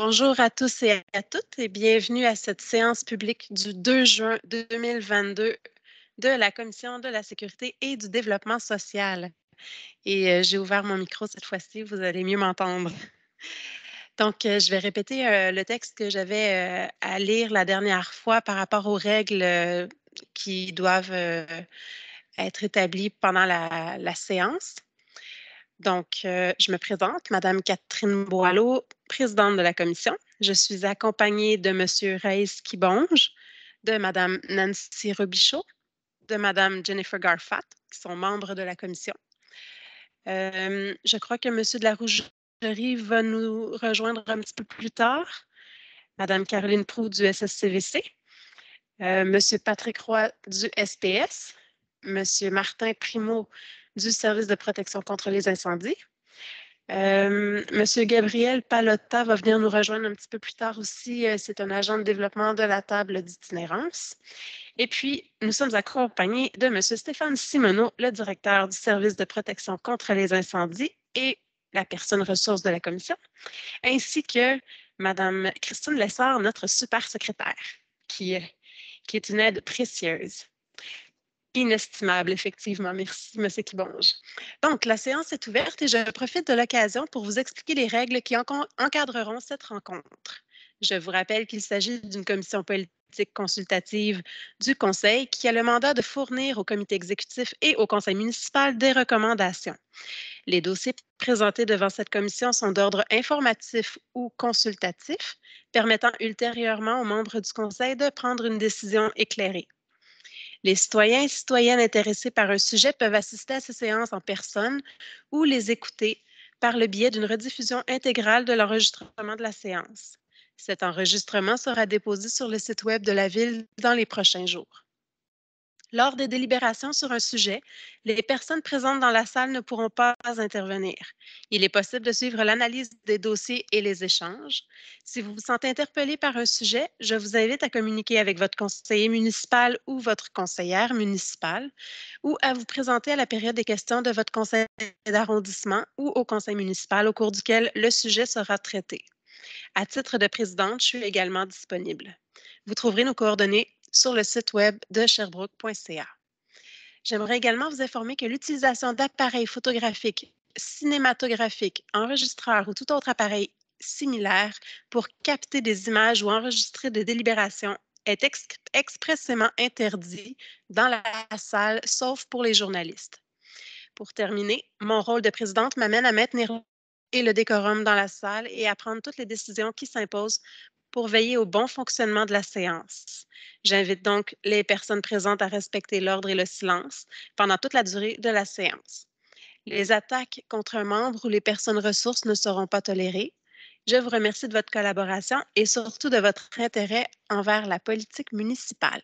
Bonjour à tous et à toutes et bienvenue à cette séance publique du 2 juin 2022 de la Commission de la sécurité et du développement social. Et euh, j'ai ouvert mon micro cette fois-ci, vous allez mieux m'entendre. Donc, euh, je vais répéter euh, le texte que j'avais à lire la dernière fois par rapport aux règles qui doivent être établies pendant la séance. Donc, euh, je me présente, Madame Catherine Boileau, présidente de la commission. Je suis accompagnée de Monsieur Reis Kibonge, de Madame Nancy Robichaud, de Madame Jennifer Garfat, qui sont membres de la commission. Euh, je crois que Monsieur de la Rougerie va nous rejoindre un petit peu plus tard. Madame Caroline Proux du SSCVC, euh, Monsieur Patrick Roy du SPS, Monsieur Martin Primo du Service de protection contre les incendies. Euh, Monsieur Gabriel Palotta va venir nous rejoindre un petit peu plus tard aussi. Euh, c'est un agent de développement de la table d'itinérance. Et puis, nous sommes accompagnés de Monsieur Stéphane Simoneau, le directeur du service de protection contre les incendies et la personne ressource de la commission, ainsi que Madame Christine Lessard, notre super secrétaire, qui, euh, qui est une aide précieuse inestimable, effectivement. Merci, M. Kibonge. Donc, la séance est ouverte et je profite de l'occasion pour vous expliquer les règles qui encadreront cette rencontre. Je vous rappelle qu'il s'agit d'une commission politique consultative du Conseil qui a le mandat de fournir au comité exécutif et au Conseil municipal des recommandations. Les dossiers présentés devant cette commission sont d'ordre informatif ou consultatif, permettant ultérieurement aux membres du Conseil de prendre une décision éclairée. Les citoyens et citoyennes intéressés par un sujet peuvent assister à ces séances en personne ou les écouter par le biais d'une rediffusion intégrale de l'enregistrement de la séance. Cet enregistrement sera déposé sur le site Web de la Ville dans les prochains jours. Lors des délibérations sur un sujet, les personnes présentes dans la salle ne pourront pas intervenir. Il est possible de suivre l'analyse des dossiers et les échanges. Si vous vous sentez interpellé par un sujet, je vous invite à communiquer avec votre conseiller municipal ou votre conseillère municipale ou à vous présenter à la période des questions de votre conseil d'arrondissement ou au conseil municipal au cours duquel le sujet sera traité. À titre de présidente, je suis également disponible. Vous trouverez nos coordonnées sur le site web de sherbrooke.ca. J'aimerais également vous informer que l'utilisation d'appareils photographiques, cinématographiques, enregistreurs ou tout autre appareil similaire pour capter des images ou enregistrer des délibérations est expressément interdit dans la salle, sauf pour les journalistes. Pour terminer, mon rôle de présidente m'amène à maintenir le décorum dans la salle et à prendre toutes les décisions qui s'imposent pour veiller au bon fonctionnement de la séance. J'invite donc les personnes présentes à respecter l'ordre et le silence pendant toute la durée de la séance. Les attaques contre un membre ou les personnes ressources ne seront pas tolérées. Je vous remercie de votre collaboration et surtout de votre intérêt envers la politique municipale.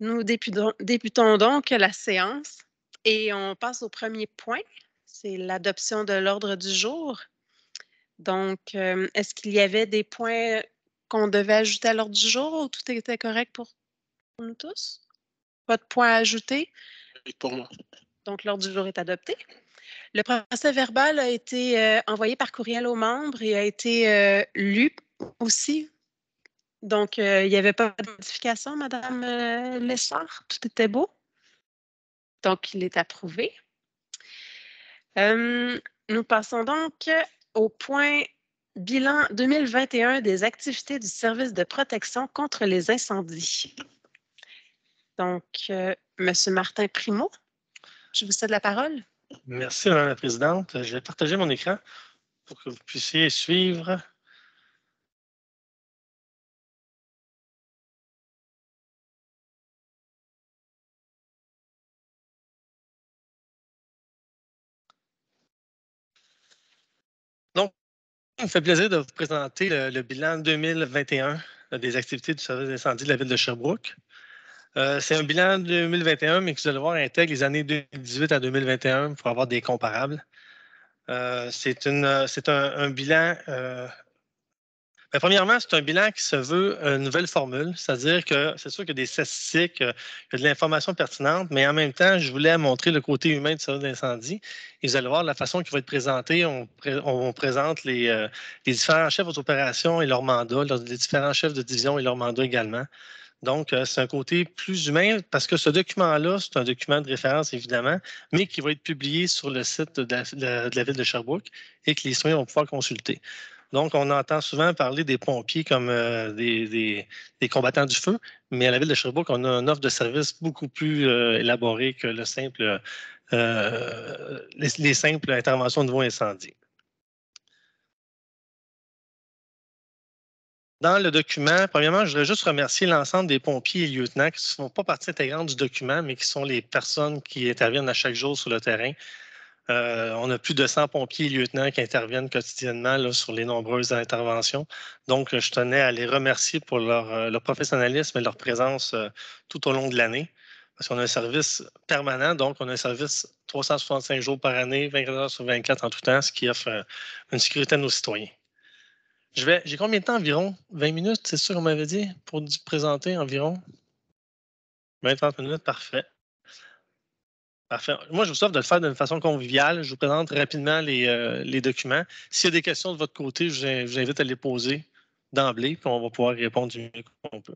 Nous débutons, débutons donc la séance et on passe au premier point, c'est l'adoption de l'ordre du jour. Donc, euh, est-ce qu'il y avait des points qu'on devait ajouter à l'ordre du jour tout était correct pour, nous tous? Pas de point à ajouter? pour moi. Donc, l'ordre du jour est adopté. Le procès verbal a été euh, envoyé par courriel aux membres et a été euh, lu aussi. Donc, euh, il n'y avait pas de modification, Madame Lessard. Tout était beau. Donc, il est approuvé. nous passons donc au point Bilan 2021 des activités du service de protection contre les incendies. Donc, euh, M. Martin Primo, je vous cède la parole. Merci, Madame la Présidente. Je vais partager mon écran pour que vous puissiez suivre me fait plaisir de vous présenter le, bilan 2021 euh, des activités du service d'incendie de la ville de Sherbrooke. Euh, c'est un bilan 2021, mais que vous allez voir intègre les années 2018 à 2021 pour avoir des comparables. Euh, c'est un, bilan ben, premièrement, c'est un bilan qui se veut une nouvelle formule, c'est-à-dire que c'est sûr qu'il y a des statistiques, euh, il y a de l'information pertinente, mais en même temps, je voulais montrer le côté humain de ça d'incendie. Et vous allez voir la façon qui va être présentée. On, présente euh, les, différents chefs d'opération et leurs mandats, les différents chefs de division et leurs mandats également. Donc, euh, c'est un côté plus humain parce que ce document-là, c'est un document de référence, évidemment, mais qui va être publié sur le site de la, de la ville de Sherbrooke et que les citoyens vont pouvoir consulter. Donc, on entend souvent parler des pompiers comme euh, des, combattants du feu, mais à la ville de Sherbrooke, on a une offre de service beaucoup plus euh, élaborée que euh, les, simples interventions au niveau incendie. Dans le document, premièrement, je voudrais juste remercier l'ensemble des pompiers et lieutenants qui ne font pas partie intégrante du document, mais qui sont les personnes qui interviennent à chaque jour sur le terrain euh, on a plus de 100 pompiers et lieutenants qui interviennent quotidiennement sur les nombreuses interventions. Donc, euh, je tenais à les remercier pour leur, euh, professionnalisme et leur présence tout au long de l'année. Parce qu'on a un service permanent, donc on a un service 365 jours par année, 24 heures sur 24 en tout temps, ce qui offre une sécurité à nos citoyens. Je vais, j'ai combien de temps environ? 20 minutes, c'est sûr qu'on m'avait dit, pour présenter environ? 20-30 minutes, parfait. Parfait. Moi, je vous offre de le faire d'une façon conviviale. Je vous présente rapidement les, euh, documents. S'il y a des questions de votre côté, je vous invite à les poser d'emblée, puis on va pouvoir répondre du mieux qu'on peut.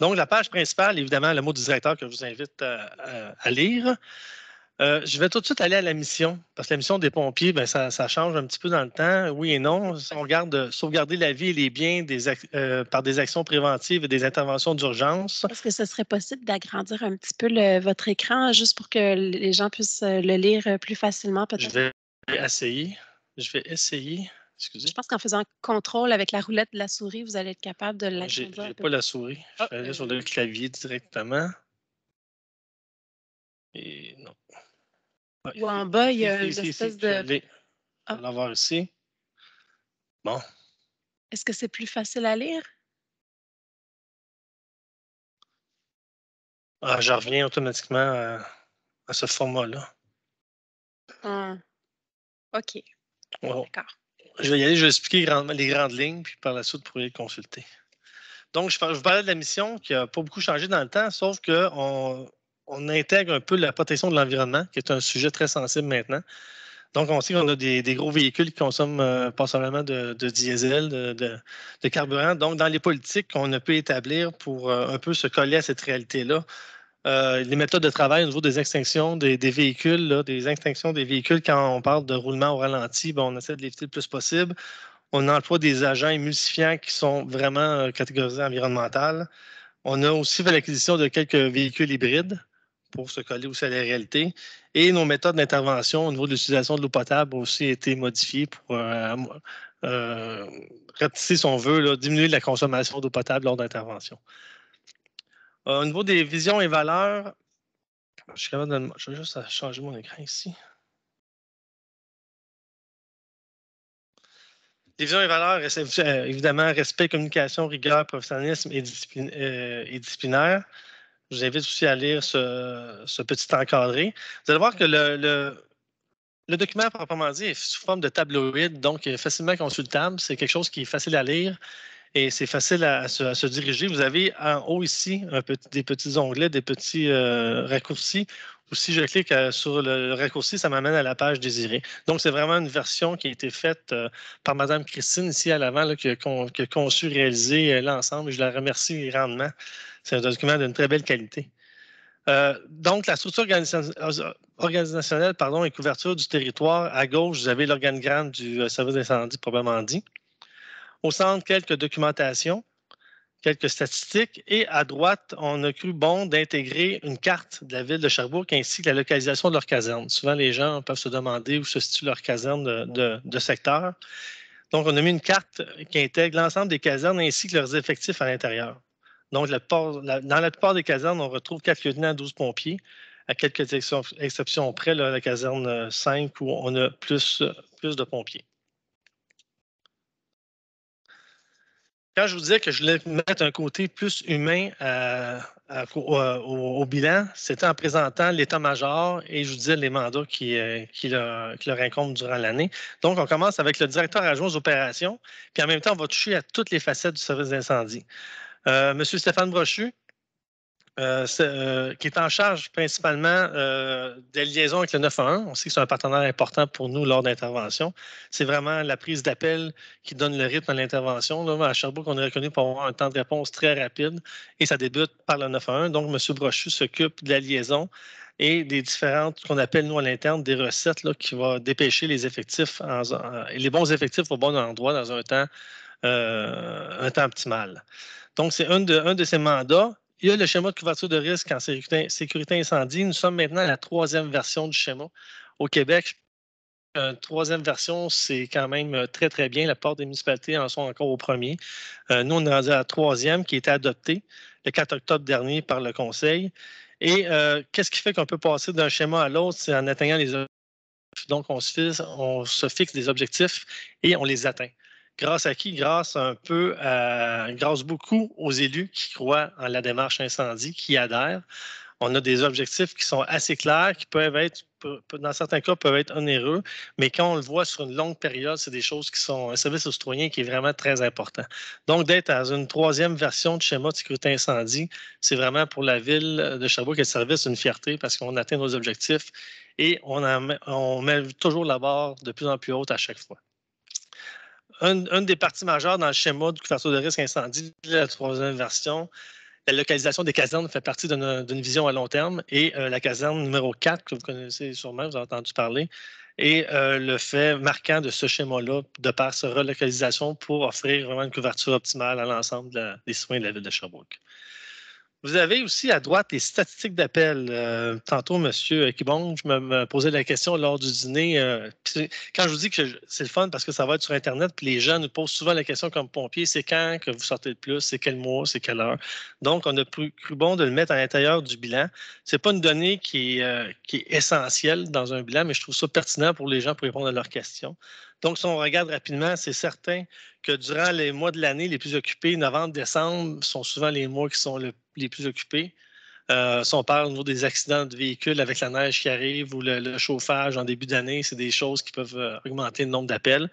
Donc, la page principale, évidemment, le mot du directeur que je vous invite à lire. Euh, je vais tout de suite aller à la mission, parce que la mission des pompiers, ben, ça, ça, change un petit peu dans le temps, oui et non. On regarde euh, sauvegarder la vie et les biens des euh, par des actions préventives et des interventions d'urgence. Est-ce que ce serait possible d'agrandir un petit peu le, votre écran juste pour que les gens puissent le lire plus facilement, peut-être? Je vais essayer. Je vais essayer. Excusez. Je pense qu'en faisant contrôle avec la roulette de la souris, vous allez être capable de l'agrandir. Je n'ai pas la souris. Je vais ah. aller sur le clavier directement. Et non. Ou en bas, il y a une espèce de. Je ah. l'avoir ici. Bon. Est-ce que c'est plus facile à lire? Ah, je reviens automatiquement à, ce format-là. Ah. OK. D'accord. Je vais y aller, je vais expliquer les grandes lignes, puis par la suite, vous pourrez consulter. Donc, je, vous parlais de la mission qui n'a pas beaucoup changé dans le temps, sauf qu'on on intègre un peu la protection de l'environnement, qui est un sujet très sensible maintenant. Donc, on sait qu'on a des, gros véhicules qui consomment euh, pas seulement de, diesel, de, carburant. Donc, dans les politiques qu'on a pu établir pour euh, un peu se coller à cette réalité-là, euh, les méthodes de travail au niveau des extinctions des, véhicules, des extinctions des véhicules, quand on parle de roulement au ralenti, ben, on essaie de l'éviter le plus possible. On emploie des agents émulsifiants qui sont vraiment catégorisés environnementales. On a aussi fait l'acquisition de quelques véhicules hybrides pour se coller aussi à la réalité. Et nos méthodes d'intervention au niveau de l'utilisation de l'eau potable ont aussi été modifiées pour, euh, euh si on veut, diminuer la consommation d'eau potable lors d'intervention. Euh, au niveau des visions et valeurs, je, vais juste changer mon écran ici. Les visions et valeurs, euh, évidemment, respect, communication, rigueur, professionnalisme et, et disciplinaire. Je vous invite aussi à lire ce, petit encadré. Vous allez voir que le, le, document proprement dit est sous forme de tabloïd, donc facilement consultable. C'est quelque chose qui est facile à lire et c'est facile à, se, diriger. Vous avez en haut ici un petit, des petits onglets, des petits euh, raccourcis. Ou si je clique euh, sur le raccourci, ça m'amène à la page désirée. Donc, c'est vraiment une version qui a été faite euh, par Mme Christine ici à l'avant, qui, qui, a conçu, réalisé l'ensemble. Je la remercie grandement. C'est un document d'une très belle qualité. Euh, donc, la structure organisationnelle pardon, et couverture du territoire, à gauche, vous avez l'organigramme du euh, service d'incendie probablement dit. Au centre, quelques documentations, quelques statistiques. Et à droite, on a cru bon d'intégrer une carte de la ville de Sherbrooke ainsi que la localisation de leur caserne. Souvent, les gens peuvent se demander où se situe leur caserne de secteur. Donc, on a mis une carte qui intègre l'ensemble des casernes ainsi que leurs effectifs à l'intérieur. Donc, dans la plupart des casernes, on retrouve quatre lieutenants, 12 pompiers. À quelques exceptions près, la caserne 5, euh, où on a plus, plus de pompiers. quand je vous disais que je voulais mettre un côté plus humain euh, au, bilan, c'était en présentant l'état-major et je vous disais les mandats qui, euh, qui, leur, qui durant l'année. Donc, on commence avec le directeur adjoint aux opérations, puis en même temps, on va toucher à toutes les facettes du service d'incendie. Euh, Monsieur Stéphane Brochu, euh, euh, qui est en charge principalement des liaisons avec le 911. On sait que c'est un partenaire important pour nous lors d'intervention. C'est vraiment la prise d'appel qui donne le rythme à l'intervention. À Sherbrooke, on est reconnu pour avoir un temps de réponse très rapide et ça débute par le 911. Donc, Monsieur Brochu s'occupe de la liaison et des différentes, qu'on appelle nous à l'interne, des recettes qui vont dépêcher les effectifs les bons effectifs au bon endroit dans un temps, un temps optimal. Donc, c'est un de, un ces mandats. Il y a le schéma de couverture de risque en sécurité, incendie. Nous sommes maintenant à la troisième version du schéma au Québec. Euh, troisième version, c'est quand même euh, très, très bien. La porte des municipalités en sont encore au premier. Euh, nous, on est rendu à la troisième qui a été adoptée le 4 octobre dernier par le Conseil. Et qu'est-ce qui fait qu'on peut passer d'un schéma à l'autre? C'est en atteignant les objectifs. Donc, on se, fixe, on se fixe des objectifs et on les atteint. Grâce à qui? Grâce un peu, grâce beaucoup aux élus qui croient en la démarche incendie, qui adhèrent. On a des objectifs qui sont assez clairs, qui peuvent être, dans certains cas, peuvent être onéreux, mais quand on le voit sur une longue période, c'est des choses qui sont un service aux citoyens qui est vraiment très important. Donc, d'être à une troisième version de schéma de sécurité incendie, c'est vraiment pour la ville de Sherbrooke et le service une fierté parce qu'on atteint nos objectifs et on, on met toujours la barre de plus en plus haute à chaque fois. Une des parties majeures dans le schéma de couverture de risque incendie de la troisième version, la localisation des casernes fait partie d'une vision à long terme et euh, la caserne numéro 4, que vous connaissez sûrement, vous avez entendu parler, et euh, le fait marquant de ce schéma-là, de par sa relocalisation, pour offrir vraiment une couverture optimale à l'ensemble des soins de la ville de Sherbrooke. Vous avez aussi à droite les statistiques d'appel. Euh, tantôt, M. Kibong, je me, posais la question lors du dîner. Euh, quand je vous dis que c'est le fun parce que ça va être sur Internet, puis les gens nous posent souvent la question comme pompiers, c'est quand que vous sortez le plus, c'est quel mois, c'est quelle heure. Donc, on a cru bon de le mettre à l'intérieur du bilan. Ce n'est pas une donnée euh, qui est essentielle dans un bilan, mais je trouve ça pertinent pour les gens pour répondre à leurs questions. Donc, si on regarde rapidement, c'est certain que durant les mois de l'année les plus occupés, novembre, décembre, sont souvent les mois qui sont les plus occupés. Euh, si on parle au niveau des accidents de véhicules avec la neige qui arrive ou le chauffage en début d'année, c'est des choses qui peuvent euh, augmenter le nombre d'appels.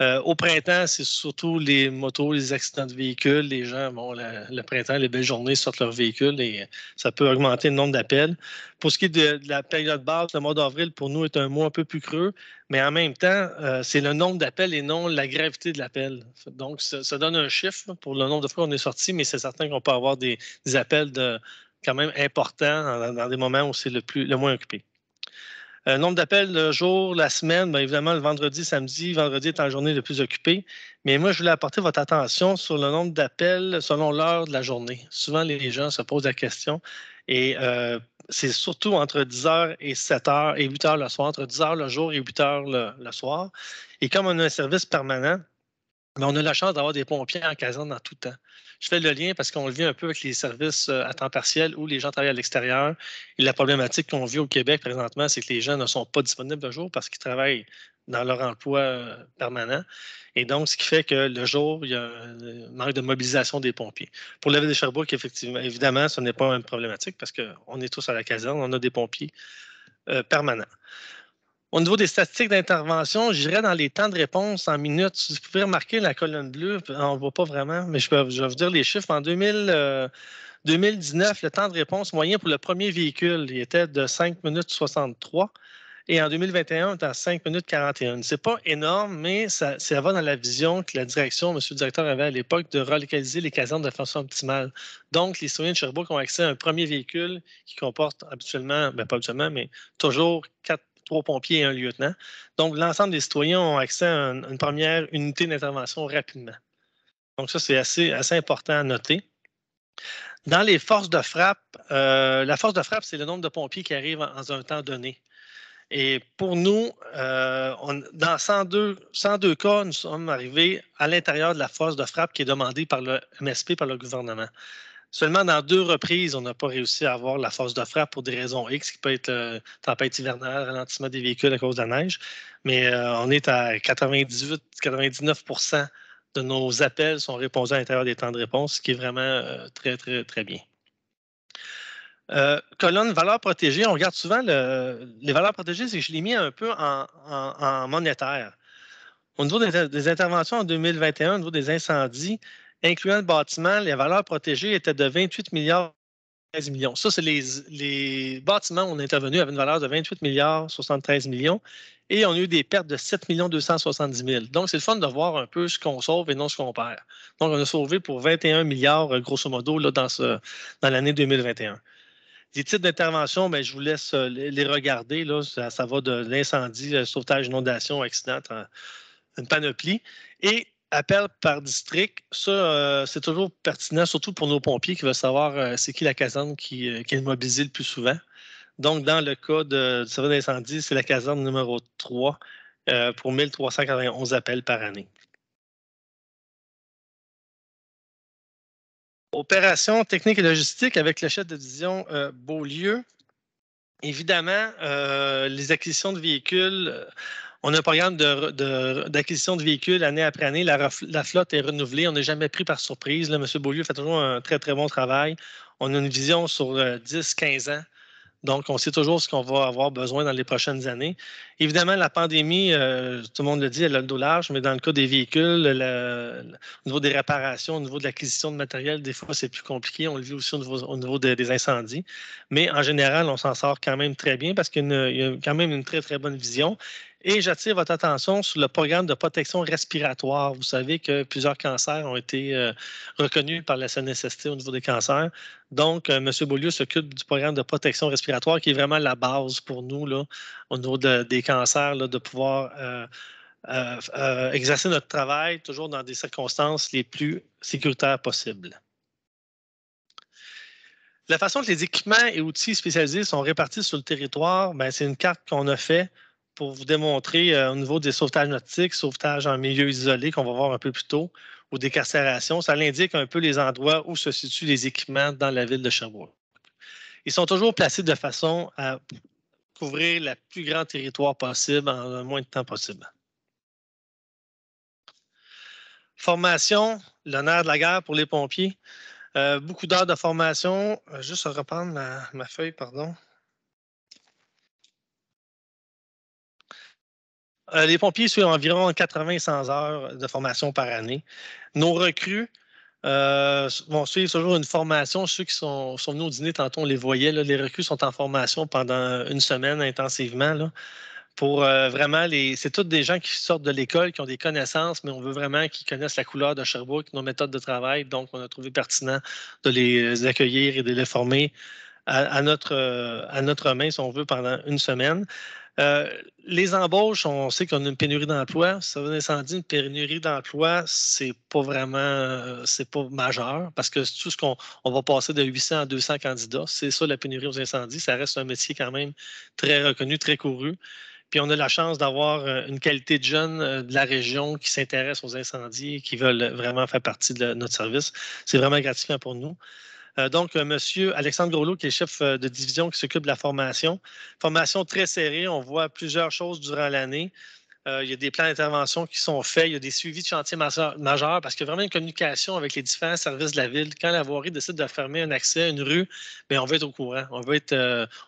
Euh, au printemps, c'est surtout les motos, les accidents de véhicules. Les gens, vont le printemps, les belles journées sortent leur véhicule et ça peut augmenter le nombre d'appels. Pour ce qui est de, la période basse, le mois d'avril, pour nous, est un mois un peu plus creux, mais en même temps, euh, c'est le nombre d'appels et non la gravité de l'appel. Donc, ça, donne un chiffre pour le nombre de fois qu'on est sorti, mais c'est certain qu'on peut avoir des, appels quand même importants dans, dans des moments où c'est le, le moins occupé. Euh, nombre d'appels le jour, la semaine, bien évidemment le vendredi, samedi, vendredi étant la journée la plus occupée. Mais moi, je voulais apporter votre attention sur le nombre d'appels selon l'heure de la journée. Souvent, les gens se posent la question et euh, c'est surtout entre 10h et 7h et 8h le soir, entre 10h le jour et 8h le, soir. Et comme on a un service permanent, ben, on a la chance d'avoir des pompiers en caserne dans tout temps. Je fais le lien parce qu'on le vit un peu avec les services euh, à temps partiel où les gens travaillent à l'extérieur. Et la problématique qu'on vit au Québec présentement, c'est que les gens ne sont pas disponibles le jour parce qu'ils travaillent dans leur emploi euh, permanent. Et donc, ce qui fait que le jour, il y a un euh, manque de mobilisation des pompiers. Pour l'Avis des de Sherbrooke, effectivement, évidemment, ce n'est pas une problématique parce qu'on est tous à la caserne, on a des pompiers permanents. Au niveau des statistiques d'intervention, j'irai dans les temps de réponse en minutes. vous pouvez remarquer la colonne bleue, on ne voit pas vraiment, mais je, peux, vais vous dire les chiffres. En 2019, euh, le temps de réponse moyen pour le premier véhicule était de 5 minutes 63 et en 2021, on est à 5 minutes 41. Ce n'est pas énorme, mais ça, va dans la vision que la direction, M. le directeur, avait à l'époque de relocaliser les casernes de façon optimale. Donc, les citoyens de Sherbrooke ont accès à un premier véhicule qui comporte habituellement, ben pas habituellement, mais toujours quatre trois pompiers et un lieutenant. Donc, l'ensemble des citoyens ont accès à une, première unité d'intervention rapidement. Donc, ça, c'est assez, important à noter. Dans les forces de frappe, euh, la force de frappe, c'est le nombre de pompiers qui arrivent en, un temps donné. Et pour nous, euh, dans 102, 102 cas, nous sommes arrivés à l'intérieur de la force de frappe qui est demandée par le MSP, par le gouvernement. Seulement dans deux reprises, on n'a pas réussi à avoir la force de frappe pour des raisons X, qui peut être euh, tempête hivernale, ralentissement des véhicules à cause de la neige. Mais euh, on est à 98-99 de nos appels sont répondus à l'intérieur des temps de réponse, ce qui est vraiment euh, très, très, très bien. colonne valeurs protégées, on regarde souvent les valeurs protégées, c'est je l'ai mis un peu en, monétaire. Au niveau des, interventions en 2021, au niveau des incendies, incluant le bâtiment, les valeurs protégées étaient de 28 milliards 13 millions. Ça, c'est les, bâtiments où on est intervenu avec une valeur de 28 milliards 73 millions et on a eu des pertes de 7 millions 270 000. Donc, c'est le fun de voir un peu ce qu'on sauve et non ce qu'on perd. Donc, on a sauvé pour 21 milliards, euh, grosso modo, là, dans, l'année 2021. Les types d'intervention, ben, je vous laisse euh, les regarder. ça, ça va de l'incendie, sauvetage, inondation, accident, euh, une panoplie. Et appel par district, ça, euh, c'est toujours pertinent, surtout pour nos pompiers qui veulent savoir euh, c'est qui la caserne euh, qui, est mobilisée le plus souvent. Donc, dans le cas du service d'incendie, c'est la caserne numéro 3 pour 1391 appels par année. Opération technique et logistique avec le chef de division Beaulieu. Évidemment, les acquisitions de véhicules on a un programme d'acquisition de, véhicules année après année. La, flotte est renouvelée. On n'est jamais pris par surprise. Là, M. Beaulieu fait toujours un très, très bon travail. On a une vision sur 10, euh, 15 ans. Donc, on sait toujours ce qu'on va avoir besoin dans les prochaines années. Évidemment, la pandémie, euh, tout le monde le dit, elle a le dos large, mais dans le cas des véhicules, au niveau des réparations, au niveau de l'acquisition de matériel, des fois, c'est plus compliqué. On le vit aussi au niveau, des incendies. Mais en général, on s'en sort quand même très bien parce qu'il y a quand même une très, très bonne vision. Et j'attire votre attention sur le programme de protection respiratoire. Vous savez que plusieurs cancers ont été euh, reconnus par la CNST au niveau des cancers. Donc, euh, M. Beaulieu s'occupe du programme de protection respiratoire qui est vraiment la base pour nous au niveau des cancers, de pouvoir euh, exercer notre travail toujours dans des circonstances les plus sécuritaires possibles. La façon dont les équipements et outils spécialisés sont répartis sur le territoire, ben, c'est une carte qu'on a faite pour vous démontrer euh, au niveau des sauvetages nautiques, sauvetage en milieu isolé qu'on va voir un peu plus tôt, ou des carcérations, ça l'indique un peu les endroits où se situent les équipements dans la ville de Sherbrooke. Ils sont toujours placés de façon à couvrir le plus grand territoire possible en le moins de temps possible. Formation, l'honneur de la guerre pour les pompiers. Euh, beaucoup d'heures de formation. Euh, juste reprendre ma feuille, pardon. Euh, les pompiers suivent environ 80-100 heures de formation par année. Nos recrues euh, vont suivre toujours une formation. Ceux qui sont, venus au dîner, tantôt, on les voyait. les recrues sont en formation pendant une semaine intensivement. pour euh, vraiment les. C'est tous des gens qui sortent de l'école, qui ont des connaissances, mais on veut vraiment qu'ils connaissent la couleur de Sherbrooke, nos méthodes de travail. Donc, on a trouvé pertinent de les accueillir et de les former notre, à notre main, si on veut, pendant une semaine. Euh, les embauches, on sait qu'on a une pénurie d'emploi. Ça veut une pénurie d'emploi, c'est pas vraiment, euh, c'est pas majeur parce que tout ce qu'on va passer de 800 à 200 candidats, c'est ça la pénurie aux incendies. Ça reste un métier quand même très reconnu, très couru. Puis on a la chance d'avoir euh, une qualité de jeunes de la région qui s'intéressent aux incendies et qui veulent vraiment faire partie de notre service. C'est vraiment gratifiant pour nous. Euh, donc, euh, M. Alexandre Gourlot, qui est chef euh, de division, qui s'occupe de la formation. Formation très serrée. On voit plusieurs choses durant l'année. il y a des plans d'intervention qui sont faits, il y a des suivis de chantiers majeurs parce qu'il y a vraiment une communication avec les différents services de la ville. Quand la voirie décide de fermer un accès, une rue, ben, on va être au courant, on va être,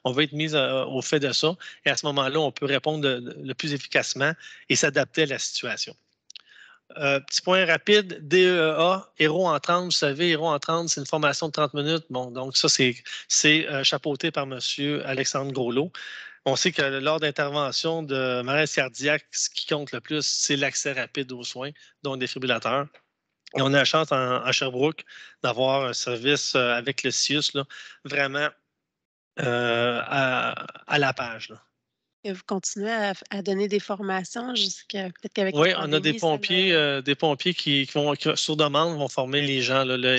on être mis au fait de ça. Et à ce moment-là, on peut répondre le plus efficacement et s'adapter à la situation. Euh, petit point rapide, DEA, Héros en 30, vous savez, Héros en 30, c'est une formation de 30 minutes. Bon, donc ça, c'est euh, chapeauté par M. Alexandre Grolot. On sait que lors d'intervention de malaise cardiaque, ce qui compte le plus, c'est l'accès rapide aux soins, donc défibrillateur. Et on a la chance à Sherbrooke d'avoir un service euh, avec le CIUS vraiment à, la page vous continuez à, donner des formations jusqu'à peut-être qu'avec Oui, on a des pompiers, euh, des pompiers qui, vont sur demande vont former les gens. Là, le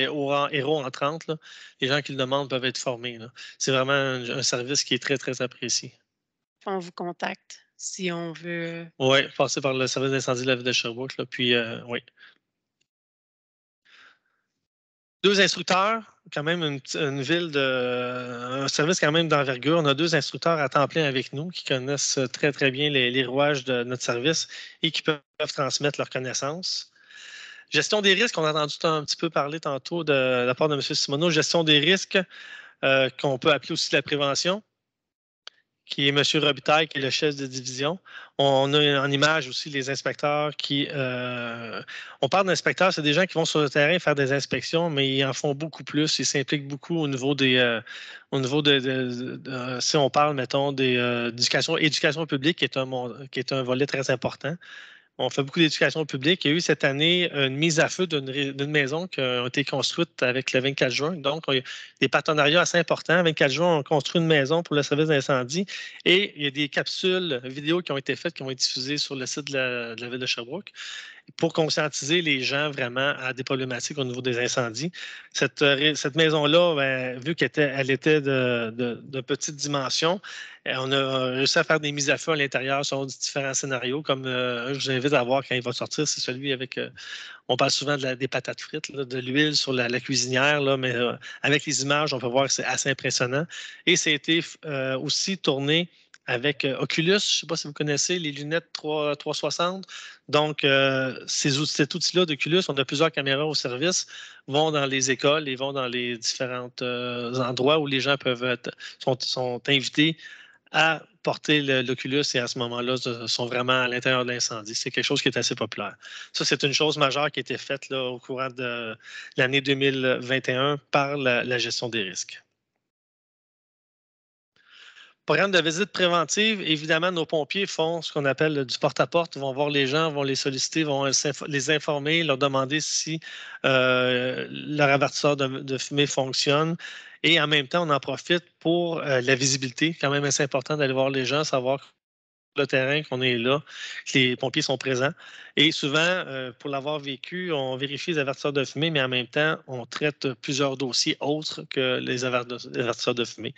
héros en 30, les gens qui le demandent peuvent être formés. C'est vraiment un, service qui est très, très apprécié. On vous contacte si on veut. Oui, passer par le service d'incendie de la ville de Sherbrooke. puis euh, oui, deux instructeurs, quand même une, ville de un service quand même d'envergure. On a deux instructeurs à temps plein avec nous qui connaissent très, très bien les, rouages de notre service et qui peuvent transmettre leurs connaissances. Gestion des risques, on a entendu un petit peu parler tantôt de, la part de M. Simoneau. Gestion des risques, euh, qu'on peut appeler aussi la prévention qui est M. Robitaille, qui est le chef de division. On a en image aussi les inspecteurs qui. Euh, on parle d'inspecteurs, c'est des gens qui vont sur le terrain faire des inspections, mais ils en font beaucoup plus. Ils s'impliquent beaucoup au niveau des. Euh, au niveau de, si on parle, mettons, euh, d'éducation éducation publique, est, un, qui est un volet très important. On fait beaucoup d'éducation publique. Il y a eu cette année une mise à feu d'une maison qui a été construite avec le 24 juin. Donc, il y a des partenariats assez importants. Le 24 juin, on construit une maison pour le service d'incendie et il y a des capsules vidéo qui ont été faites, qui ont été diffusées sur le site de la, de la ville de Sherbrooke pour conscientiser les gens vraiment à des problématiques au niveau des incendies. Cette, euh, cette maison-là, ben, vu qu'elle était, elle était de, de, de petite dimension, eh, on a réussi à faire des mises à feu à l'intérieur sur différents scénarios, comme euh, je vous invite à voir quand il va sortir, c'est celui avec, euh, on parle souvent de des patates frites, de l'huile sur la, cuisinière, mais avec les images, on peut voir que c'est assez impressionnant. Et c'était aussi tourné avec euh, Oculus. Je ne sais pas si vous connaissez les lunettes 360. Donc, euh, ces outils, cet outil-là d'Oculus, on a plusieurs caméras au service, vont dans les écoles et vont dans les différents euh, endroits où les gens peuvent sont, invités à porter l'Oculus et à ce moment-là sont vraiment à l'intérieur de l'incendie. C'est quelque chose qui est assez populaire. Ça, c'est une chose majeure qui a été faite au courant de l'année 2021 par la gestion des risques. Programme de visite préventive, évidemment, nos pompiers font ce qu'on appelle du porte-à-porte, vont voir les gens, vont les solliciter, vont les informer, leur demander si euh, leur avertisseur de, fumée fonctionne. Et en même temps, on en profite pour euh, la visibilité. Quand même, c'est important d'aller voir les gens, savoir le terrain, qu'on est là, que les pompiers sont présents. Et souvent, euh, pour l'avoir vécu, on vérifie les avertisseurs de fumée, mais en même temps, on traite plusieurs dossiers autres que les avertisseurs de fumée.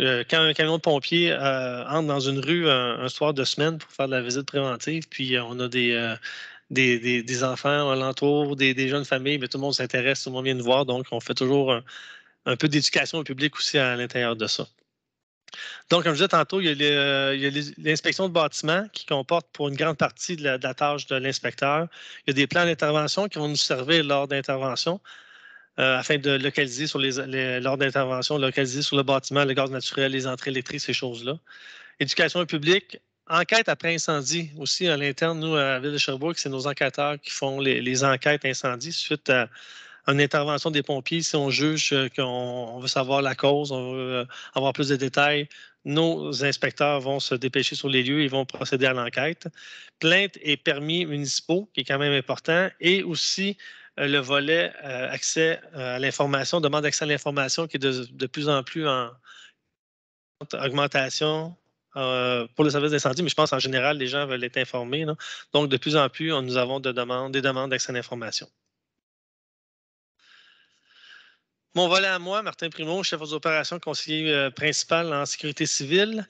Euh, quand un camion de pompier euh, entre dans une rue un, soir de semaine pour faire de la visite préventive, puis euh, on a des, enfants alentour, des, des jeunes familles, mais tout le monde s'intéresse, tout le monde vient nous voir, donc on fait toujours un, peu d'éducation au public aussi à l'intérieur de ça. Donc, comme je disais tantôt, il y a l'inspection de bâtiment qui comporte pour une grande partie de la tâche de l'inspecteur. Il y a des plans d'intervention qui vont nous servir lors d'intervention. Euh, afin de localiser sur les, lors d'intervention, localiser sur le bâtiment, le gaz naturel, les entrées électriques, ces choses-là. Éducation publique, enquête après incendie aussi à l'interne, nous, à la Ville de Sherbrooke, c'est nos enquêteurs qui font les, enquêtes incendie suite à une intervention des pompiers, si on juge euh, qu'on veut savoir la cause, on veut euh, avoir plus de détails, nos inspecteurs vont se dépêcher sur les lieux et vont procéder à l'enquête. Plainte et permis municipaux, qui est quand même important, et aussi euh, le volet euh, accès euh, à l'information, demande d'accès à l'information qui est de, plus en plus en augmentation pour le service d'incendie, mais je pense en général, les gens veulent être informés. Donc, de plus en plus, nous avons des demandes d'accès à l'information. Mon volet à moi, Martin Primo, chef aux opérations, conseiller principal en sécurité civile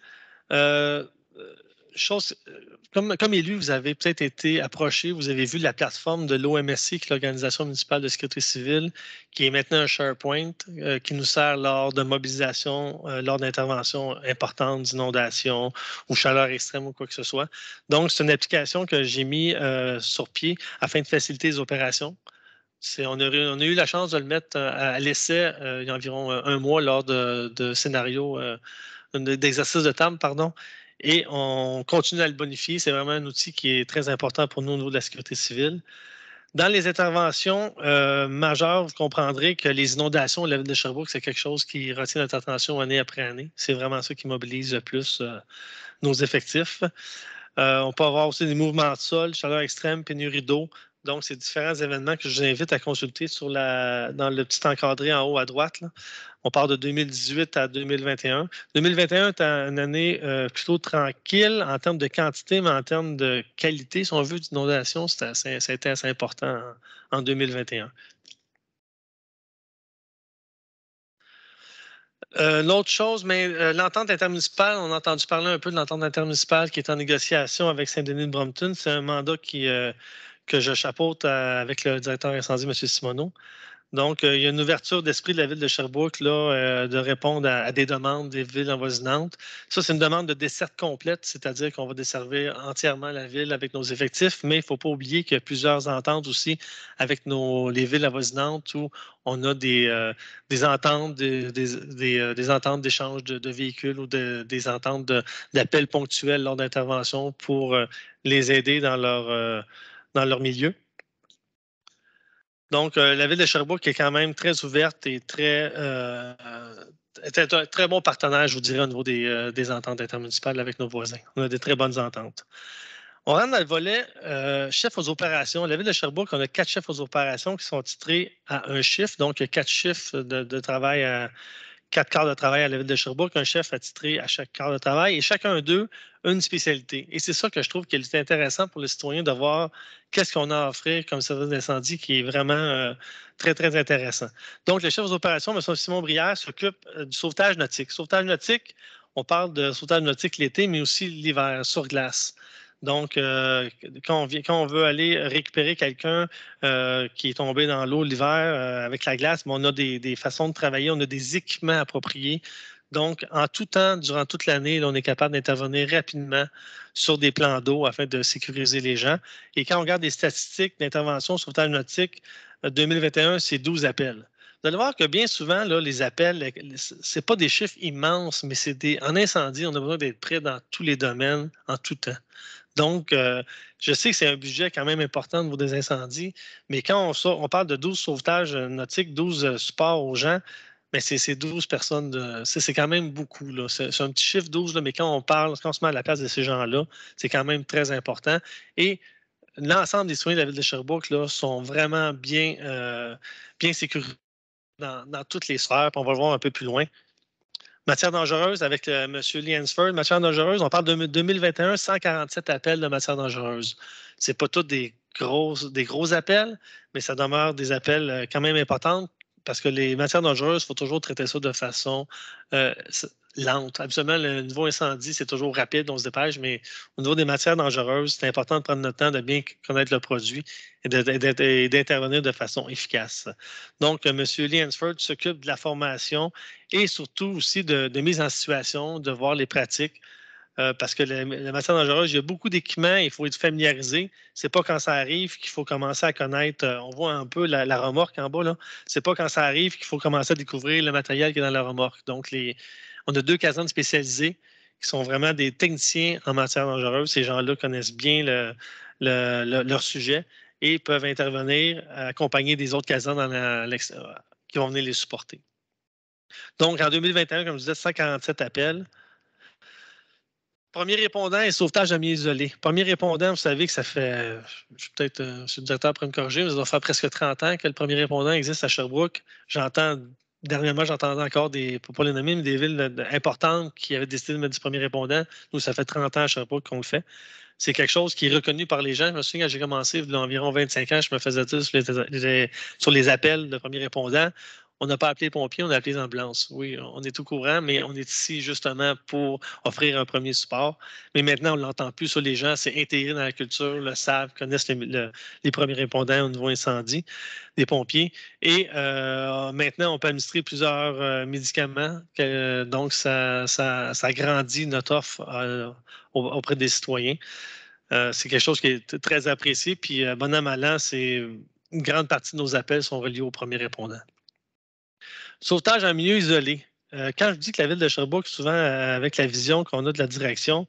chose, euh, comme, comme élu, vous avez peut-être été approché, vous avez vu la plateforme de l'OMSC, qui est l'Organisation municipale de sécurité civile, qui est maintenant un SharePoint, euh, qui nous sert lors de mobilisation, euh, lors d'interventions importantes d'inondations ou chaleur extrême ou quoi que ce soit. Donc, c'est une application que j'ai mis sur pied afin de faciliter les opérations. On a, on a, eu la chance de le mettre à, l'essai il y a environ un mois lors de, de scénarios d'exercice de table, pardon. Et on continue à le bonifier. C'est vraiment un outil qui est très important pour nous au niveau de la sécurité civile. Dans les interventions euh, majeures, vous comprendrez que les inondations la de Sherbrooke, c'est quelque chose qui retient notre attention année après année. C'est vraiment ça qui mobilise le plus euh, nos effectifs. Euh, on peut avoir aussi des mouvements de sol, chaleur extrême, pénurie d'eau, donc, c'est différents événements que je vous invite à consulter dans le petit encadré en haut à droite. On part de 2018 à 2021. 2021 est une année euh, plutôt tranquille en termes de quantité, mais en termes de qualité, si on veut, d'inondation, ça a été assez important en, 2021. Euh, l'autre chose, mais euh, l'entente intermunicipale, on a entendu parler un peu de l'entente intermunicipale qui est en négociation avec Saint-Denis de Brompton. C'est un mandat qui, que je chapeaute euh, avec le directeur incendie, M. Simoneau. Donc, euh, il y a une ouverture d'esprit de la ville de Sherbrooke là, euh, de répondre à, des demandes des villes avoisinantes. Ça, c'est une demande de desserte complète, c'est-à-dire qu'on va desservir entièrement la ville avec nos effectifs, mais il ne faut pas oublier qu'il y a plusieurs ententes aussi avec nos, les villes avoisinantes où on a des, des ententes des, des, ententes d'échange de, véhicules ou des ententes d'appels ponctuels lors d'interventions pour les aider dans leur dans leur milieu. Donc, euh, la ville de Sherbrooke est quand même très ouverte et très, euh, euh, est un très bon partenaire, je vous dirais, au niveau des, ententes intermunicipales avec nos voisins. On a des très bonnes ententes. On rentre dans le volet chef aux opérations. La ville de Sherbrooke, on a quatre chefs aux opérations qui sont titrés à un chiffre, donc il quatre chiffres de, de travail à, quatre quarts de travail à la ville de Sherbrooke, un chef attitré à chaque quart de travail et chacun d'eux une spécialité. Et c'est ça que je trouve qu'il est intéressant pour le citoyen de voir qu'est-ce qu'on a à offrir comme service d'incendie qui est vraiment euh, très, très intéressant. Donc, le chef d'opération, M. Simon Brière, s'occupe euh, du sauvetage nautique. Sauvetage nautique, on parle de sauvetage nautique l'été, mais aussi l'hiver sur glace. Donc, euh, quand, on, veut aller récupérer quelqu'un euh, qui est tombé dans l'eau l'hiver euh, avec la glace, on a des, façons de travailler, on a des équipements appropriés. Donc, en tout temps, durant toute l'année, on est capable d'intervenir rapidement sur des plans d'eau afin de sécuriser les gens. Et quand on regarde les statistiques d'intervention sur le nautique, 2021, c'est 12 appels. Vous allez voir que bien souvent, les appels, ce n'est pas des chiffres immenses, mais c'est des. En incendie, on a besoin d'être prêt dans tous les domaines, en tout temps. Donc, euh, je sais que c'est un budget quand même important au niveau des incendies, mais quand on, parle de 12 sauvetages euh, nautiques, 12 euh, supports aux gens, mais c'est 12 personnes, c'est quand même beaucoup. C'est un petit chiffre 12, mais quand on parle, quand on se met à la place de ces gens-là, c'est quand même très important. Et l'ensemble des soins de la ville de Sherbrooke là, sont vraiment bien, bien sécurisés dans, dans, toutes les sphères. Puis on va le voir un peu plus loin. Matière dangereuse avec euh, Monsieur M. Liensford. Matière dangereuse, on parle de 2021, 147 appels de matière dangereuse. Ce pas tous des gros, des gros appels, mais ça demeure des appels euh, quand même importants parce que les matières dangereuses, il faut toujours traiter ça de façon euh, lente. Absolument, le niveau incendie, c'est toujours rapide, on se dépêche, mais au niveau des matières dangereuses, c'est important de prendre le temps, de bien connaître le produit et d'intervenir de, façon efficace. Donc, euh, M. Lee s'occupe de la formation et surtout aussi de, de mise en situation, de voir les pratiques, euh, parce que la, matière dangereuse, il y a beaucoup d'équipements, il faut être familiarisé. C'est pas quand ça arrive qu'il faut commencer à connaître, euh, on voit un peu la, remorque en bas, là. C'est pas quand ça arrive qu'il faut commencer à découvrir le matériel qui est dans la remorque. Donc, on a deux casernes spécialisées qui sont vraiment des techniciens en matière dangereuse. Ces gens-là connaissent bien leur sujet et peuvent intervenir, accompagner des autres casernes euh, qui vont venir les supporter. Donc, en 2021, comme je disais, 147 appels. Premier répondant et sauvetage à mieux isolé. Premier répondant, vous savez que ça fait, je suis peut-être, euh, le directeur pour me corriger, mais ça doit faire presque 30 ans que le premier répondant existe à Sherbrooke. J'entends, dernièrement, j'entendais encore des, pour des villes importantes qui avaient décidé de mettre du premier répondant. Nous, ça fait 30 ans à Sherbrooke qu'on le fait. C'est quelque chose qui est reconnu par les gens. Je me souviens, quand j'ai commencé, il y a environ 25 ans, je me faisais tous sur les, sur les appels de premier répondant on n'a pas appelé les pompiers, on a appelé les ambulances. Oui, on est tout courant, mais on est ici justement pour offrir un premier support. Mais maintenant, on ne l'entend plus sur les gens, c'est intégré dans la culture, le savent, connaissent les, premiers répondants au nouveau incendie, des pompiers. Et euh, maintenant, on peut administrer plusieurs euh, médicaments, donc ça, ça, grandit notre offre euh, auprès des citoyens. c'est quelque chose qui est très apprécié. Puis, bon an, c'est une grande partie de nos appels sont reliés aux premiers répondants. Sauvetage en milieu isolé. Euh, quand je dis que la ville de Sherbrooke, souvent, euh, avec la vision qu'on a de la direction,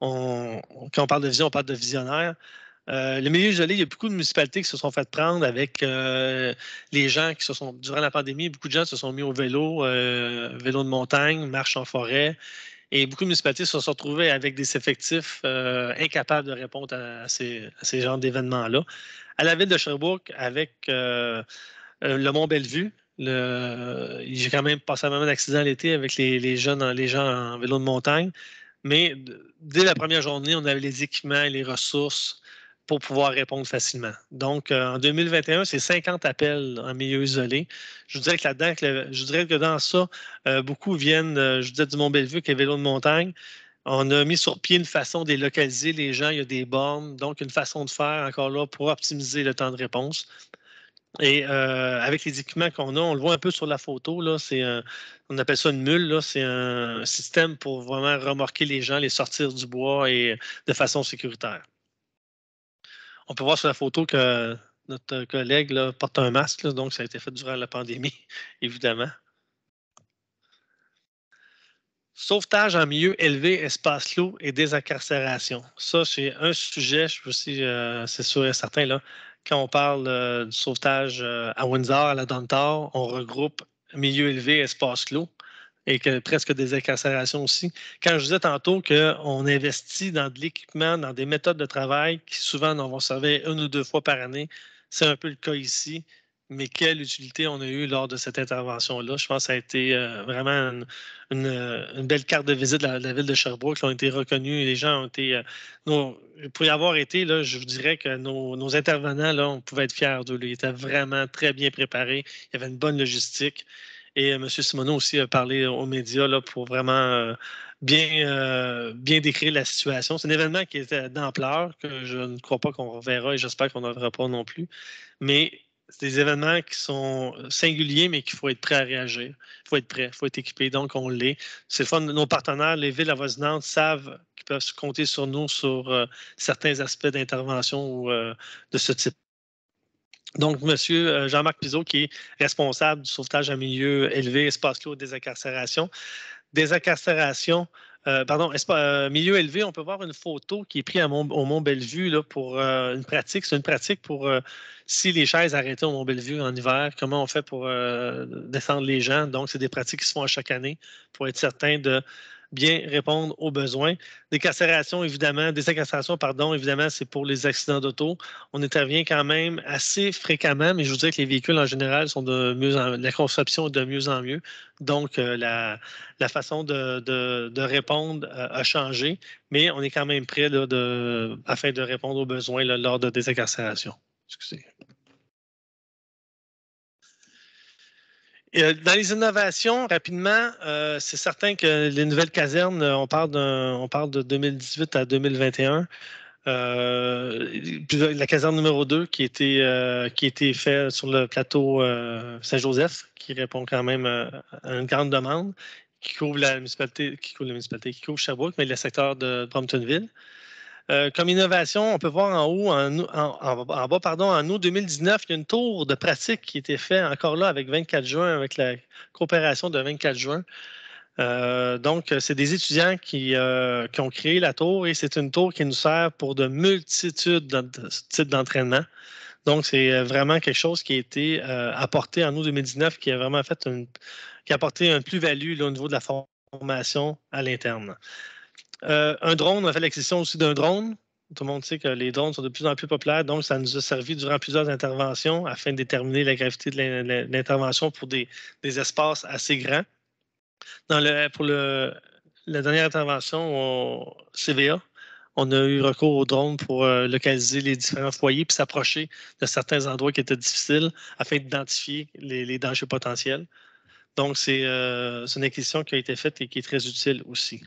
quand on parle de vision, on parle de visionnaire. Euh, le milieu isolé, il y a beaucoup de municipalités qui se sont fait prendre avec les gens qui se sont, durant la pandémie, beaucoup de gens se sont mis au vélo, vélo de montagne, marche en forêt. Et beaucoup de municipalités se sont retrouvées avec des effectifs incapables de répondre à, ces, à ces, genres d'événements-là. À la ville de Sherbrooke, avec le Mont Bellevue, j'ai quand même passé un moment d'accident l'été avec les, gens en vélo de montagne. Mais dès la première journée, on avait les équipements et les ressources pour pouvoir répondre facilement. Donc, euh, en 2021, c'est 50 appels en milieu isolé. Je vous dirais que là-dedans, je que dans ça, euh, beaucoup viennent, euh, je vous du Mont-Bellevue, qui est vélo de montagne. On a mis sur pied une façon de localiser les gens. Il y a des bornes, donc une façon de faire, encore là, pour optimiser le temps de réponse. Et euh, avec les documents qu'on a, on le voit un peu sur la photo, là, on appelle ça une mule, c'est un système pour vraiment remorquer les gens, les sortir du bois et de façon sécuritaire. On peut voir sur la photo que notre collègue porte un masque, donc ça a été fait durant la pandémie, évidemment. Sauvetage en milieu élevé, espace clos et désincarcération. Ça, c'est un sujet, je aussi, euh, c'est sûr et certain, là, quand on parle euh, du sauvetage euh, à Windsor, à la Dantar, on regroupe milieu élevé, espace clos et que presque des incarcérations aussi. Quand je disais tantôt qu'on investit dans de l'équipement, dans des méthodes de travail qui souvent vont servir une ou deux fois par année, c'est un peu le cas ici mais quelle utilité on a eu lors de cette intervention-là. Je pense que ça a été euh, vraiment euh, une, belle carte de visite de la, ville de Sherbrooke. Ils ont été reconnus, les gens ont été. Euh, pour y avoir été, là, je vous dirais que nos, intervenants, là, on pouvait être fiers d'eux. Ils étaient vraiment très bien préparés. Il y avait une bonne logistique. Et M. Simoneau aussi a parlé aux médias là, pour vraiment bien, bien décrire la situation. C'est un événement qui était d'ampleur, que je ne crois pas qu'on reverra et j'espère qu'on n'en verra pas non plus. Mais c'est des événements qui sont euh, singuliers, mais qu'il faut être prêt à réagir. Il faut être prêt, il faut être équipé, donc on l'est. C'est le de Nos partenaires, les villes avoisinantes, savent qu'ils peuvent compter sur nous sur euh, certains aspects d'intervention euh, de ce type. Donc, M. Jean-Marc Pizot, qui est responsable du sauvetage à milieu élevé, espace clos, désincarcération. Désincarcération, est euh, pardon, pas euh, milieu élevé, on peut voir une photo qui est prise au Mont-Bellevue pour euh, une pratique. C'est une pratique pour si les chaises arrêtaient au Mont-Bellevue en hiver, comment on fait pour descendre les gens. Donc, c'est des pratiques qui se font à chaque année pour être certain de bien répondre aux besoins. Des évidemment, des pardon, évidemment, c'est pour les accidents d'auto. On intervient quand même assez fréquemment, mais je vous dirais que les véhicules en général sont de mieux en la conception est de mieux en mieux. Donc, euh, la, la, façon de, de, de répondre euh, a changé, mais on est quand même prêt de, afin de répondre aux besoins lors de désincarcération. Excusez. Euh, dans les innovations, rapidement, euh, c'est certain que les nouvelles casernes, euh, on parle, de 2018 à 2021. la caserne numéro 2 qui a été, faite sur le plateau Saint-Joseph, qui répond quand même à une grande demande, qui couvre la municipalité, qui couvre la municipalité, qui couvre Sherbrooke, mais le secteur de Bromptonville. Euh, comme innovation, on peut voir en haut, en, bas, pardon, en août 2019, il y a une tour de pratique qui a été faite encore là avec 24 juin, avec la coopération de 24 juin. Euh, donc, c'est des étudiants euh, qui, ont créé la tour et c'est une tour qui nous sert pour de multitudes de types d'entraînement. Donc, c'est vraiment quelque chose qui a été apporté en août 2019, qui a vraiment fait qui a apporté un plus-value au niveau de la formation à l'interne. Euh, un drone, on a fait l'acquisition aussi d'un drone. Tout le monde sait que les drones sont de plus en plus populaires, donc ça nous a servi durant plusieurs interventions afin de déterminer la gravité de l'intervention pour des, espaces assez grands. pour la dernière intervention au CVA, on a eu recours au drone pour euh, localiser les différents foyers puis s'approcher de certains endroits qui étaient difficiles afin d'identifier les, dangers potentiels. Donc, euh, c'est une acquisition qui a été faite et qui est très utile aussi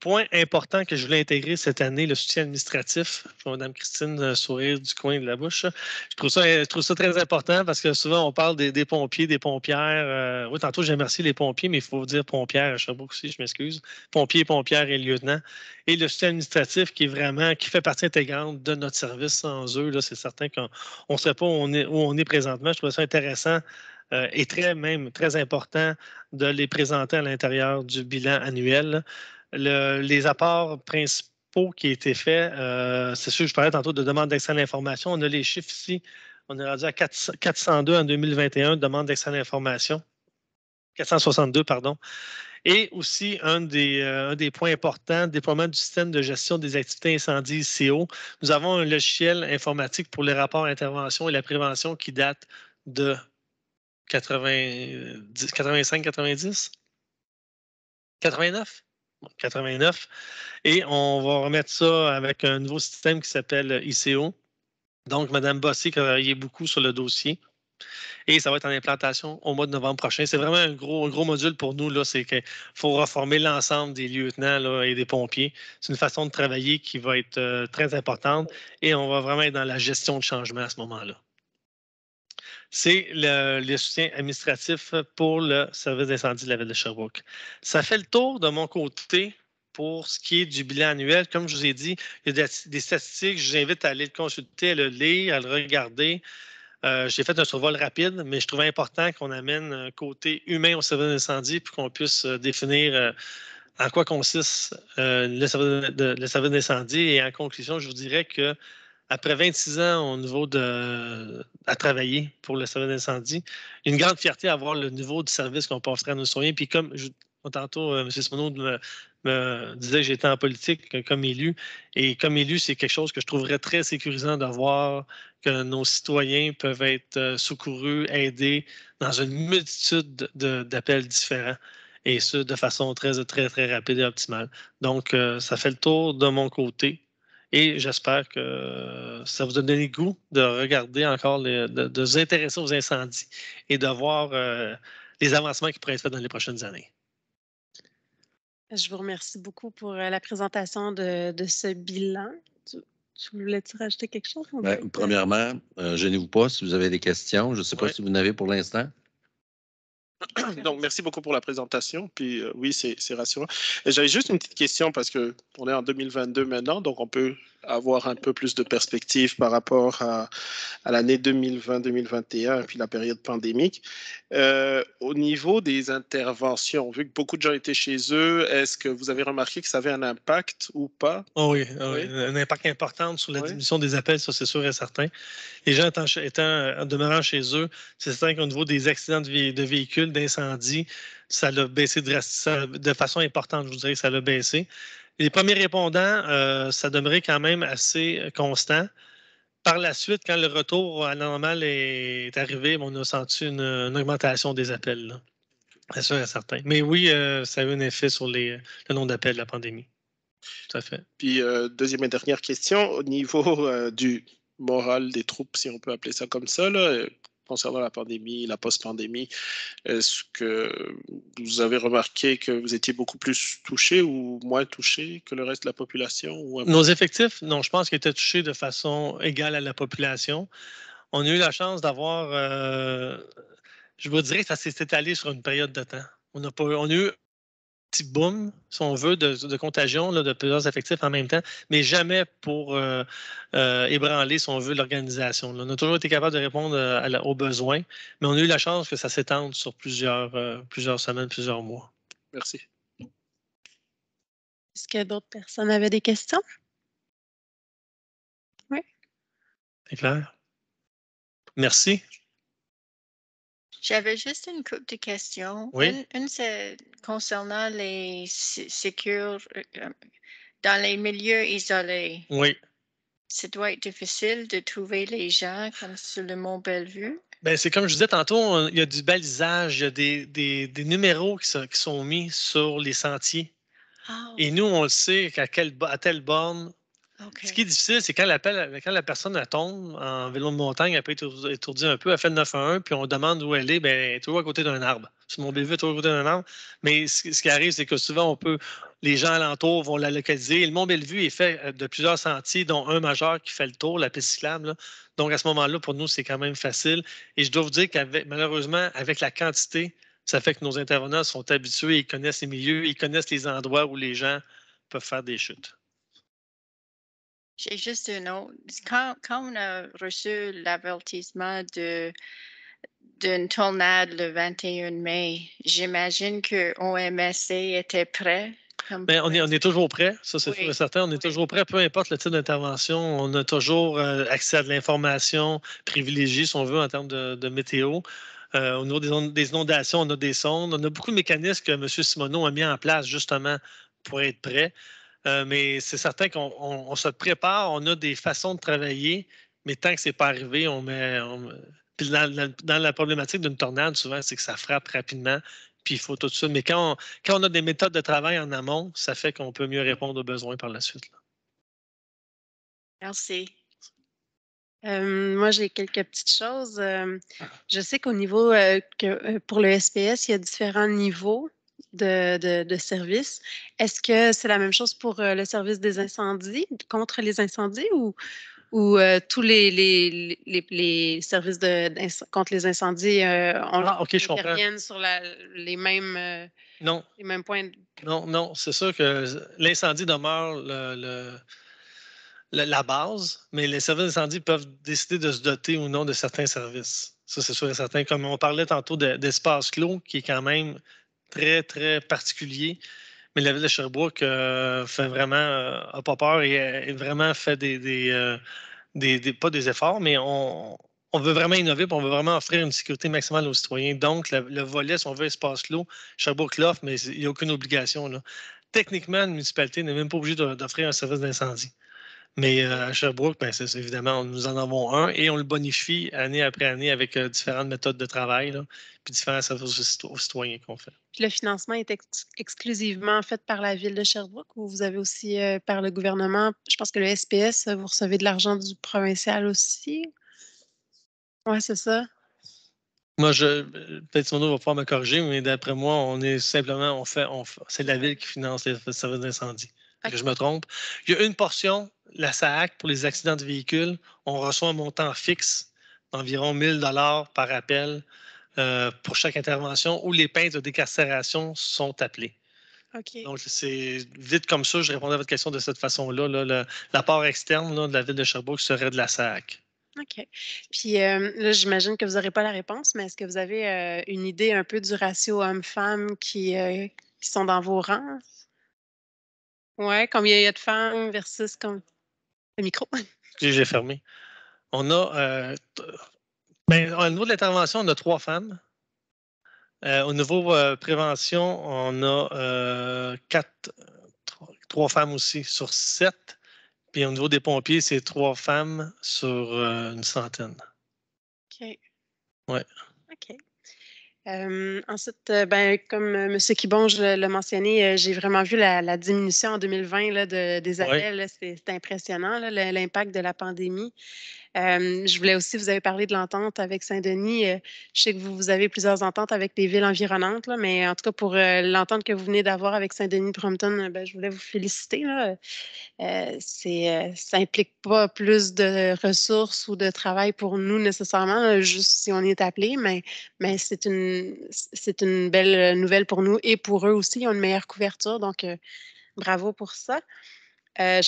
point important que je voulais intégrer cette année, le soutien administratif. Je vois Mme Christine euh, sourire du coin de la bouche. Je trouve ça, je trouve ça très important parce que souvent, on parle des, pompiers, des pompières. Euh, oui, tantôt, j'ai remercié les pompiers, mais il faut dire pompières à Sherbrooke aussi, je m'excuse. Pompiers, pompières et lieutenants. Et le soutien administratif qui est vraiment, qui fait partie intégrante de notre service. Sans eux, là, c'est certain qu'on ne sait pas où on, est, où on est présentement. Je trouve ça intéressant euh, et très, même très important de les présenter à l'intérieur du bilan annuel les apports principaux qui ont été faits, euh, c'est sûr, je parlais tantôt de demande d'accès à l'information. On a les chiffres ici. On est rendu à 402 en 2021, demande d'accès à 462, pardon. Et aussi, un des, euh, des points importants, déploiement du système de gestion des activités incendies CO. Nous avons un logiciel informatique pour les rapports intervention et la prévention qui date de 85-90? 89? 89. Et on va remettre ça avec un nouveau système qui s'appelle ICO. Donc, Mme Bossy travaillait beaucoup sur le dossier. Et ça va être en implantation au mois de novembre prochain. C'est vraiment un gros, gros module pour nous. C'est qu'il faut reformer l'ensemble des lieutenants et des pompiers. C'est une façon de travailler qui va être euh, très importante et on va vraiment être dans la gestion de changement à ce moment-là c'est le, soutien administratif pour le service d'incendie de la ville de Sherbrooke. Ça fait le tour de mon côté pour ce qui est du bilan annuel. Comme je vous ai dit, il y a des statistiques, je vous invite à aller le consulter, à le lire, à le regarder. Euh, j'ai fait un survol rapide, mais je trouvais important qu'on amène un côté humain au service d'incendie pour qu'on puisse euh, définir euh, en quoi consiste le service d'incendie. Et en conclusion, je vous dirais que après 26 ans au niveau de à travailler pour le service d'incendie, une grande fierté à voir le niveau du service qu'on peut à nos citoyens. Puis comme je, tantôt, euh, M. Simoneau me, disait, j'étais en politique comme élu. Et comme élu, c'est quelque chose que je trouverais très sécurisant de voir que nos citoyens peuvent être euh, secourus, aidés dans une multitude d'appels différents et ce, de façon très, très, très rapide et optimale. Donc, euh, ça fait le tour de mon côté. Et j'espère que euh, ça vous donne le goût de regarder encore, de, vous intéresser aux incendies et de voir euh, les avancements qui pourraient être faits dans les prochaines années. Je vous remercie beaucoup pour euh, la présentation de, ce bilan. Tu, voulais-tu rajouter quelque chose? Ben, premièrement, gênez-vous pas si vous avez des questions. Je ne sais pas si vous en avez pour l'instant. Donc, merci beaucoup pour la présentation. Puis euh, oui, c'est rassurant. J'avais juste une petite question parce qu'on est en 2022 maintenant, donc on peut avoir un peu plus de perspective par rapport à, l'année 2020-2021 et puis la période pandémique. Euh, au niveau des interventions, vu que beaucoup de gens étaient chez eux, est-ce que vous avez remarqué que ça avait un impact ou pas? Oh oui, oh un impact important sur la diminution des appels, ça c'est sûr et certain. Les gens étant, euh, demeurant chez eux, c'est certain qu'au niveau des accidents de, véhicules, d'incendies, ça l'a baissé de, de façon importante, je vous dirais ça l'a baissé. Les premiers répondants, euh, ça demeurait quand même assez euh, constant. Par la suite, quand le retour à la est arrivé, on a senti une, augmentation des appels. C'est sûr et certain. Mais oui, euh, ça a eu un effet sur le nombre d'appels de la pandémie. Tout à fait. Puis, deuxième et dernière question, au niveau du moral des troupes, si on peut appeler ça comme ça, là, concernant la pandémie, la post-pandémie. Est-ce que vous avez remarqué que vous étiez beaucoup plus touché ou moins touché que le reste de la population? Nos effectifs, non, je pense qu'ils étaient touchés de façon égale à la population. On a eu la chance d'avoir, euh, je vous dirais ça s'est étalé sur une période de temps. On a, pas, on a eu petit boom, si on veut, de, contagion de plusieurs affectifs en même temps, mais jamais pour euh, euh, ébranler, si on veut, l'organisation. On a toujours été capable de répondre euh, à aux besoins, mais on a eu la chance que ça s'étende sur plusieurs, plusieurs semaines, plusieurs mois. Merci. Est-ce que d'autres personnes avaient des questions? Oui. C'est clair. Merci. J'avais juste une couple de questions. Une, c'est concernant les sécures euh, euh, dans les milieux isolés. Oui. Ça doit être difficile de trouver les gens comme sur le Mont Bellevue. Ben, c'est comme je disais tantôt, il y a du balisage, il y a des, des, numéros qui sont, mis sur les sentiers. Ah, Et nous, on le sait qu'à à telle borne, ce qui est difficile, c'est quand, la personne tombe en vélo de montagne, elle peut être étourdie un peu, elle fait le 9-1-1, puis on demande où elle est, bien, elle est toujours à côté d'un arbre. Sur mon est toujours à côté d'un arbre. Mais ce, qui arrive, c'est que souvent, on peut, les gens alentours vont la localiser. le Mont Bellevue est fait euh, de plusieurs sentiers, dont un majeur qui fait le tour, la piste cyclable. Donc, à ce moment-là, pour nous, c'est quand même facile. Et je dois vous dire qu'avec malheureusement, avec la quantité, ça fait que nos intervenants sont habitués, ils connaissent les milieux, ils connaissent les endroits où les gens peuvent faire des chutes. J'ai juste une autre. Quand, on a reçu l'avertissement d'une tornade le 21 mai, j'imagine que OMSC était prêt. Ben, on, est, toujours prêt, ça c'est certain. On est toujours prêt, peu importe le type d'intervention. On a toujours euh, accès à de l'information privilégiée, si on veut, en termes de, météo. Euh, au niveau des, des, inondations, on a des sondes. On a beaucoup de mécanismes que M. Simoneau a mis en place justement pour être prêt. Euh, mais c'est certain qu'on se prépare, on a des façons de travailler, mais tant que ce n'est pas arrivé, on met. dans, la problématique d'une tornade, souvent, c'est que ça frappe rapidement, puis il faut tout de suite... Mais quand on, a des méthodes de travail en amont, ça fait qu'on peut mieux répondre aux besoins par la suite. Merci. Euh, moi, j'ai quelques petites choses. Euh, je sais qu'au niveau, que, pour le SPS, il y a différents niveaux de, de, Est-ce que c'est la même chose pour euh, le service des incendies, contre les incendies ou, ou euh, tous les, les, les, services de, contre les incendies euh, on ah, sur la, les, mêmes, non. mêmes points? Non, non, c'est sûr que l'incendie demeure le, la base, mais les services d'incendie peuvent décider de se doter ou non de certains services. Ça, c'est sûr et certain. Comme on parlait tantôt d'espace clos, qui est quand même très, très particulier. Mais la ville de Sherbrooke n'a euh, fait vraiment, euh, a pas peur et, euh, vraiment fait des, des, des, pas des efforts, mais on, on veut vraiment innover et on veut vraiment offrir une sécurité maximale aux citoyens. Donc, le volet, si on veut espace clos, Sherbrooke l'offre, mais il n'y a aucune obligation. Là. Techniquement, une municipalité n'est même pas obligée d'offrir un service d'incendie. Mais euh, à Sherbrooke, ben, c'est, évidemment, nous en avons un et on le bonifie année après année avec euh, différentes méthodes de travail, puis différents services aux citoyens qu'on fait. Puis le financement est exclusivement fait par la ville de Sherbrooke ou vous avez aussi euh, par le gouvernement? Je pense que le SPS, vous recevez de l'argent du provincial aussi? Oui, c'est ça. Moi, peut-être nom va pouvoir me corriger, mais d'après moi, on est simplement, on fait, c'est la ville qui finance les services d'incendie. Je me trompe. Il y a une portion la SAAC pour les accidents de véhicules, on reçoit un montant fixe d'environ 1000 dollars par appel euh, pour chaque intervention où les peintes de décarcération sont appelées. Ok. Donc, c'est vite comme ça, je répondais à votre question de cette façon-là. Là, la part externe de la ville de Sherbrooke serait de la SAAC. OK. Puis euh, là, j'imagine que vous n'aurez pas la réponse, mais est-ce que vous avez euh, une idée un peu du ratio hommes-femmes qui, qui sont dans vos rangs? Oui, combien il y a de femmes versus combien? micro. J'ai fermé. On a. Euh, ben, au niveau de l'intervention, on a trois femmes. Euh, au niveau euh, prévention, on a quatre, trois, femmes aussi sur sept. Puis au niveau des pompiers, c'est trois femmes sur une centaine. OK. Ouais. OK ensuite, euh, ben, comme euh, M. Kibonge euh, l'a mentionné, j'ai vraiment vu la, diminution en 2020 là, des appels. C'est impressionnant, l'impact de la pandémie je voulais aussi, vous avez parlé de l'entente avec Saint-Denis. je sais que vous, vous, avez plusieurs ententes avec les villes environnantes, mais en tout cas, pour l'entente que vous venez d'avoir avec saint denis brompton ben, je voulais vous féliciter. ça n'implique pas plus de ressources ou de travail pour nous nécessairement, juste si on y est appelé, mais, mais c'est une, une belle nouvelle pour nous et pour eux aussi. Ils ont une meilleure couverture, donc bravo pour ça. Euh,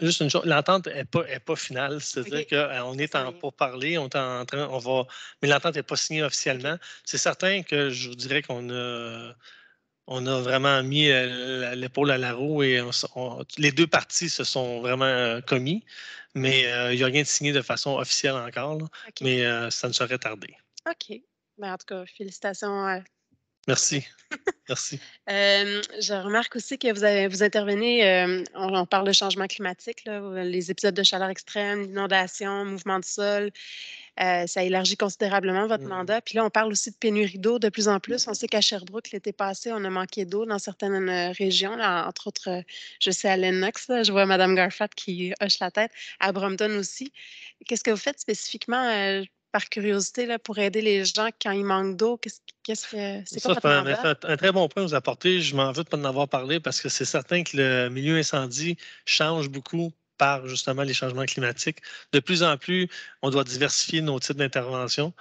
juste une chose, l'entente n'est pas, finale, c'est-à-dire qu'on euh, est en pour parler, on est en train, on va, mais l'entente n'est pas signée officiellement. C'est certain que je vous dirais qu'on a, on a vraiment mis euh, l'épaule à la roue et les deux parties se sont vraiment commis, mais il n'y a rien de signé de façon officielle encore, mais ça ne serait tardé. OK. Mais ben, en tout cas, félicitations à Merci. Merci. je remarque aussi que vous, avez, vous intervenez, on, parle de changement climatique, les épisodes de chaleur extrême, inondations, mouvement de sol. Euh, ça élargit considérablement votre mmh. mandat. Puis là, on parle aussi de pénurie d'eau de plus en plus. Mmh. On sait qu'à Sherbrooke, l'été passé, on a manqué d'eau dans certaines euh, régions, là, entre autres, euh, je sais à Lennox, je vois Mme Garfat qui hoche la tête, à Brompton aussi. Qu'est-ce que vous faites spécifiquement par curiosité, là, pour aider les gens quand ils manquent d'eau? Qu'est-ce que c'est Ça, c'est un, un, très bon point à vous apporter. Je m'en veux de pas en avoir parlé parce que c'est certain que le milieu incendie change beaucoup par justement les changements climatiques. De plus en plus, on doit diversifier nos types d'intervention.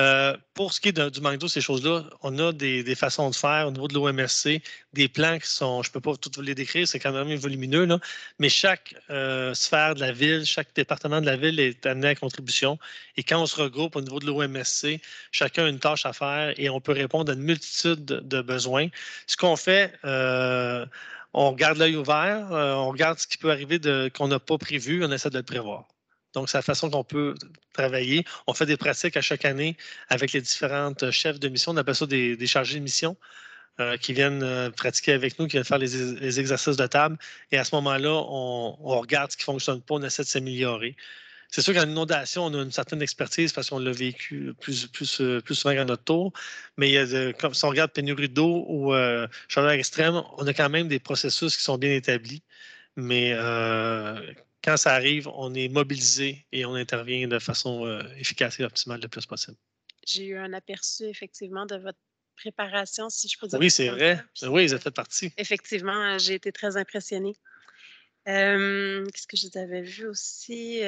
Euh, pour ce qui est du manque d'eau, ces choses-là, on a des, façons de faire au niveau de l'OMSC, des plans qui sont, je ne peux pas tout vous les décrire, c'est quand même volumineux, là, mais chaque euh, sphère de la ville, chaque département de la ville est amené à contribution. Et quand on se regroupe au niveau de l'OMSC, chacun a une tâche à faire et on peut répondre à une multitude de, besoins. Ce qu'on fait... Euh, on garde l'œil ouvert, euh, on regarde ce qui peut arriver qu'on n'a pas prévu, on essaie de le prévoir. Donc, c'est la façon qu'on peut travailler. On fait des pratiques à chaque année avec les différents chefs de mission. On appelle ça des, chargés de mission euh, qui viennent euh, pratiquer avec nous, qui viennent faire les, exercices de table. Et à ce moment-là, on, on regarde ce qui ne fonctionne pas, on essaie de s'améliorer. C'est sûr qu'en inondation, on a une certaine expertise parce qu'on l'a vécu plus, plus, euh, plus souvent qu'à notre tour. Mais comme si on regarde pénurie d'eau ou euh, chaleur extrême, on a quand même des processus qui sont bien établis. Mais euh, quand ça arrive, on est mobilisé et on intervient de façon efficace et optimale le plus possible. J'ai eu un aperçu effectivement de votre préparation, si je peux dire. Oui, c'est vrai. Oui, ils ont fait partie. Effectivement, j'ai été très impressionné. Qu'est-ce que je avais vu aussi?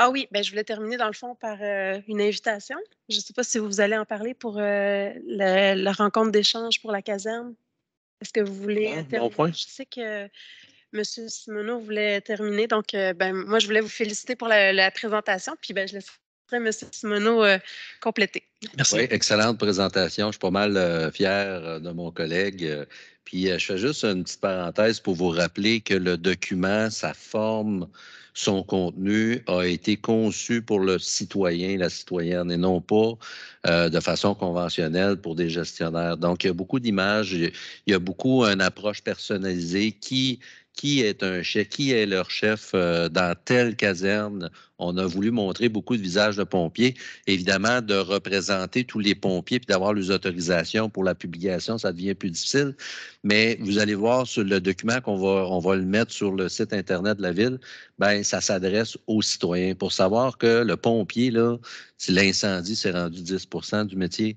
Ah oui, ben, je voulais terminer dans le fond par une invitation. Je ne sais pas si vous allez en parler pour la, rencontre d'échange pour la caserne. Est-ce que vous voulez ah, Je sais que M. Simoneau voulait terminer. Donc, ben, moi, je voulais vous féliciter pour la, présentation. Puis, ben, je laisse M. Simoneau euh, compléter. Merci. excellente présentation. Je suis pas mal euh, fier euh, de mon collègue. Puis je fais juste une petite parenthèse pour vous rappeler que le document, sa forme, son contenu a été conçu pour le citoyen, la citoyenne, et non pas de façon conventionnelle pour des gestionnaires. Donc, il y a beaucoup d'images, il y a beaucoup une approche personnalisée qui qui est un chef, qui est leur chef euh, dans telle caserne. On a voulu montrer beaucoup de visages de pompiers. Évidemment, de représenter tous les pompiers puis d'avoir les autorisations pour la publication, ça devient plus difficile. Mais vous mm-hmm. allez voir sur le document qu'on va, on va le mettre sur le site Internet de la ville, ben ça s'adresse aux citoyens pour savoir que le pompier, là, si l'incendie s'est rendu 10 du métier,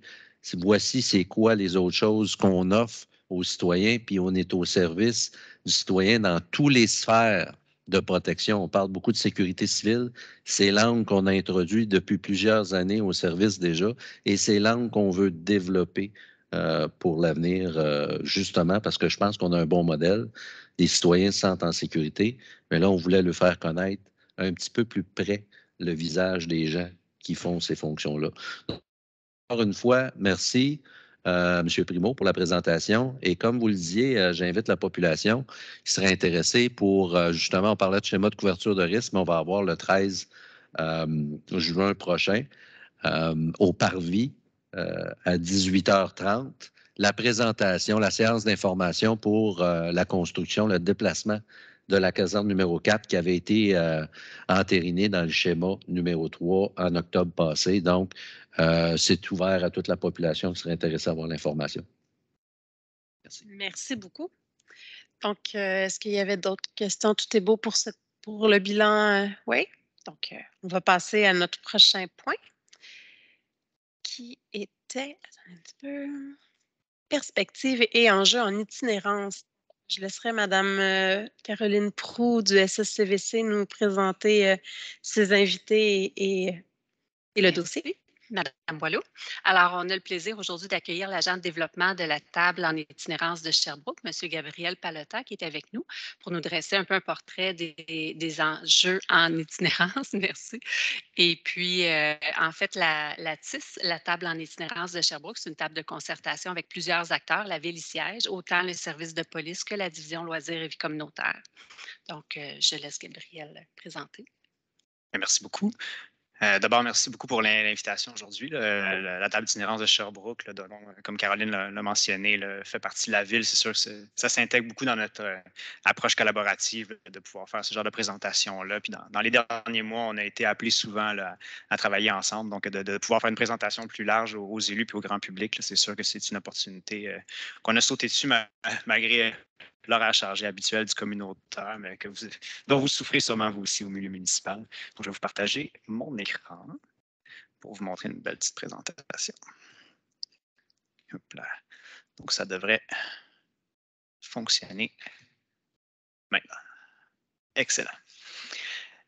voici c'est quoi les autres choses qu'on offre aux citoyens, puis on est au service du citoyen dans toutes les sphères de protection. On parle beaucoup de sécurité civile. C'est l'angle qu'on a introduit depuis plusieurs années au service déjà, et c'est l'angle qu'on veut développer euh, pour l'avenir, euh, justement, parce que je pense qu'on a un bon modèle. Les citoyens se sentent en sécurité, mais là, on voulait le faire connaître un petit peu plus près le visage des gens qui font ces fonctions-là. Encore une fois, merci. Euh, Monsieur M. Primo, pour la présentation. Et comme vous le disiez, euh, j'invite la population qui serait intéressée pour, euh, justement, on parlait de schéma de couverture de risque, mais on va avoir le 13 juin prochain au Parvis à 18h30 la présentation, la séance d'information pour la construction, le déplacement de la caserne numéro 4 qui avait été entérinée dans le schéma numéro 3 en octobre passé. Donc, euh, c'est ouvert à toute la population qui serait intéressée à avoir l'information. Merci. beaucoup. Donc, euh, est-ce qu'il y avait d'autres questions? Tout est beau pour, pour le bilan? Euh, oui? Donc, on va passer à notre prochain point qui était un peu, perspective et enjeux en itinérance. Je laisserai Madame Caroline Prou du SSCVC nous présenter ses invités et, et le dossier. Madame Boileau. Alors, on a le plaisir aujourd'hui d'accueillir l'agent de développement de la table en itinérance de Sherbrooke, M. Gabriel Palotta, qui est avec nous pour nous dresser un peu un portrait des, enjeux en itinérance. Merci. Et puis, euh, en fait, la, la, TIS, la table en itinérance de Sherbrooke, c'est une table de concertation avec plusieurs acteurs. La ville y siège, autant les services de police que la division loisirs et vie communautaire. Donc, euh, je laisse Gabriel présenter. Merci beaucoup. Euh, d'abord, merci beaucoup pour l'invitation aujourd'hui. Euh, la, table d'itinérance de Sherbrooke, euh, comme Caroline l'a mentionné, fait partie de la ville. C'est sûr que ça s'intègre beaucoup dans notre approche collaborative de pouvoir faire ce genre de présentation-là. Puis dans, les derniers mois, on a été appelé souvent à travailler ensemble. Donc, de, pouvoir faire une présentation plus large aux, élus puis au grand public, c'est sûr que c'est une opportunité qu'on a sauté dessus malgré l'heure à charger habituelle du communautaire, mais que vous, dont vous souffrez sûrement vous aussi au milieu municipal. Donc, je vais vous partager mon écran pour vous montrer une belle petite présentation. Hop Donc, ça devrait fonctionner maintenant. Excellent.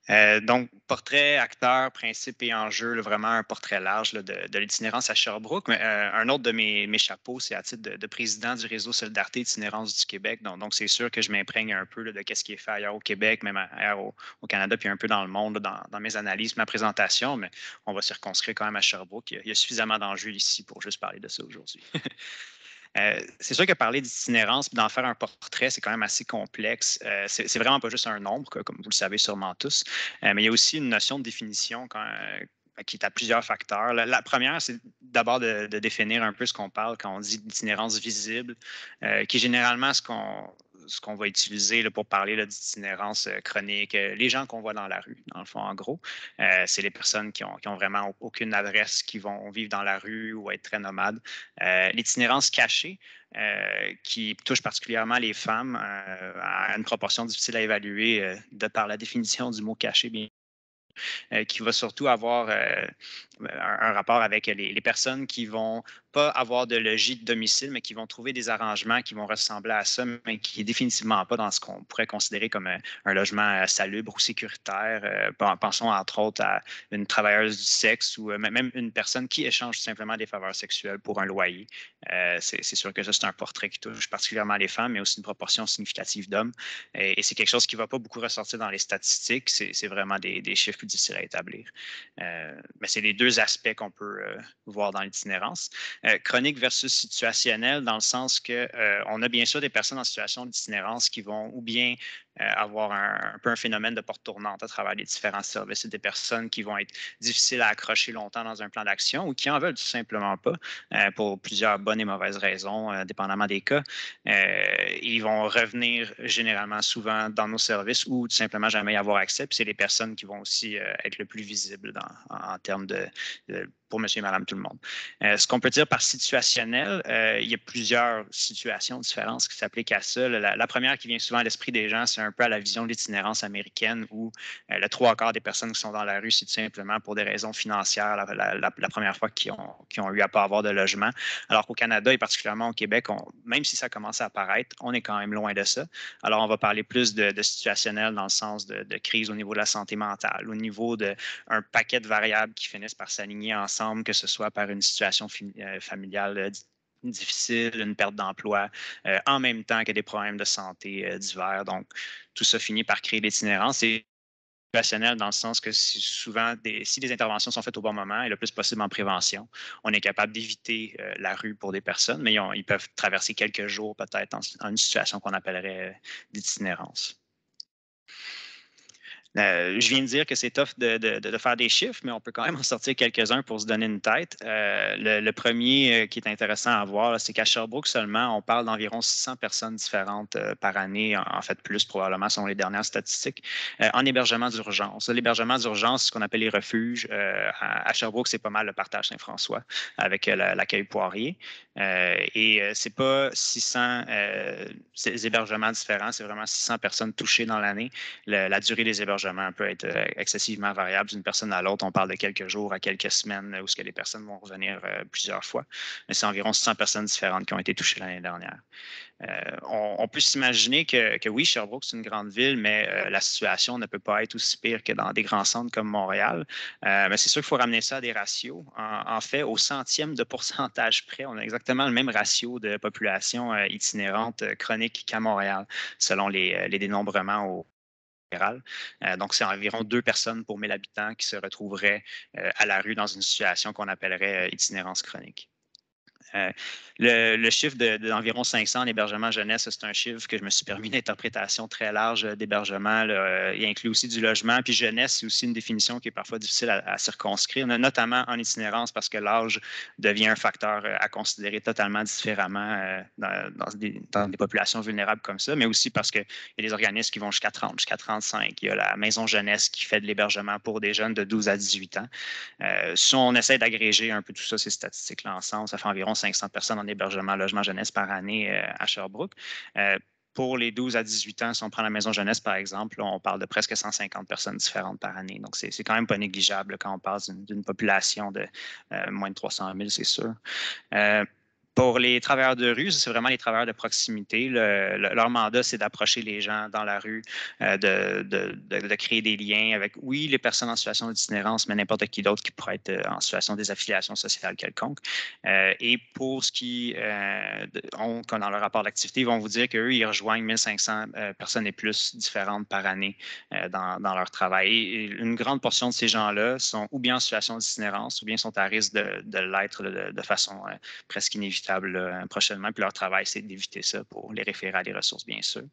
Euh, donc, portrait, acteur, principe et enjeu, vraiment un portrait large de, l'itinérance à Sherbrooke. Mais, euh, un autre de mes, chapeaux, c'est à titre de, président du réseau Solidarité Itinérance du Québec. Donc, c'est sûr que je m'imprègne un peu de ce qui est fait ailleurs au Québec, même ailleurs au, Canada, puis un peu dans le monde, dans, mes analyses, ma présentation. Mais on va circonscrire quand même à Sherbrooke. il y a suffisamment d'enjeux ici pour juste parler de ça aujourd'hui. Euh, c'est sûr que parler d'itinérance d'en faire un portrait, c'est quand même assez complexe. Euh, c'est vraiment pas juste un nombre, comme vous le savez sûrement tous, euh, mais il y a aussi une notion de définition quand, qui est à plusieurs facteurs. La, première, c'est d'abord de, de, définir un peu ce qu'on parle quand on dit d'itinérance visible, qui est généralement ce qu'on ce qu'on va utiliser pour parler d'itinérance euh, chronique, euh, les gens qu'on voit dans la rue, dans le fond, en gros. Euh, c'est les personnes qui ont, vraiment aucune adresse, qui vont vivre dans la rue ou être très nomades. L'itinérance cachée, qui touche particulièrement les femmes à une proportion difficile à évaluer de par la définition du mot caché, bien qui va surtout avoir un rapport avec les, personnes qui vont pas avoir de logis de domicile, mais qui vont trouver des arrangements qui vont ressembler à ça, mais qui est définitivement pas dans ce qu'on pourrait considérer comme euh, un, logement euh, salubre ou sécuritaire. Euh, pensons entre autres à une travailleuse du sexe ou même une personne qui échange simplement des faveurs sexuelles pour un loyer. c'est sûr que ça, c'est un portrait qui touche particulièrement les femmes, mais aussi une proportion significative d'hommes. Et, c'est quelque chose qui ne va pas beaucoup ressortir dans les statistiques. C'est vraiment des, chiffres plus difficiles à établir. mais c'est les deux aspects qu'on peut euh, voir dans l'itinérance. Euh, chronique versus situationnel dans le sens que euh, on a bien sûr des personnes en situation d'itinérance qui vont ou bien euh, avoir un, peu un phénomène de porte tournante à travers les différents services et des personnes qui vont être difficiles à accrocher longtemps dans un plan d'action ou qui en veulent tout simplement pas euh, pour plusieurs bonnes et mauvaises raisons, euh, dépendamment des cas. ils vont revenir généralement souvent dans nos services ou tout simplement jamais y avoir accès. Puis c'est les personnes qui vont aussi être le plus visibles dans, en, termes de monsieur et madame tout le monde. Euh, ce qu'on peut dire par situationnel, euh, il y a plusieurs situations différentes qui s'appliquent à ça. La, première qui vient souvent à l'esprit des gens, c'est un peu à la vision de l'itinérance américaine où euh, le trois quarts des personnes qui sont dans la rue, c'est tout simplement pour des raisons financières la, première fois qu'ils ont, ont, eu à pas avoir de logement. Alors qu'au Canada et particulièrement au Québec, même si ça commence à apparaître, on est quand même loin de ça. Alors on va parler plus de, situationnel dans le sens de, de crise au niveau de la santé mentale, au niveau d'un paquet de variables qui finissent par s'aligner ensemble que ce soit par une situation euh, familiale euh, difficile, une perte d'emploi, euh, en même temps que des problèmes de santé divers. Donc, tout ça finit par créer l'itinérance C'est rationnel dans le sens que souvent, si les interventions sont faites au bon moment et le plus possible en prévention, on est capable d'éviter la rue pour des personnes, mais ils, peuvent traverser quelques jours peut-être en, une situation qu'on appellerait d'itinérance. Euh, je viens de dire que c'est tough de, faire des chiffres, mais on peut quand même en sortir quelques-uns pour se donner une tête. Euh, le, premier euh, qui est intéressant à voir, c'est qu'à Sherbrooke seulement, on parle d'environ 600 personnes différentes par année, en, fait plus probablement selon les dernières statistiques, en hébergement d'urgence. L'hébergement d'urgence, ce qu'on appelle les refuges, à, Sherbrooke, c'est pas mal le partage Saint-François avec l'accueil Poirier. et c'est pas 600 hébergements différents, c'est vraiment 600 personnes touchées dans l'année. La durée des hébergements peut être euh, excessivement variable d'une personne à l'autre. On parle de quelques jours à quelques semaines euh, où ce que les personnes vont revenir euh, plusieurs fois. Mais c'est environ 100 personnes différentes qui ont été touchées l'année dernière. on, peut s'imaginer que, oui, Sherbrooke, c'est une grande ville, mais la situation ne peut pas être aussi pire que dans des grands centres comme Montréal. mais c'est sûr qu'il faut ramener ça à des ratios. En, fait, au centième de pourcentage près, on a exactement le même ratio de population itinérante chronique qu'à Montréal, selon les, les dénombrements au, euh, donc, c'est environ deux personnes pour 1000 habitants qui se retrouveraient euh, à la rue dans une situation qu'on appellerait euh, itinérance chronique. Euh, le, chiffre d'environ 500 en hébergement jeunesse, c'est un chiffre que je me suis permis d'interprétation très large euh, d'hébergement. Euh, il inclut aussi du logement. Puis jeunesse, c'est aussi une définition qui est parfois difficile à, circonscrire, notamment en itinérance parce que l'âge devient un facteur à considérer totalement différemment dans, des, populations vulnérables comme ça, mais aussi parce qu'il y a des organismes qui vont jusqu'à 30, jusqu'à 35. Il y a la maison jeunesse qui fait de l'hébergement pour des jeunes de 12 à 18 ans. si on essaie d'agréger un peu tout ça, ces statistiques-là ensemble, ça fait environ 500 personnes en hébergement logement jeunesse par année euh, à Sherbrooke. Euh, pour les 12 à 18 ans, si on prend la maison jeunesse, par exemple, on parle de presque 150 personnes différentes par année. Donc, c'est quand même pas négligeable quand on parle d'une population de euh, moins de 300 000, c'est sûr. Pour les travailleurs de rue, c'est vraiment les travailleurs de proximité. leur mandat, c'est d'approcher les gens dans la rue, euh, de, créer des liens avec, oui, les personnes en situation d'itinérance, mais n'importe qui d'autre qui pourrait être euh, en situation des affiliations sociales quelconques. Euh, et pour ce qui ont, dans leur rapport d'activité, ils vont vous dire qu'eux, ils rejoignent 1500 personnes et plus différentes par année dans, dans, leur travail. Et une grande portion de ces gens-là sont ou bien en situation d'itinérance ou bien sont à risque de, l'être de, façon presque inévitable euh, prochainement. Puis leur travail, c'est d'éviter ça pour les référer à des ressources, bien sûr.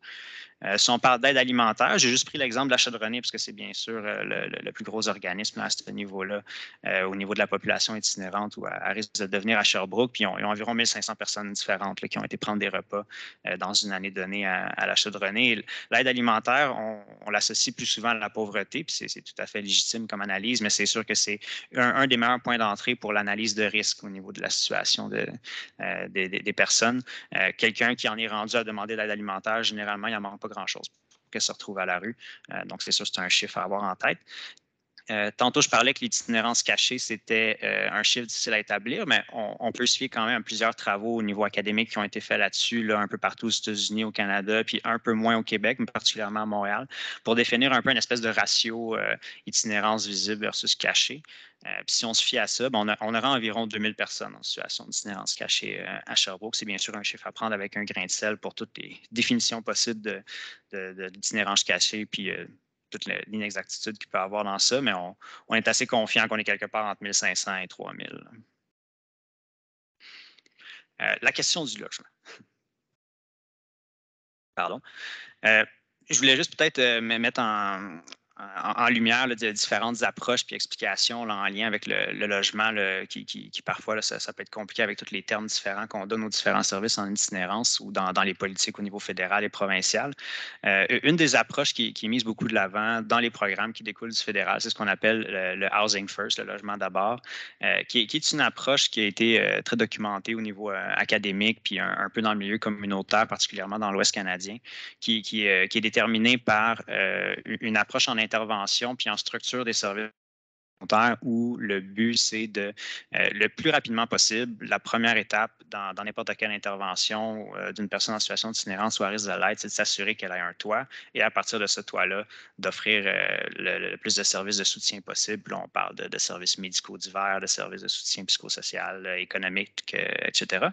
Euh, si on parle d'aide alimentaire, j'ai juste pris l'exemple de la chaudronnée parce que c'est bien sûr euh, le, plus gros organisme à ce niveau-là, euh, au niveau de la population itinérante ou à, risque de devenir à Sherbrooke. Puis on, ils ont environ 1500 personnes différentes qui ont été prendre des repas dans une année donnée à, à la chaudronnée L'aide alimentaire, on, l'associe plus souvent à la pauvreté, puis c'est tout à fait légitime comme analyse, mais c'est sûr que c'est un, des meilleurs points d'entrée pour l'analyse de risque au niveau de la situation de, des, des, personnes. Quelqu'un qui en est rendu à demander l'aide alimentaire, généralement, il n'en manque pas grand-chose pour qu'elle se retrouve à la rue. Euh, donc, c'est sûr, c'est un chiffre à avoir en tête. Euh, tantôt, je parlais que l'itinérance cachée, c'était euh, un chiffre difficile à établir, mais on, peut se fier quand même à plusieurs travaux au niveau académique qui ont été faits là-dessus, un peu partout aux États-Unis, au Canada, puis un peu moins au Québec, mais particulièrement à Montréal, pour définir un peu une espèce de ratio euh, itinérance visible versus cachée. puis si on se fie à ça, ben, on, aura environ 2000 personnes en situation d'itinérance cachée à Sherbrooke. C'est bien sûr un chiffre à prendre avec un grain de sel pour toutes les définitions possibles de, de, cachée, puis toute l'inexactitude qu'il peut avoir dans ça, mais on, est assez confiant qu'on est quelque part entre 1500 et 3000. Euh, la question du logement. Pardon. Euh, je voulais juste peut-être euh, me mettre en, en, lumière de différentes approches puis explications là, en lien avec le, logement qui, qui, parfois ça, peut être compliqué avec tous les termes différents qu'on donne aux différents services en itinérance ou dans, dans les politiques au niveau fédéral et provincial. Euh, une des approches qui, est mise beaucoup de l'avant dans les programmes qui découlent du fédéral, c'est ce qu'on appelle le, Housing First, le logement d'abord, euh, qui qui, est une approche qui a été euh, très documentée au niveau académique puis un, un, peu dans le milieu communautaire, particulièrement dans l'Ouest canadien, qui, est déterminée par une approche en interne intervention puis en structure des services où le but, c'est de, euh, le plus rapidement possible, la première étape dans, n'importe quelle intervention euh, d'une personne en situation d'itinérance ou à risque de l'aide, c'est de s'assurer qu'elle ait un toit et à partir de ce toit-là, d'offrir euh, le, plus de services de soutien possible. on parle de, services médicaux divers, de services de soutien psychosocial, économique, etc.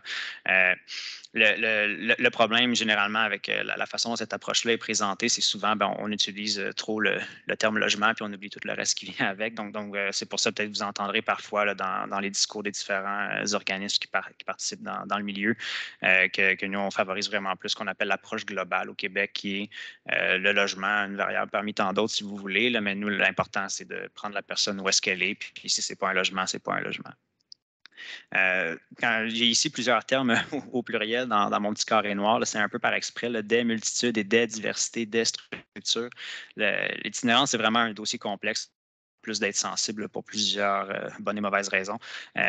Le, problème généralement avec la, façon dont cette approche-là est présentée, c'est souvent qu'on ben, on utilise trop le, terme logement puis on oublie tout le reste qui vient avec. Donc, donc euh, c'est pour ça peut-être que vous entendrez parfois dans, les discours des différents euh, organismes qui, participent dans, le milieu euh, que, nous, on favorise vraiment plus ce qu'on appelle l'approche globale au Québec, qui est le logement, une variable parmi tant d'autres, si vous voulez. mais nous, l'important, c'est de prendre la personne où est-ce qu'elle est, puis, si ce n'est pas un logement, ce n'est pas un logement. j'ai ici plusieurs termes au pluriel dans, mon petit carré noir, c'est un peu par exprès, le des multitudes et des diversités, des structures. L'itinérance, c'est vraiment un dossier complexe plus d'être sensible pour plusieurs euh, bonnes et mauvaises raisons. Euh,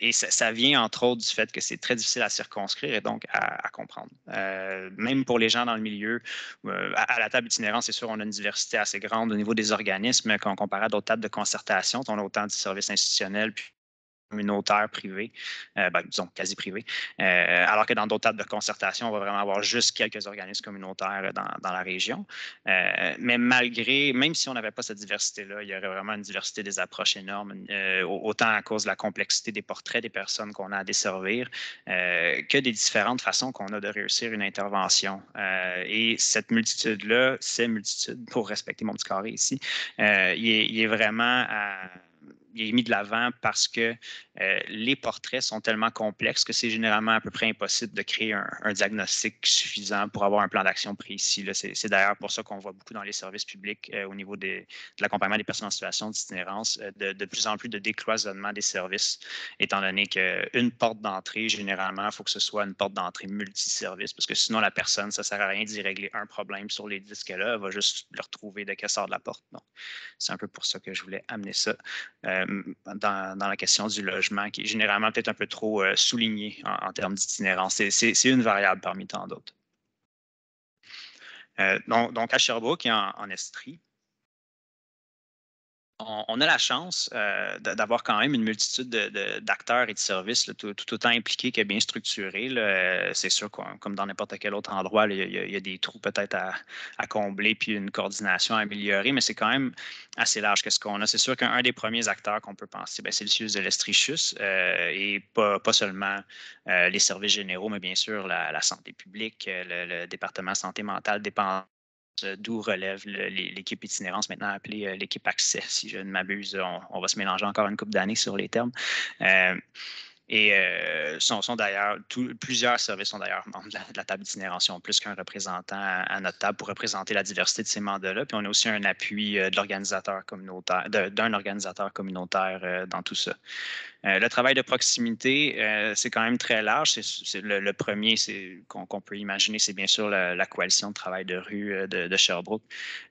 et ça, vient entre autres du fait que c'est très difficile à circonscrire et donc à, comprendre. Euh, même pour les gens dans le milieu, à, la table itinérante, c'est sûr, on a une diversité assez grande au niveau des organismes quand on compare à d'autres tables de concertation. On a autant du service institutionnel puis communautaire privée, euh, ben, disons quasi privés. Euh, alors que dans d'autres tables de concertation, on va vraiment avoir juste quelques organismes communautaires euh, dans, la région. Euh, mais malgré, même si on n'avait pas cette diversité-là, il y aurait vraiment une diversité des approches énormes, autant à cause de la complexité des portraits des personnes qu'on a à desservir que des différentes façons qu'on a de réussir une intervention. et cette multitude-là, ces multitudes, pour respecter mon petit carré ici, il est, il, est, vraiment à il est mis de l'avant parce que euh, les portraits sont tellement complexes que c'est généralement à peu près impossible de créer un, diagnostic suffisant pour avoir un plan d'action précis. C'est d'ailleurs pour ça qu'on voit beaucoup dans les services publics euh, au niveau de l'accompagnement des personnes en situation d'itinérance, euh, de, plus en plus de décloisonnement des services, étant donné qu'une porte d'entrée, généralement, il faut que ce soit une porte d'entrée multiservice, parce que sinon la personne, ça ne sert à rien d'y régler un problème sur les disques là, elle va juste le retrouver dès qu'elle sort de la porte. Donc, c'est un peu pour ça que je voulais amener ça. Euh, dans, la question du logement, qui est généralement peut-être un peu trop euh, souligné en, termes d'itinérance. C'est une variable parmi tant d'autres. Euh, donc, à Sherbrooke et en Estrie, on, a la chance euh, d'avoir quand même une multitude d'acteurs et de services tout, autant impliqués que bien structurés. Euh, c'est sûr, comme dans n'importe quel autre endroit, il y, a des trous peut-être à, combler puis une coordination à améliorer, mais c'est quand même assez large que ce qu'on a. C'est sûr qu'un des premiers acteurs qu'on peut penser, ben, c'est le CIUS de l'Estrichus euh, et pas, seulement les services généraux, mais bien sûr la, santé publique, le, département santé mentale dépendant euh, d'où relève l'équipe itinérance, maintenant appelée euh, l'équipe accès, si je ne m'abuse. On, va se mélanger encore une couple d'années sur les termes. Euh, et sont, d'ailleurs, plusieurs services sont d'ailleurs membres de la, table itinérance, table ont plus qu'un représentant à, notre table pour représenter la diversité de ces mandats-là. Puis on a aussi un appui de l'organisateur communautaire, d'un organisateur communautaire dans tout ça. Euh, le travail de proximité, euh, c'est quand même très large. C'est le, premier, premier qu'on peut imaginer, c'est bien sûr la, coalition de travail de rue euh, de, Sherbrooke,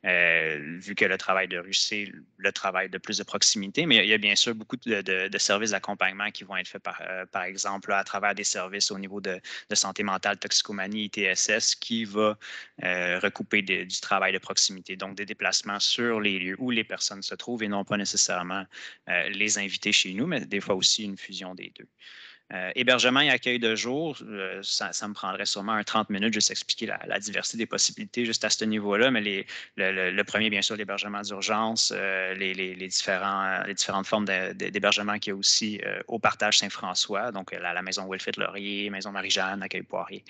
vu que le travail de rue, c'est le travail de plus de proximité, mais il y a bien sûr beaucoup de, services d'accompagnement qui vont être faits, par, par exemple, à travers des services au niveau de, santé mentale, toxicomanie, TSS, qui va recouper du travail de proximité, donc des déplacements sur les lieux où les personnes se trouvent et non pas nécessairement les inviter chez nous, mais des fois aussi une fusion des deux. Euh, hébergement et accueil de jour, euh, ça, me prendrait sûrement un 30 minutes juste expliquer la, diversité des possibilités juste à ce niveau-là, mais le, premier, bien sûr, l'hébergement d'urgence, euh, les, différentes formes d'hébergement qu'il y a aussi au Partage Saint-François, donc la, maison Wilfrid Laurier, maison Marie-Jeanne, accueil Poirier,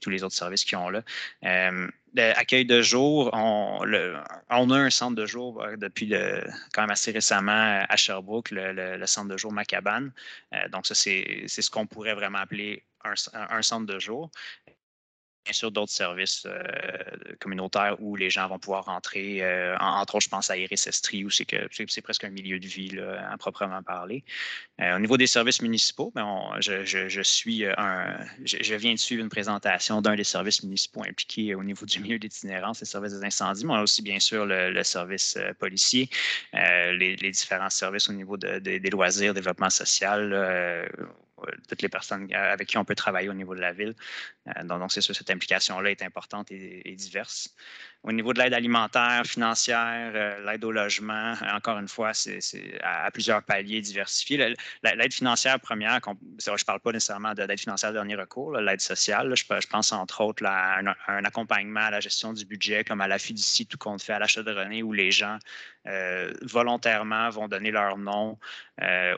tous les autres services qu'ils ont là accueil de jour, on, a un centre de jour euh, depuis quand même assez récemment euh, à Sherbrooke, le, centre de jour Macabane. Euh, donc, ça, c'est ce qu'on pourrait vraiment appeler un, centre de jour bien sûr d'autres services euh, communautaires où les gens vont pouvoir rentrer. Euh, entre autres, je pense à Iris Estrie, où c'est que c'est presque un milieu de vie là, à proprement parler. Euh, au niveau des services municipaux, ben, je, suis un, je, viens de suivre une présentation d'un des services municipaux impliqués au niveau du milieu d'itinérance, les services des incendies, mais aussi bien sûr le, service policier, les, différents services au niveau des loisirs, développement social. Euh, toutes les personnes euh, avec qui on peut travailler au niveau de la ville. Euh, donc, c'est sûr, cette implication-là est importante et diverse au niveau de l'aide alimentaire, financière, euh, l'aide au logement, euh, encore une fois, c'est à, plusieurs paliers diversifiés. L'aide financière première, je ne parle pas nécessairement d'aide financière de dernier recours, l'aide sociale. je, je, pense entre autres à, un, accompagnement à la gestion du budget, comme à la fiducie, tout compte fait, à l'achat de René, où les gens euh, volontairement vont donner leur nom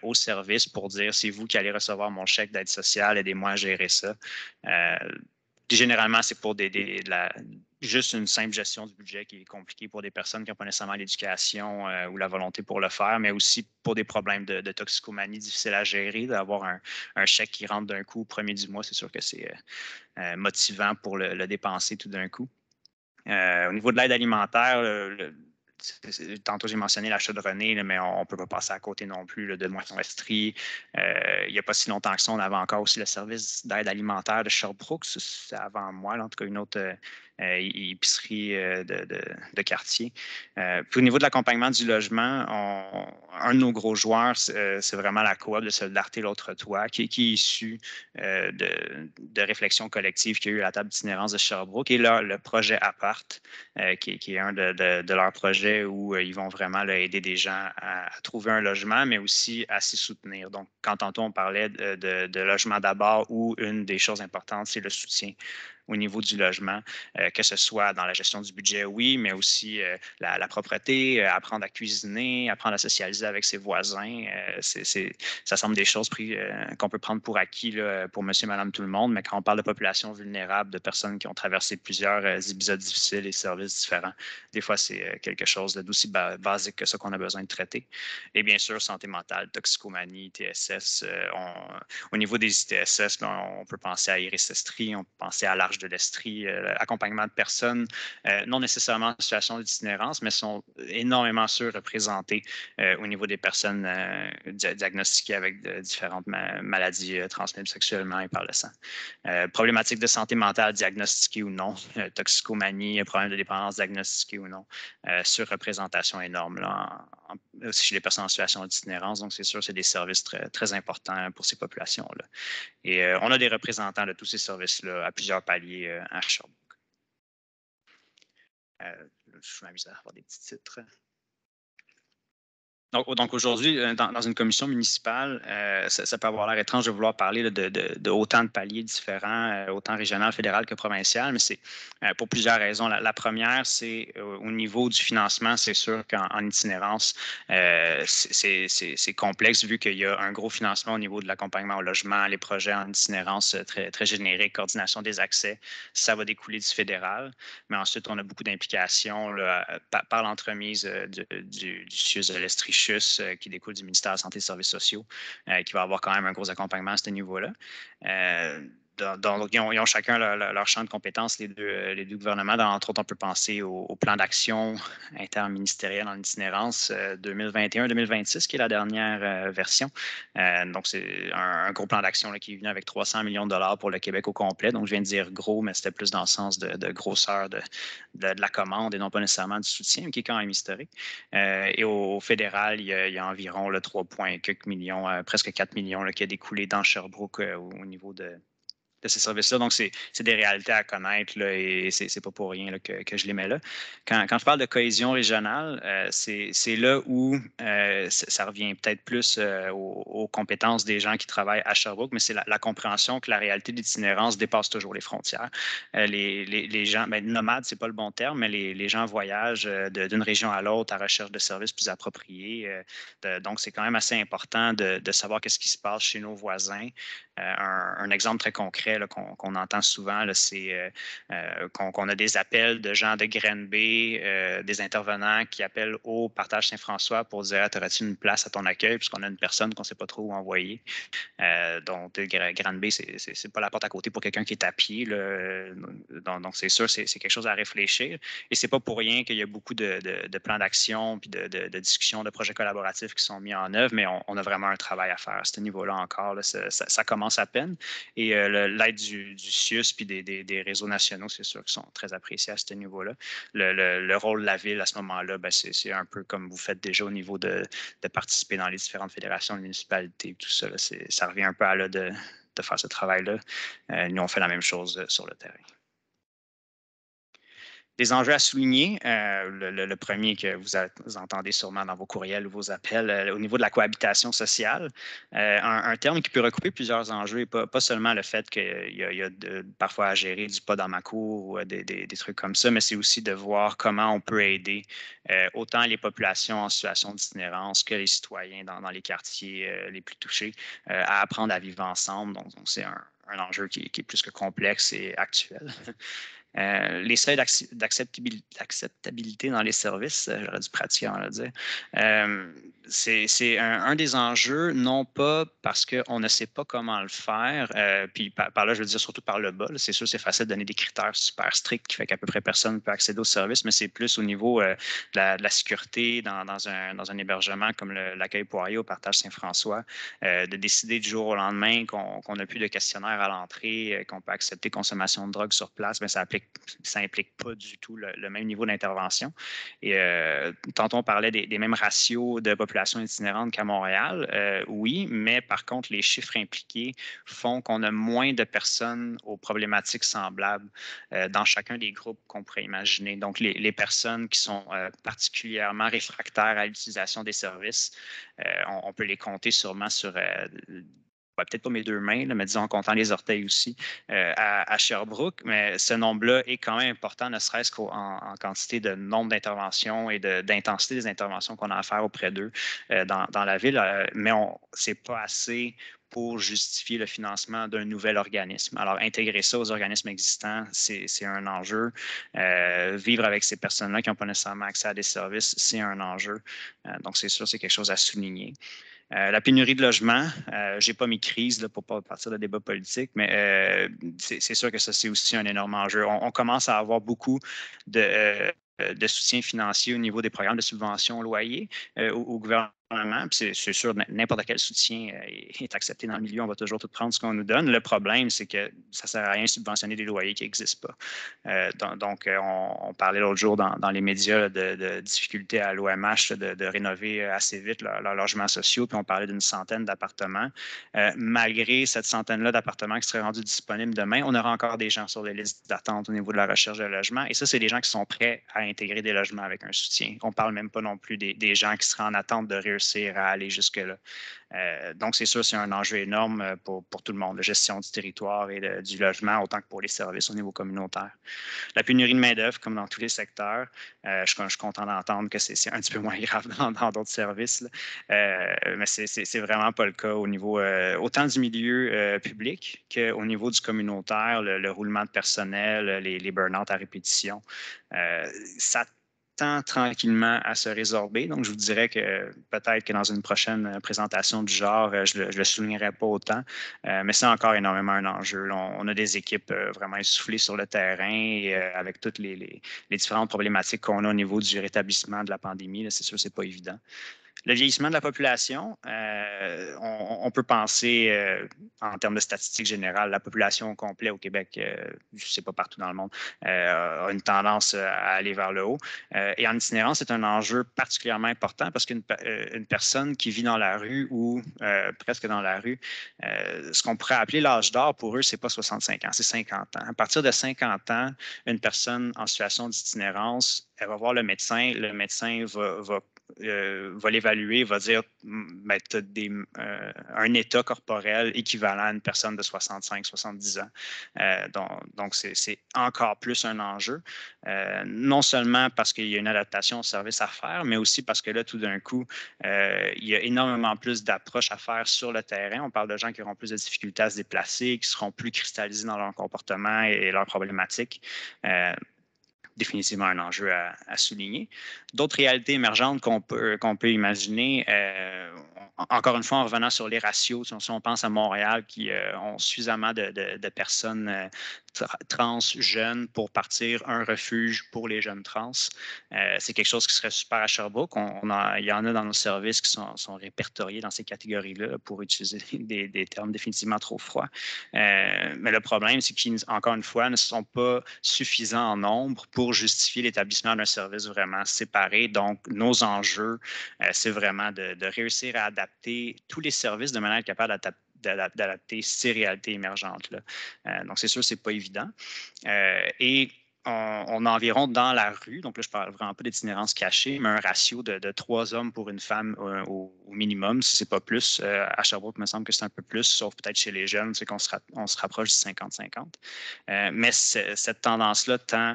au service pour dire c'est vous qui allez recevoir mon chèque d'aide sociale, aidez-moi à gérer ça généralement, c'est pour des, la, juste une simple gestion du budget qui est compliquée pour des personnes qui n'ont pas nécessairement l'éducation euh, ou la volonté pour le faire, mais aussi pour des problèmes de, toxicomanie difficiles à gérer, d'avoir un, chèque qui rentre d'un coup au premier du mois, c'est sûr que c'est euh, euh, motivant pour le, dépenser tout d'un coup. au niveau de l'aide alimentaire, tantôt j'ai mentionné l'achat de René, mais on ne peut pas passer à côté non plus de moisson Estrie. il n'y a pas si longtemps que ça, on avait encore aussi le service d'aide alimentaire de Sherbrooke, c'est avant moi, en tout cas une autre euh, épicerie euh, de, de, quartier. Euh, puis au niveau de l'accompagnement du logement, on, un de nos gros joueurs, c'est vraiment la coop de Solidarité L'autre Toit, qui, qui est issu de, réflexions collectives qui y a eu à la table d'itinérance de Sherbrooke et là, le projet Appart, qui, est un de, leurs projets où ils vont vraiment aider des gens à, trouver un logement, mais aussi à s'y soutenir. Donc, quand tantôt on parlait de, de logement d'abord, où une des choses importantes, c'est le soutien au niveau du logement, euh, que ce soit dans la gestion du budget, oui, mais aussi euh, la, propreté, euh, apprendre à cuisiner, apprendre à socialiser avec ses voisins. ça semble des choses qu'on peut prendre pour acquis pour monsieur, madame, tout le monde, mais quand on parle de population vulnérable, de personnes qui ont traversé plusieurs épisodes difficiles et services différents, des fois, c'est quelque chose d'aussi basique que ce qu'on a besoin de traiter. Et bien sûr, santé mentale, toxicomanie, ITSS. au niveau des ITSS, ben, on, peut penser à irécestrie, on peut penser à l'argent de l'Estrie, euh, accompagnement de personnes, euh, non nécessairement en situation d'itinérance, mais sont énormément surreprésentées euh, au niveau des personnes diagnostiquées avec différentes maladies transmises sexuellement et par le sang. problématiques de santé mentale diagnostiquées ou non, toxicomanie, problèmes de dépendance diagnostiquées ou non, surreprésentation énorme en aussi euh, chez les personnes en situation d'itinérance. Donc, c'est sûr, c'est des services très, très importants pour ces populations-là. Et euh, on a des représentants de tous ces services-là à plusieurs paliers euh, à Sherbrooke. Euh, je m'amuse à avoir des petits titres. Donc, aujourd'hui, euh, dans, une commission municipale, euh, ça, peut avoir l'air étrange de vouloir parler de, autant de paliers différents, euh, autant régional, fédéral que provincial, mais c'est pour plusieurs raisons. La, première, c'est au niveau du financement, c'est sûr qu'en itinérance, c'est complexe vu qu'il y a un gros financement au niveau de l'accompagnement au logement, les projets en itinérance très, très génériques, coordination des accès, ça va découler du fédéral. Mais ensuite, on a beaucoup d'implications par, l'entremise du, du, du de l'Estriche euh, qui découle du ministère de la Santé et des Services sociaux, euh, qui va avoir quand même un gros accompagnement à ce niveau-là. Euh, donc, ils, ont, chacun leur, champ de compétences, euh, les deux, gouvernements. Dans, entre autres, on peut penser au, plan d'action interministériel en itinérance 2021-2026, euh, qui est la dernière euh, version. donc, c'est un, gros plan d'action qui est venu avec 300 millions de dollars pour le Québec au complet. Donc, je viens de dire gros, mais c'était plus dans le sens de, grosseur de, la commande et non pas nécessairement du soutien, mais qui est quand même historique. et au, fédéral, il y a, environ le 3,4 millions, presque 4 millions qui a découlé dans Sherbrooke au niveau de ces services-là. Donc, c'est des réalités à connaître là, et c'est pas pour rien que, je les mets là. Quand, je parle de cohésion régionale, euh, c'est là où euh, ça revient peut-être plus euh, aux, compétences des gens qui travaillent à Sherbrooke, mais c'est la, compréhension que la réalité d'itinérance dépasse toujours les frontières. Les, gens, ben, nomades, c'est pas le bon terme, mais les, gens voyagent d'une région à l'autre à recherche de services plus appropriés. donc, c'est quand même assez important de, savoir qu'est-ce qui se passe chez nos voisins. un exemple très concret, qu'on entend souvent, c'est euh, euh, qu'on a des appels de gens de Grenby, euh, des intervenants qui appellent au Partage Saint-François pour dire ah, aurais tu une place à ton accueil Puisqu'on a une personne qu'on ne sait pas trop où envoyer. Euh, donc, ce c'est pas la porte à côté pour quelqu'un qui est à pied. Donc, c'est sûr, c'est quelque chose à réfléchir. Et c'est pas pour rien qu'il y a beaucoup de, plans d'action, puis de, discussions, de projets collaboratifs qui sont mis en œuvre, mais on, a vraiment un travail à faire à ce niveau-là encore. ça, commence à peine. Et du, du, CIUS puis des, réseaux nationaux, c'est sûr, qui sont très appréciés à ce niveau-là. Le, rôle de la ville à ce moment-là, ben, c'est un peu comme vous faites déjà au niveau de, participer dans les différentes fédérations, les municipalités, tout ça. ça revient un peu à là de, faire ce travail-là. Euh, nous, on fait la même chose euh, sur le terrain des enjeux à souligner. Euh, le, premier que vous, entendez sûrement dans vos courriels ou vos appels euh, au niveau de la cohabitation sociale, euh, un, terme qui peut recouper plusieurs enjeux pas, pas seulement le fait qu'il y a, parfois à gérer du pas dans ma cour ou des, trucs comme ça, mais c'est aussi de voir comment on peut aider autant les populations en situation d'itinérance que les citoyens dans, les quartiers les plus touchés à apprendre à vivre ensemble. Donc, c'est un, enjeu qui, qui, est plus que complexe et actuel. Euh, les seuils d'acceptabilité dans les services, euh, j'aurais dû pratiquer, on va dire. Euh, c'est un, des enjeux, non pas parce qu'on ne sait pas comment le faire, euh, puis par, là, je veux dire surtout par le bas. C'est sûr, c'est facile de donner des critères super stricts qui fait qu'à peu près personne peut accéder au service, mais c'est plus au niveau euh, de, la, sécurité dans, un, hébergement comme l'accueil Poirier au Partage Saint-François, euh, de décider du jour au lendemain qu'on n'a plus de questionnaire à l'entrée, qu'on peut accepter consommation de drogue sur place, mais ça n'implique pas du tout le, même niveau d'intervention. Et tantôt, on parlait des mêmes ratios de population itinérante qu'à Montréal, euh, oui, mais par contre, les chiffres impliqués font qu'on a moins de personnes aux problématiques semblables euh, dans chacun des groupes qu'on pourrait imaginer. Donc, les, personnes qui sont euh, particulièrement réfractaires à l'utilisation des services, on, on, peut les compter sûrement sur ben, peut-être pas mes deux mains, mais disons en comptant les orteils aussi, euh, à, Sherbrooke. Mais ce nombre-là est quand même important, ne serait-ce qu'en quantité de nombre d'interventions et d'intensité des interventions qu'on a à faire auprès d'eux euh, dans, la ville. Euh, mais ce n'est pas assez pour justifier le financement d'un nouvel organisme. Alors, intégrer ça aux organismes existants, c'est un enjeu. vivre avec ces personnes-là qui n'ont pas nécessairement accès à des services, c'est un enjeu. donc, c'est sûr, c'est quelque chose à souligner. Euh, la pénurie de logements, je euh, j'ai pas mis crise là, pour pas partir de débat politique, mais euh, c'est sûr que ça, c'est aussi un énorme enjeu. On, commence à avoir beaucoup de, soutien financier au niveau des programmes de subvention loyer au, gouvernement c'est sûr, n'importe quel soutien euh, est accepté dans le milieu, on va toujours tout prendre ce qu'on nous donne. Le problème, c'est que ça ne sert à rien de subventionner des loyers qui n'existent pas. Euh, donc, euh, on, parlait l'autre jour dans, les médias de, difficultés à l'OMH de, rénover assez vite leurs logements sociaux, puis on parlait d'une centaine d'appartements. malgré cette centaine-là d'appartements qui seraient rendus disponibles demain, on aura encore des gens sur les listes d'attente au niveau de la recherche de logements. Et ça, c'est des gens qui sont prêts à intégrer des logements avec un soutien. On ne parle même pas non plus des, des gens qui seraient en attente de réussir réussir à aller jusque-là. Euh, donc, c'est sûr, c'est un enjeu énorme euh, pour, tout le monde, la gestion du territoire et du logement, autant que pour les services au niveau communautaire. La pénurie de main-d'œuvre, comme dans tous les secteurs, euh, je, suis content d'entendre que c'est un petit peu moins grave dans d'autres services, mais Euh, mais c'est vraiment pas le cas au niveau autant du milieu public qu'au niveau du communautaire, le, roulement de personnel, les, les burn-out à répétition. ça tend tranquillement à se résorber. Donc, je vous dirais que euh, peut-être que dans une prochaine euh, présentation du genre, euh, je ne le, soulignerai pas autant, mais c'est encore énormément un enjeu. On, a des équipes vraiment essoufflées sur le terrain et, avec toutes les, différentes problématiques qu'on a au niveau du rétablissement de la pandémie. C'est sûr, ce n'est pas évident. Le vieillissement de la population, euh, on, peut penser euh, en termes de statistiques générales, la population au complet au Québec, euh, je sais pas partout dans le monde, a une tendance à aller vers le haut. et en itinérance, c'est un enjeu particulièrement important parce qu'une une personne qui vit dans la rue ou presque dans la rue, ce qu'on pourrait appeler l'âge d'or pour eux, c'est pas 65 ans, c'est 50 ans. À partir de 50 ans, une personne en situation d'itinérance, elle va voir le médecin, le médecin va, va euh, va l'évaluer, va dire mettre ben, des, euh, un état corporel équivalent à une personne de 65-70 ans. Euh, donc, c'est encore plus un enjeu, non seulement parce qu'il y a une adaptation au service à faire, mais aussi parce que là, tout d'un coup, il y a énormément plus d'approches à faire sur le terrain. On parle de gens qui auront plus de difficultés à se déplacer, qui seront plus cristallisés dans leur comportement et, et leurs problématiques définitivement un enjeu à, souligner. D'autres réalités émergentes qu'on peut, peut imaginer, euh, encore une fois, en revenant sur les ratios, si on, pense à Montréal, qui euh, ont suffisamment de personnes euh, trans jeunes pour partir un refuge pour les jeunes trans. Euh, c'est quelque chose qui serait super à Sherbrooke. On, il y en a dans nos services qui sont, répertoriés dans ces catégories-là pour utiliser des, termes définitivement trop froids. Euh, mais le problème, c'est qu'ils, encore une fois, ne sont pas suffisants en nombre pour justifier l'établissement d'un service vraiment séparé. Donc, nos enjeux, euh, c'est vraiment de, de réussir à adapter tous les services de manière capable d'adapter d'adapter ces réalités émergentes-là. Euh, donc, c'est sûr, ce n'est pas évident. Euh, et on, on, environ dans la rue, donc là je parle vraiment pas d'itinérance cachée, mais un ratio de, trois hommes pour une femme euh, au, minimum, si c'est pas plus. Euh, à Sherbrooke, il me semble que c'est un peu plus, sauf peut-être chez les jeunes, c'est qu'on se, se rapproche de 50-50. Euh, mais cette tendance-là tend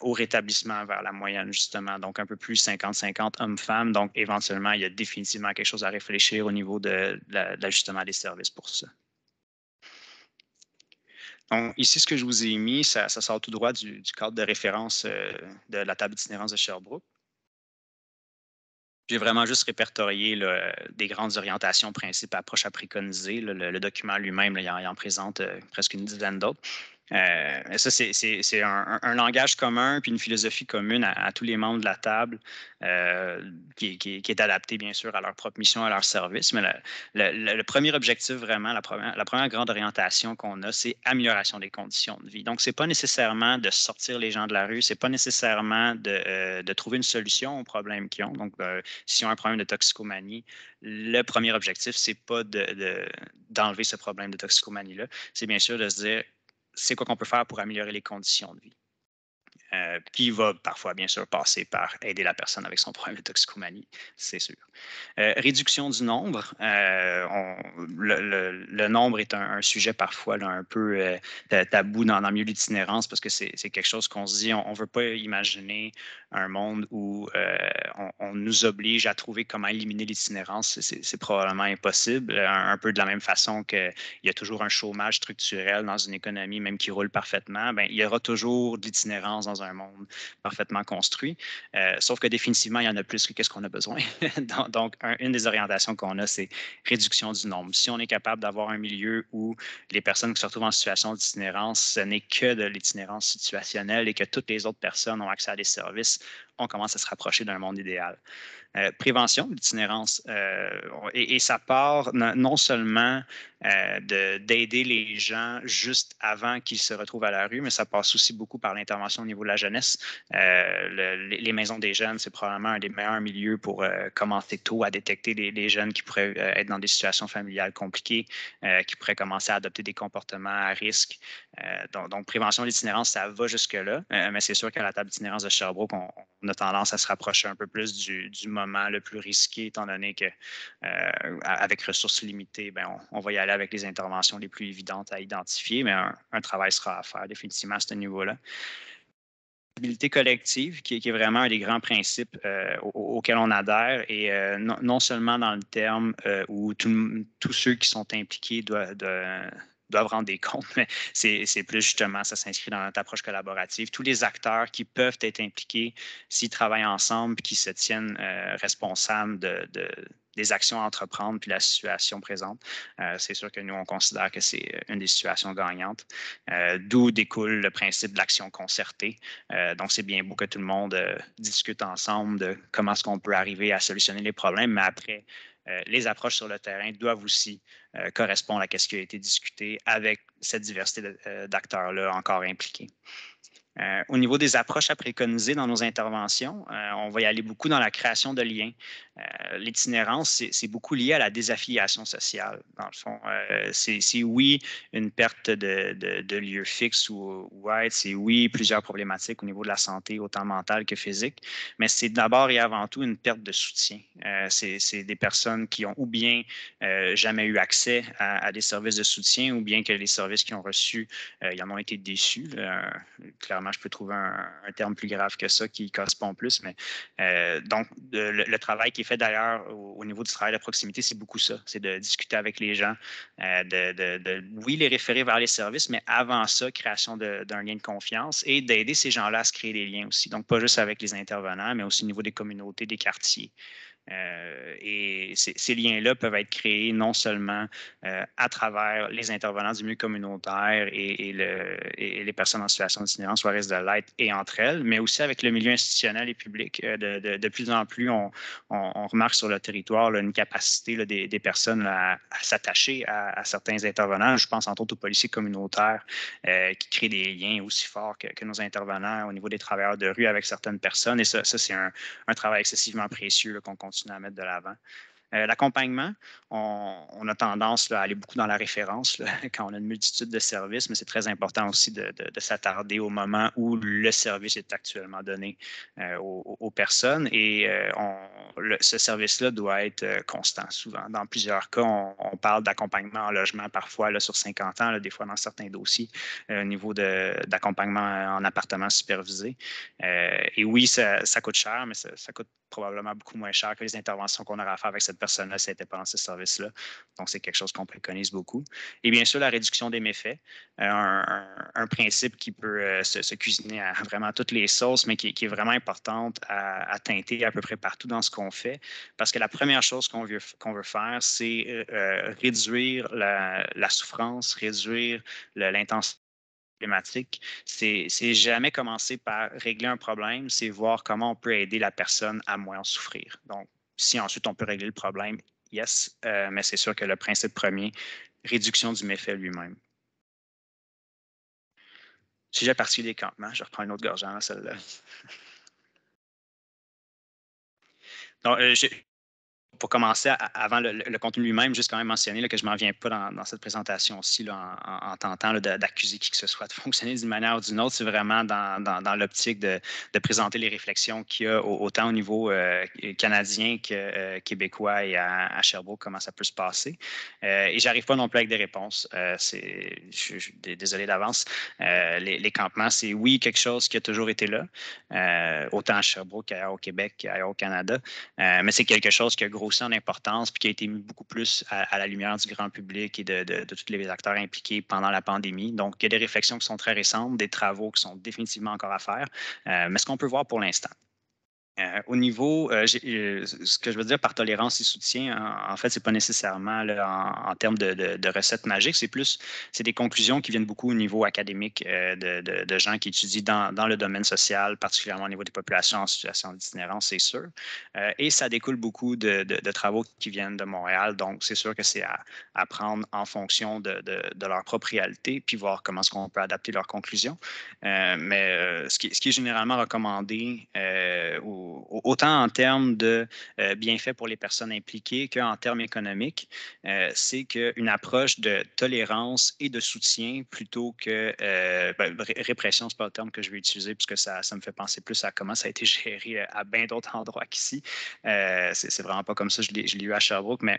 au rétablissement vers la moyenne, justement, donc un peu plus 50-50 hommes-femmes. Donc éventuellement, il y a définitivement quelque chose à réfléchir au niveau de l'ajustement des services pour ça. Donc, ici, ce que je vous ai mis, ça, sort tout droit du, cadre de référence euh, de la table d'itinérance de Sherbrooke. J'ai vraiment juste répertorié des grandes orientations, principes, approches à préconiser. le, document lui-même, il, en présente euh, presque une dizaine d'autres. Euh, ça, c'est un, langage commun puis une philosophie commune à, tous les membres de la table euh, qui, est adapté, bien sûr, à leur propre mission, à leur service. Mais le, premier objectif, vraiment, la première, la première grande orientation qu'on a, c'est amélioration des conditions de vie. Donc, ce n'est pas nécessairement de sortir les gens de la rue, ce n'est pas nécessairement euh, de, trouver une solution aux problèmes qu'ils ont. Donc, si on a un problème de toxicomanie, le premier objectif, c'est pas d'enlever de, ce problème de toxicomanie-là, c'est bien sûr de se dire c'est quoi qu'on peut faire pour améliorer les conditions de vie. Euh, qui va parfois, bien sûr, passer par aider la personne avec son problème de toxicomanie, c'est sûr. Euh, réduction du nombre. Euh, le, nombre est un, sujet parfois un peu tabou dans, dans, le milieu l'itinérance parce que c'est quelque chose qu'on se dit, on ne veut pas imaginer un monde où on, nous oblige à trouver comment éliminer l'itinérance. C'est probablement impossible. Un, peu de la même façon qu'il y a toujours un chômage structurel dans une économie, même qui roule parfaitement, ben, il y aura toujours de l'itinérance un monde parfaitement construit. Euh, sauf que définitivement, il y en a plus que ce qu'on a besoin. Donc, une des orientations qu'on a, c'est réduction du nombre. Si on est capable d'avoir un milieu où les personnes qui se retrouvent en situation d'itinérance, ce n'est que de l'itinérance situationnelle et que toutes les autres personnes ont accès à des services, on commence à se rapprocher d'un monde idéal. Euh, prévention de l'itinérance. Euh, et, ça part non seulement euh, d'aider les gens juste avant qu'ils se retrouvent à la rue, mais ça passe aussi beaucoup par l'intervention au niveau de la jeunesse. les maisons des jeunes, c'est probablement un des meilleurs milieux pour commencer tôt à détecter les, jeunes qui pourraient être dans des situations familiales compliquées, qui pourraient commencer à adopter des comportements à risque. Donc, prévention de l'itinérance, ça va jusque-là, mais c'est sûr qu'à la table d'itinérance de Sherbrooke, on, a tendance à se rapprocher un peu plus du, du moment le plus risqué, étant donné que euh, avec ressources limitées, ben, on, va y aller avec les interventions les plus évidentes à identifier, mais un, travail sera à faire définitivement à ce niveau-là responsabilité collective, qui est, vraiment un des grands principes euh, auxquels on adhère, et euh, non, seulement dans le terme où tous ceux qui sont impliqués doivent, doivent rendre des comptes, mais c'est plus justement, ça s'inscrit dans notre approche collaborative. Tous les acteurs qui peuvent être impliqués s'ils travaillent ensemble, qui se tiennent euh, responsables de, des actions à entreprendre, puis la situation présente, euh, c'est sûr que nous, on considère que c'est euh, une des situations gagnantes, d'où découle le principe de l'action concertée. donc, c'est bien beau que tout le monde discute ensemble de comment est-ce qu'on peut arriver à solutionner les problèmes, mais après, euh, les approches sur le terrain doivent aussi euh, correspondre à ce qui a été discuté avec cette diversité euh, d'acteurs-là encore impliqués. Euh, au niveau des approches à préconiser dans nos interventions, euh, on va y aller beaucoup dans la création de liens. Euh, l'itinérance, c'est beaucoup lié à la désaffiliation sociale, dans le fond. c'est oui une perte de, lieu fixe ou, wide. c'est oui plusieurs problématiques au niveau de la santé, autant mentale que physique, mais c'est d'abord et avant tout une perte de soutien. c'est des personnes qui ont ou bien jamais eu accès à, des services de soutien ou bien que les services qu'ils ont reçus, ils en ont été déçus, clairement je peux trouver un, terme plus grave que ça qui correspond plus, mais euh, donc le, travail qui est fait d'ailleurs au, niveau du travail de proximité, c'est beaucoup ça. C'est de discuter avec les gens, euh, de, de, oui, les référer vers les services, mais avant ça, création d'un lien de confiance et d'aider ces gens-là à se créer des liens aussi. Donc, pas juste avec les intervenants, mais aussi au niveau des communautés, des quartiers. Euh, et ces liens-là peuvent être créés non seulement euh, à travers les intervenants du milieu communautaire et, le, les personnes en situation d'itinérance ou à risque de l'être et entre elles, mais aussi avec le milieu institutionnel et public. Euh, de, plus en plus, on, remarque sur le territoire une capacité des, personnes à, s'attacher à, certains intervenants. Je pense entre autres aux policiers communautaires qui créent des liens aussi forts que, nos intervenants au niveau des travailleurs de rue avec certaines personnes. Et ça, c'est un, un, travail excessivement précieux qu'on continue continuer à mettre de l'avant. Euh, l'accompagnement, on, a tendance à aller beaucoup dans la référence quand on a une multitude de services, mais c'est très important aussi de, s'attarder au moment où le service est actuellement donné euh, aux, personnes. Et euh, ce service-là doit être constant souvent. Dans plusieurs cas, on, parle d'accompagnement en logement parfois sur 50 ans, des fois dans certains dossiers, au niveau d'accompagnement en appartement supervisé. et oui, ça, coûte cher, mais ça, ça coûte probablement beaucoup moins cher que les interventions qu'on aura à faire avec cette personne n'était s'était dans ce service-là. Donc, c'est quelque chose qu'on préconise beaucoup. Et bien sûr, la réduction des méfaits, euh, un, principe qui peut euh, se, cuisiner à vraiment toutes les sauces, mais qui, est vraiment importante à, teinter à peu près partout dans ce qu'on fait, parce que la première chose qu'on veut, qu'on veut faire, c'est euh, réduire la, souffrance, réduire l'intensité problématique, c'est jamais commencer par régler un problème, c'est voir comment on peut aider la personne à moins souffrir. Donc, si ensuite on peut régler le problème, yes, euh, mais c'est sûr que le principe premier, réduction du méfait lui-même. Si parti des campements, je reprends une autre en celle-là. Donc, euh, pour commencer, avant le, contenu lui-même, juste quand même mentionner que je ne m'en viens pas dans, cette présentation-ci en, tentant d'accuser qui que ce soit de fonctionner d'une manière ou d'une autre. C'est vraiment dans, l'optique de, présenter les réflexions qu'il y a autant au niveau euh, canadien que euh, québécois et à, Sherbrooke, comment ça peut se passer. Euh, et et n'arrive pas non plus avec des réponses. c'est, je, désolé d'avance. Les, campements, c'est oui, quelque chose qui a toujours été là, autant à Sherbrooke qu'ailleurs au Québec, qu'ailleurs au Canada, mais c'est quelque chose qui gros aussi en importance puis qui a été mis beaucoup plus à, la lumière du grand public et de, de, tous les acteurs impliqués pendant la pandémie. Donc, il y a des réflexions qui sont très récentes, des travaux qui sont définitivement encore à faire, euh, mais ce qu'on peut voir pour l'instant. Euh, au niveau, euh, euh, ce que je veux dire par tolérance et soutien, en, fait, fait, c'est pas nécessairement en, termes de, recettes magiques, c'est plus, c'est des conclusions qui viennent beaucoup au niveau académique de, gens qui étudient dans, le domaine social, particulièrement au niveau des populations en situation d'itinérance, c'est sûr. et ça découle beaucoup de, travaux qui viennent de Montréal, donc c'est sûr que c'est à, prendre en fonction de, leur propre réalité, puis voir comment est-ce qu'on peut adapter leurs conclusions. mais ce qui, est généralement recommandé ou autant en termes de euh, bienfaits pour les personnes impliquées qu'en termes économiques, c'est euh, c'est qu'une approche de tolérance et de soutien plutôt que euh, ben, Répression », répression, n'est pas le terme que je vais utiliser puisque ça, ça me fait penser plus à comment ça a été géré à bien d'autres endroits qu'ici. c'est vraiment pas comme ça, je l'ai eu à Sherbrooke, mais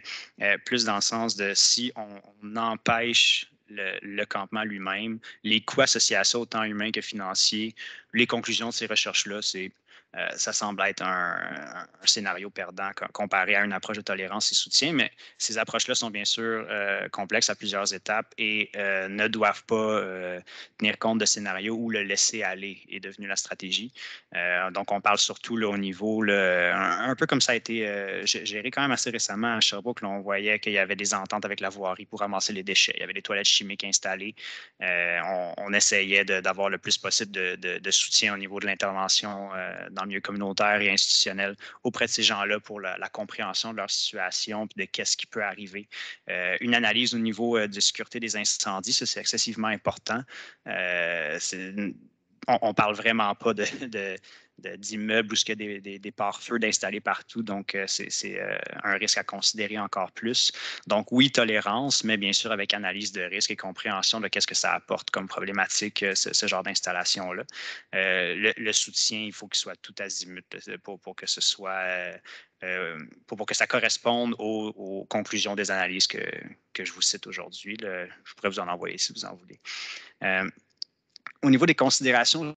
plus dans le sens de si on, empêche le, le, campement lui-même, les coûts associés à ça, autant humains que financiers. Les conclusions de ces recherches-là, c'est euh, ça semble être un, scénario perdant comparé à une approche de tolérance et soutien, mais ces approches-là sont bien sûr euh, complexes à plusieurs étapes et euh, ne doivent pas tenir compte de scénarios où le laisser aller est devenu la stratégie. donc, on parle surtout au niveau, un, peu comme ça a été géré quand même assez récemment à Sherbrooke, que on voyait qu'il y avait des ententes avec la voirie pour ramasser les déchets, il y avait des toilettes chimiques installées, on, essayait d'avoir le plus possible de, de, soutien au niveau de l'intervention dans le milieu communautaire et institutionnel auprès de ces gens-là pour la, compréhension de leur situation et de qu'est-ce qui peut arriver. Euh, une analyse au niveau euh, de sécurité des incendies, ça c'est excessivement important. Euh, on, ne parle vraiment pas de d'immeubles ce il y a des, des, des pare-feux d'installer partout. Donc, euh, c'est euh, un risque à considérer encore plus. Donc, oui, tolérance, mais bien sûr avec analyse de risque et compréhension de qu'est-ce que ça apporte comme problématique, euh, ce, genre d'installation-là. le, soutien, il faut qu'il soit tout azimut pour, pour que ce soit pour, pour, que ça corresponde aux, conclusions des analyses que, que je vous cite aujourd'hui. Je pourrais vous en envoyer si vous en voulez. au niveau des considérations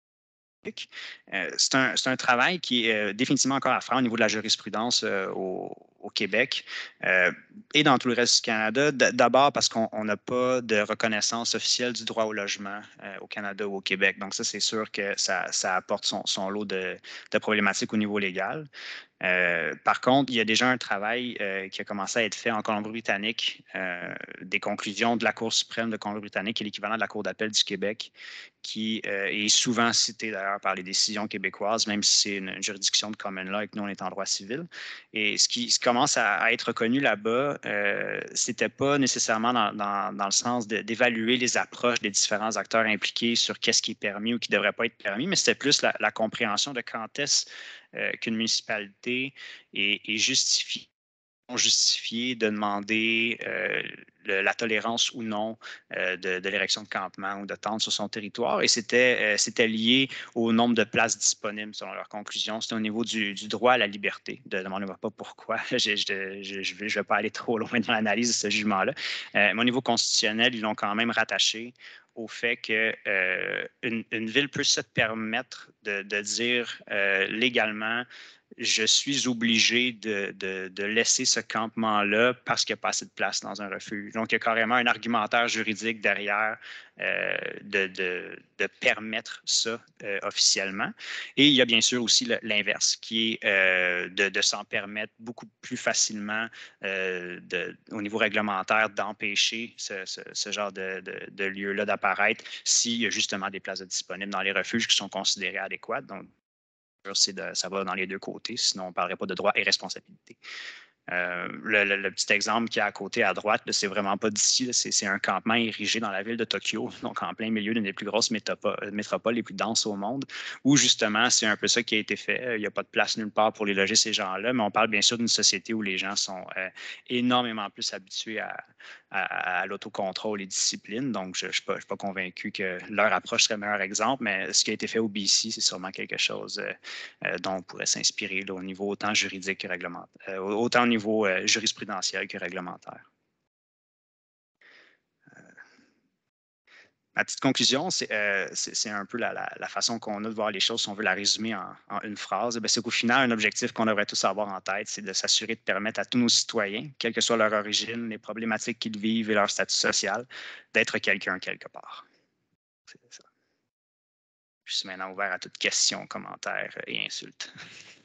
euh, c'est un, un, travail qui est euh, définitivement encore à faire au niveau de la jurisprudence euh, au, au Québec euh, et dans tout le reste du Canada. D'abord parce qu'on n'a pas de reconnaissance officielle du droit au logement euh, au Canada ou au Québec. Donc ça, c'est sûr que ça, apporte son, lot de, problématiques au niveau légal. Euh, par contre, il y a déjà un travail qui a commencé à être fait en Colombie-Britannique, des conclusions de la Cour suprême de Colombie-Britannique, qui est l'équivalent de la Cour d'appel du Québec, qui est souvent citée d'ailleurs par les décisions québécoises, même si c'est une, juridiction de common law et que nous, on est en droit civil. Et ce qui, commence à, être connu là-bas, euh, c'était pas nécessairement dans, le sens d'évaluer les approches des différents acteurs impliqués sur qu'est-ce qui est permis ou qui ne devrait pas être permis, mais c'était plus la, compréhension de quand est-ce euh, qu'une municipalité est, est justifiée justifié de demander euh, la tolérance ou non euh, de, l'érection de campement ou de tente sur son territoire. Et c'était euh, c'était lié au nombre de places disponibles, selon leur conclusion. C'était au niveau du, droit à la liberté. De, demandez-moi pas pourquoi. je ne vais, vais, pas aller trop loin dans l'analyse de ce jugement-là. mais au niveau constitutionnel, ils l'ont quand même rattaché au fait qu'une une ville peut se permettre de, dire légalement je suis obligé de, laisser ce campement-là parce qu'il n'y a pas assez de place dans un refuge. Donc, il y a carrément un argumentaire juridique derrière euh, de, permettre ça euh, officiellement. Et il y a bien sûr aussi l'inverse, qui est euh, de, s'en permettre beaucoup plus facilement au niveau réglementaire d'empêcher ce, genre de, lieu-là d'apparaître s'il y a justement des places disponibles dans les refuges qui sont considérées adéquates ça va dans les deux côtés, sinon on ne parlerait pas de droit et responsabilité. Euh, le, petit exemple qui est à côté à droite, c'est vraiment pas d'ici, c'est un campement érigé dans la ville de Tokyo, donc en plein milieu d'une des plus grosses métropoles, les plus denses au monde, où justement c'est un peu ça qui a été fait. Il n'y a pas de place nulle part pour les loger ces gens-là, mais on parle bien sûr d'une société où les gens sont euh, énormément plus habitués à, à, l'autocontrôle et discipline. Donc, je ne suis, pas convaincu que leur approche serait le meilleur exemple, mais ce qui a été fait au BC, c'est sûrement quelque chose euh, euh, dont on pourrait s'inspirer au niveau autant juridique que réglementaire, euh, autant au niveau jurisprudentiel que réglementaire. À petite conclusion, euh, c'est un peu la, façon qu'on a de voir les choses, si on veut la résumer en, une phrase, eh c'est qu'au final, un objectif qu'on devrait tous avoir en tête, c'est de s'assurer de permettre à tous nos citoyens, quelle que soit leur origine, les problématiques qu'ils vivent et leur statut social, d'être quelqu'un quelque part. C'est ça. Je suis maintenant ouvert à toute questions, commentaires et insultes.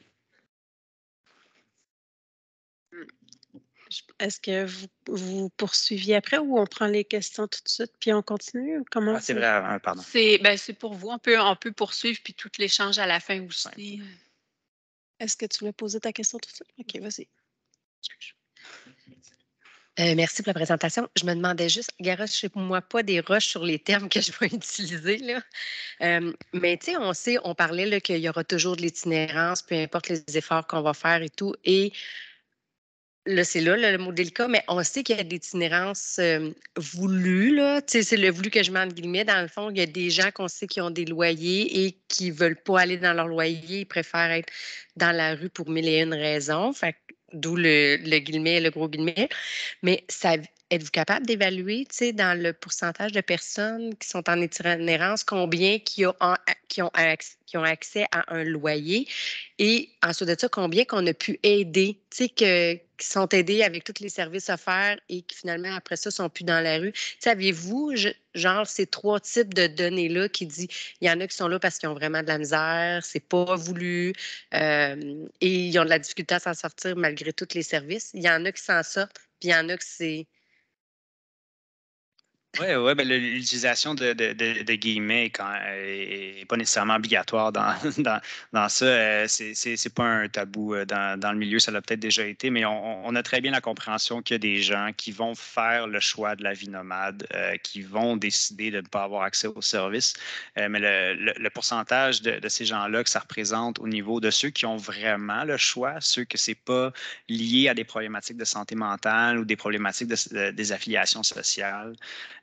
Est-ce que vous, vous, poursuiviez après ou on prend les questions tout de suite puis on continue? Comment ah, c'est vrai, hein, ben, C'est pour vous. On peut, on peut poursuivre puis tout l'échange à la fin aussi. Est-ce que tu veux poser ta question tout de suite? OK, vas-y. Euh, merci pour la présentation. Je me demandais juste, Gara, je ne moi pas des rushs sur les termes que je vais utiliser. Là. Euh, mais tu sais, on sait, on parlait qu'il y aura toujours de l'itinérance, peu importe les efforts qu'on va faire et tout. Et Là, c'est là, le mot délicat, mais on sait qu'il y a des euh, là. Tu voulues. C'est le voulu que je mets en guillemets. Dans le fond, il y a des gens qu'on sait qui ont des loyers et qui ne veulent pas aller dans leur loyer. Ils préfèrent être dans la rue pour mille et une raisons. Fait d'où le, le, guillemet, le gros guillemet. Mais ça, êtes-vous capable d'évaluer, tu sais, dans le pourcentage de personnes qui sont en itinérance, combien qui ont, qui ont, accès, qui ont accès à un loyer et en ensuite de ça, combien qu'on a pu aider, tu sais, que qui sont aidés avec tous les services offerts et qui finalement, après ça, sont plus dans la rue. Saviez-vous, genre, ces trois types de données-là qui dit il y en a qui sont là parce qu'ils ont vraiment de la misère, c'est pas voulu euh, et ils ont de la difficulté à s'en sortir malgré tous les services. Il y en a qui s'en sortent, puis il y en a qui c'est oui, ouais, ben, l'utilisation de, guillemets n'est pas nécessairement obligatoire dans, ça. Euh, Ce c'est pas un tabou euh, dans, le milieu, ça l'a peut-être déjà été, mais on, a très bien la compréhension qu'il y a des gens qui vont faire le choix de la vie nomade, euh, qui vont décider de ne pas avoir accès aux services. mais le, pourcentage de, ces gens-là que ça représente au niveau de ceux qui ont vraiment le choix, ceux que c'est pas lié à des problématiques de santé mentale ou des problématiques des affiliations sociales.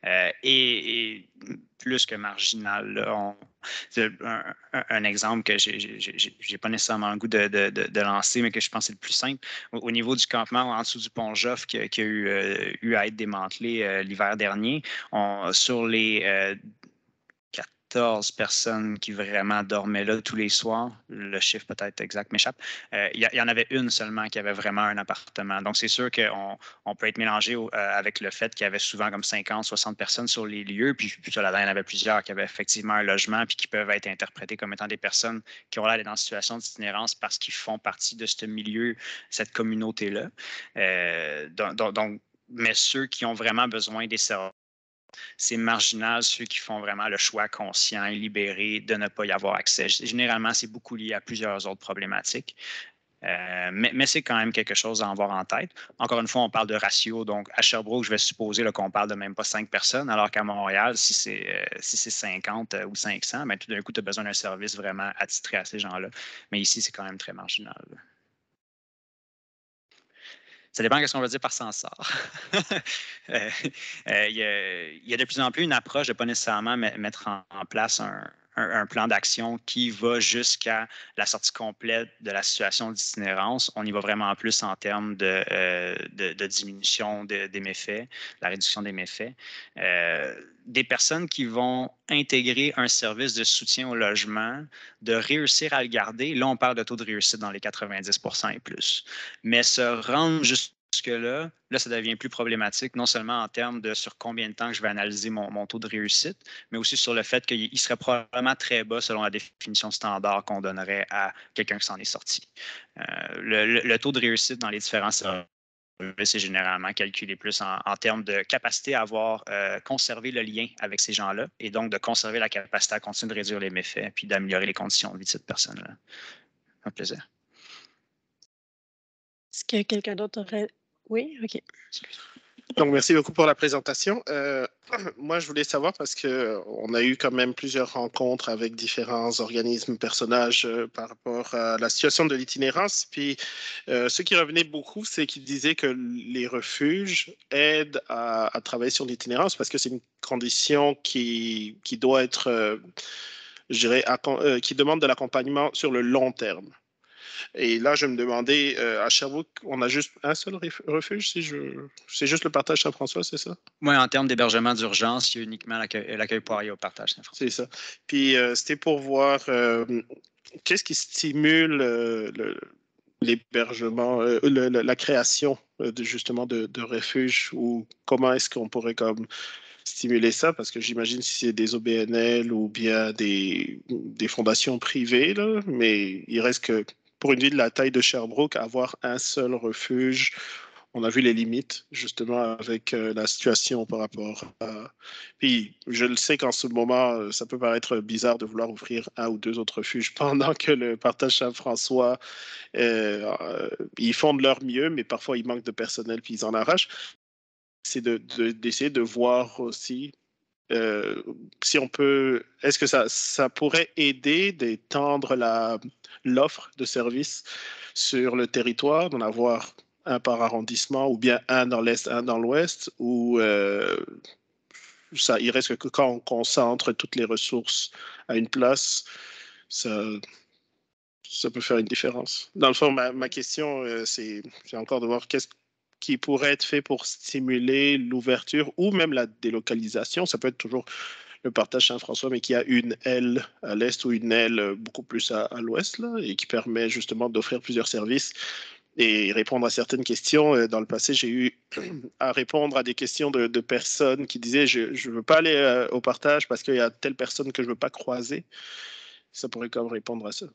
Euh, et, plus que marginal. un, exemple que j'ai pas nécessairement le goût de, lancer, mais que je pense que c'est le plus simple. Au, niveau du campement en dessous du pont Joffre qui, a euh, eu, à être démantelé euh, l'hiver dernier, on, sur les 14 personnes qui vraiment dormaient là tous les soirs. Le chiffre peut-être exact m'échappe. Euh, il y, en avait une seulement qui avait vraiment un appartement. Donc, c'est sûr qu'on on peut être mélangé euh, avec le fait qu'il y avait souvent comme 50, 60 personnes sur les lieux. Puis, sur là-dedans, il y en avait plusieurs qui avaient effectivement un logement puis qui peuvent être interprétés comme étant des personnes qui ont l'air d'être en situation d'itinérance parce qu'ils font partie de ce milieu, cette communauté-là. Euh, donc mais ceux qui ont vraiment besoin des services c'est marginal ceux qui font vraiment le choix conscient et libéré de ne pas y avoir accès. Généralement, c'est beaucoup lié à plusieurs autres problématiques. Euh, mais, c'est quand même quelque chose à avoir en tête. Encore une fois, on parle de ratio. Donc, à Sherbrooke, je vais supposer qu'on parle de même pas cinq personnes, alors qu'à Montréal, si c'est 50 euh, euh, ou 500, ben, tout d'un coup, tu as besoin d'un service vraiment attitré à ces gens-là. Mais ici, c'est quand même très marginal ça dépend de ce qu'on va dire par s'en sort. Euh, euh, il, y a, de plus en plus une approche de ne pas nécessairement mettre en place un, un, plan d'action qui va jusqu'à la sortie complète de la situation d'itinérance. On y va vraiment plus en termes de, euh, de, diminution des méfaits, la réduction des méfaits. Euh, des personnes qui vont intégrer un service de soutien au logement, de réussir à le garder. Là, on parle de taux de réussite dans les 90 et plus. Mais se rendre juste que là là, ça devient plus problématique, non seulement en termes de sur combien de temps je vais analyser mon, taux de réussite, mais aussi sur le fait qu'il serait probablement très bas selon la définition standard qu'on donnerait à quelqu'un qui s'en est sorti. Euh, le, taux de réussite dans les différents services, c'est généralement calculé plus en, termes de capacité à avoir euh, conservé le lien avec ces gens-là et donc de conserver la capacité à continuer de réduire les méfaits puis d'améliorer les conditions de vie de cette personne-là. Un plaisir. Est-ce que quelqu'un d'autre aurait oui, ok. Donc, merci beaucoup pour la présentation. Euh, moi, je voulais savoir parce que euh, on a eu quand même plusieurs rencontres avec différents organismes, personnages euh, par rapport à la situation de l'itinérance. Puis, ce qui revenait beaucoup, c'est qu'ils disaient que les refuges aident à, à travailler sur l'itinérance parce que c'est une condition qui, qui doit être, je dirais, qui demande de l'accompagnement sur le long terme. Et là, je me demandais, euh, à Sherbrooke, on a juste un seul refuge, si je... c'est juste le partage Saint-François, c'est ça? Oui, en termes d'hébergement d'urgence, il y a uniquement l'accueil poirier au partage Saint-François. C'est ça. Puis euh, c'était pour voir euh, qu'est-ce qui stimule l'hébergement, la création de, justement de, de, refuges ou comment est-ce qu'on pourrait comme stimuler ça parce que j'imagine si c'est des OBNL ou bien des, fondations privées mais il reste que pour une ville de la taille de Sherbrooke, avoir un seul refuge, on a vu les limites justement avec euh, la situation par rapport à... Puis je le sais qu'en ce moment, euh, ça peut paraître bizarre de vouloir ouvrir un ou deux autres refuges pendant que le partage Saint-François, euh, ils font de leur mieux, mais parfois ils manquent de personnel puis ils en arrachent. C'est d'essayer de, voir aussi euh, si on peut, est-ce que ça, ça pourrait aider d'étendre l'offre de services sur le territoire, d'en avoir un par arrondissement ou bien un dans l'Est, un dans l'Ouest, ou euh, ça, il reste que quand on concentre toutes les ressources à une place, ça, peut faire une différence. Dans le fond, ma, question, euh, c'est encore de voir qu'est-ce qui pourrait être fait pour stimuler l'ouverture ou même la délocalisation. Ça peut être toujours le partage Saint-François, mais qui a une aile à l'est ou une aile beaucoup plus à, l'ouest, et qui permet justement d'offrir plusieurs services et répondre à certaines questions. Euh, dans le passé, j'ai eu à répondre à des questions de, personnes qui disaient Je ne veux pas aller euh, au partage parce qu'il y a telle personne que je ne veux pas croiser. Ça pourrait quand même répondre à ça.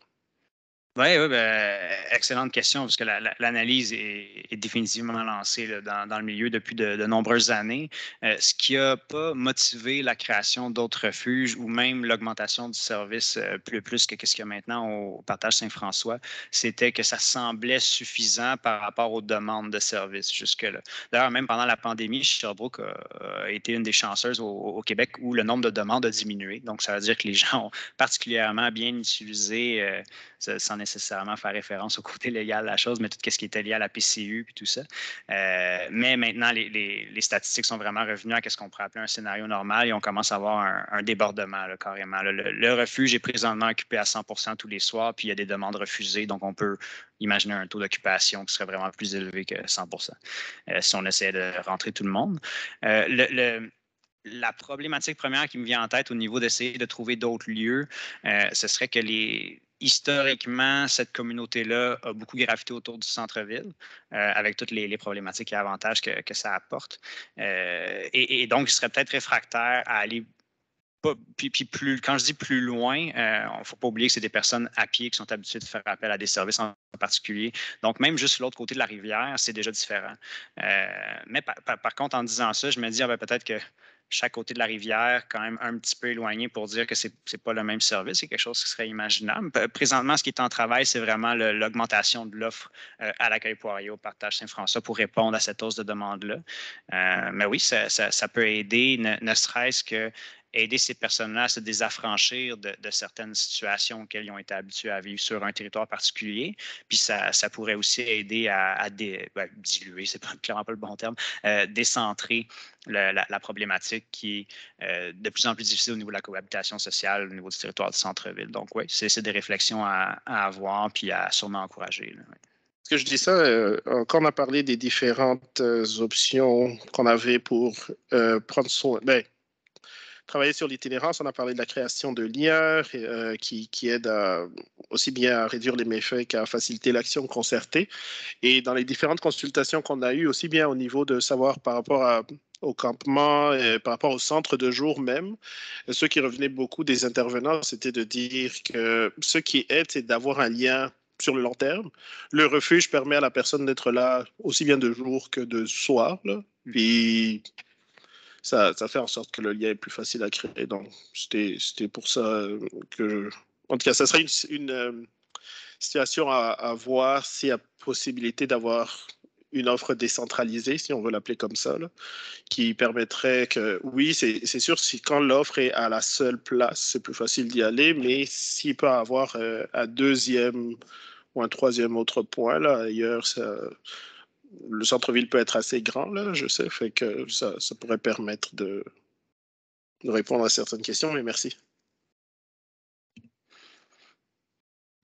Oui, ouais, ben, excellente question, parce l'analyse est, définitivement lancée dans, le milieu depuis de, nombreuses années. Euh, ce qui n'a pas motivé la création d'autres refuges ou même l'augmentation du service euh, plus, que ce qu'il y a maintenant au partage Saint-François, c'était que ça semblait suffisant par rapport aux demandes de services jusque-là. D'ailleurs, même pendant la pandémie, Sherbrooke a, été une des chanceuses au, Québec où le nombre de demandes a diminué. Donc, ça veut dire que les gens ont particulièrement bien utilisé, euh, nécessairement faire référence au côté légal de la chose, mais tout ce qui était lié à la PCU et tout ça. Euh, mais maintenant, les, statistiques sont vraiment revenues à ce qu'on pourrait appeler un scénario normal et on commence à avoir un, débordement carrément. Le, refuge est présentement occupé à 100 tous les soirs, puis il y a des demandes refusées, donc on peut imaginer un taux d'occupation qui serait vraiment plus élevé que 100 euh, si on essayait de rentrer tout le monde. Euh, la problématique première qui me vient en tête au niveau d'essayer de trouver d'autres lieux, ce serait que les, historiquement, cette communauté-là a beaucoup gravité autour du centre-ville, euh, avec toutes les, problématiques et avantages que, ça apporte. Euh, et, donc, il serait peut-être réfractaire à aller. puis, plus, quand je dis plus loin, il euh, ne faut pas oublier que c'est des personnes à pied qui sont habituées de faire appel à des services en particulier. Donc, même juste l'autre côté de la rivière, c'est déjà différent. mais par, contre, en disant ça, je me dis, ah ben, peut-être que chaque côté de la rivière, quand même un petit peu éloigné pour dire que ce n'est pas le même service. C'est quelque chose qui serait imaginable. Présentement, ce qui est en travail, c'est vraiment l'augmentation de l'offre euh, à l'accueil Poirier au partage Saint-François pour répondre à cette hausse de demande-là. Euh, mais oui, ça, peut aider, ne serait-ce que aider ces personnes-là à se désaffranchir de, certaines situations auxquelles ils ont été habitués à vivre sur un territoire particulier. Puis ça, ça pourrait aussi aider à, à dé, ben, diluer, c'est clairement pas le bon terme, euh, décentrer la, problématique qui est euh, de plus en plus difficile au niveau de la cohabitation sociale, au niveau du territoire du centre-ville. Donc oui, c'est des réflexions à, avoir puis à sûrement encourager. Est-ce que je dis ça, euh, quand on a parlé des différentes options qu'on avait pour prendre soin, ben, travailler sur l'itinérance. On a parlé de la création de liens euh, qui, aident aussi bien à réduire les méfaits qu'à faciliter l'action concertée. Et dans les différentes consultations qu'on a eues, aussi bien au niveau de savoir par rapport au campement, et par rapport au centre de jour même, ce qui revenait beaucoup des intervenants, c'était de dire que ce qui aide, c'est d'avoir un lien sur le long terme. Le refuge permet à la personne d'être là aussi bien de jour que de soir. Puis ça, fait en sorte que le lien est plus facile à créer. Donc, c'était pour ça euh, que. En tout cas, ça serait une, euh, situation à, voir s'il y a possibilité d'avoir une offre décentralisée, si on veut l'appeler comme ça, qui permettrait que, oui, c'est sûr, si quand l'offre est à la seule place, c'est plus facile d'y aller, mais s'il peut avoir euh, un deuxième ou un troisième autre point, là, ailleurs, ça, le centre-ville peut être assez grand, là, je sais, fait que ça, ça pourrait permettre de, répondre à certaines questions, mais merci.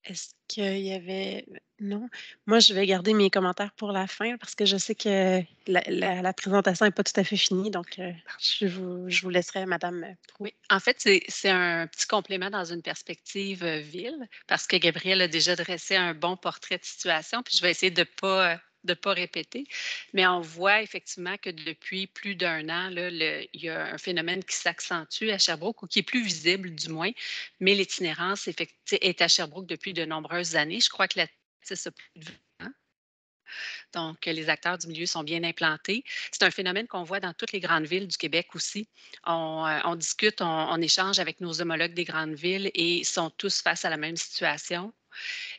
Est-ce qu'il y avait. Non. Moi, je vais garder mes commentaires pour la fin parce que je sais que la, la, présentation n'est pas tout à fait finie, donc euh, je vous, je vous laisserai, Madame. Euh, oui. En fait, c'est un petit complément dans une perspective euh, ville parce que Gabriel a déjà dressé un bon portrait de situation, puis je vais essayer de ne pas de ne pas répéter. Mais on voit effectivement que depuis plus d'un an, il y a un phénomène qui s'accentue à Sherbrooke ou qui est plus visible du moins, mais l'itinérance est à Sherbrooke depuis de nombreuses années. Je crois que la donc, les acteurs du milieu sont bien implantés. C'est un phénomène qu'on voit dans toutes les grandes villes du Québec aussi. On, euh, discute, on, échange avec nos homologues des grandes villes et ils sont tous face à la même situation.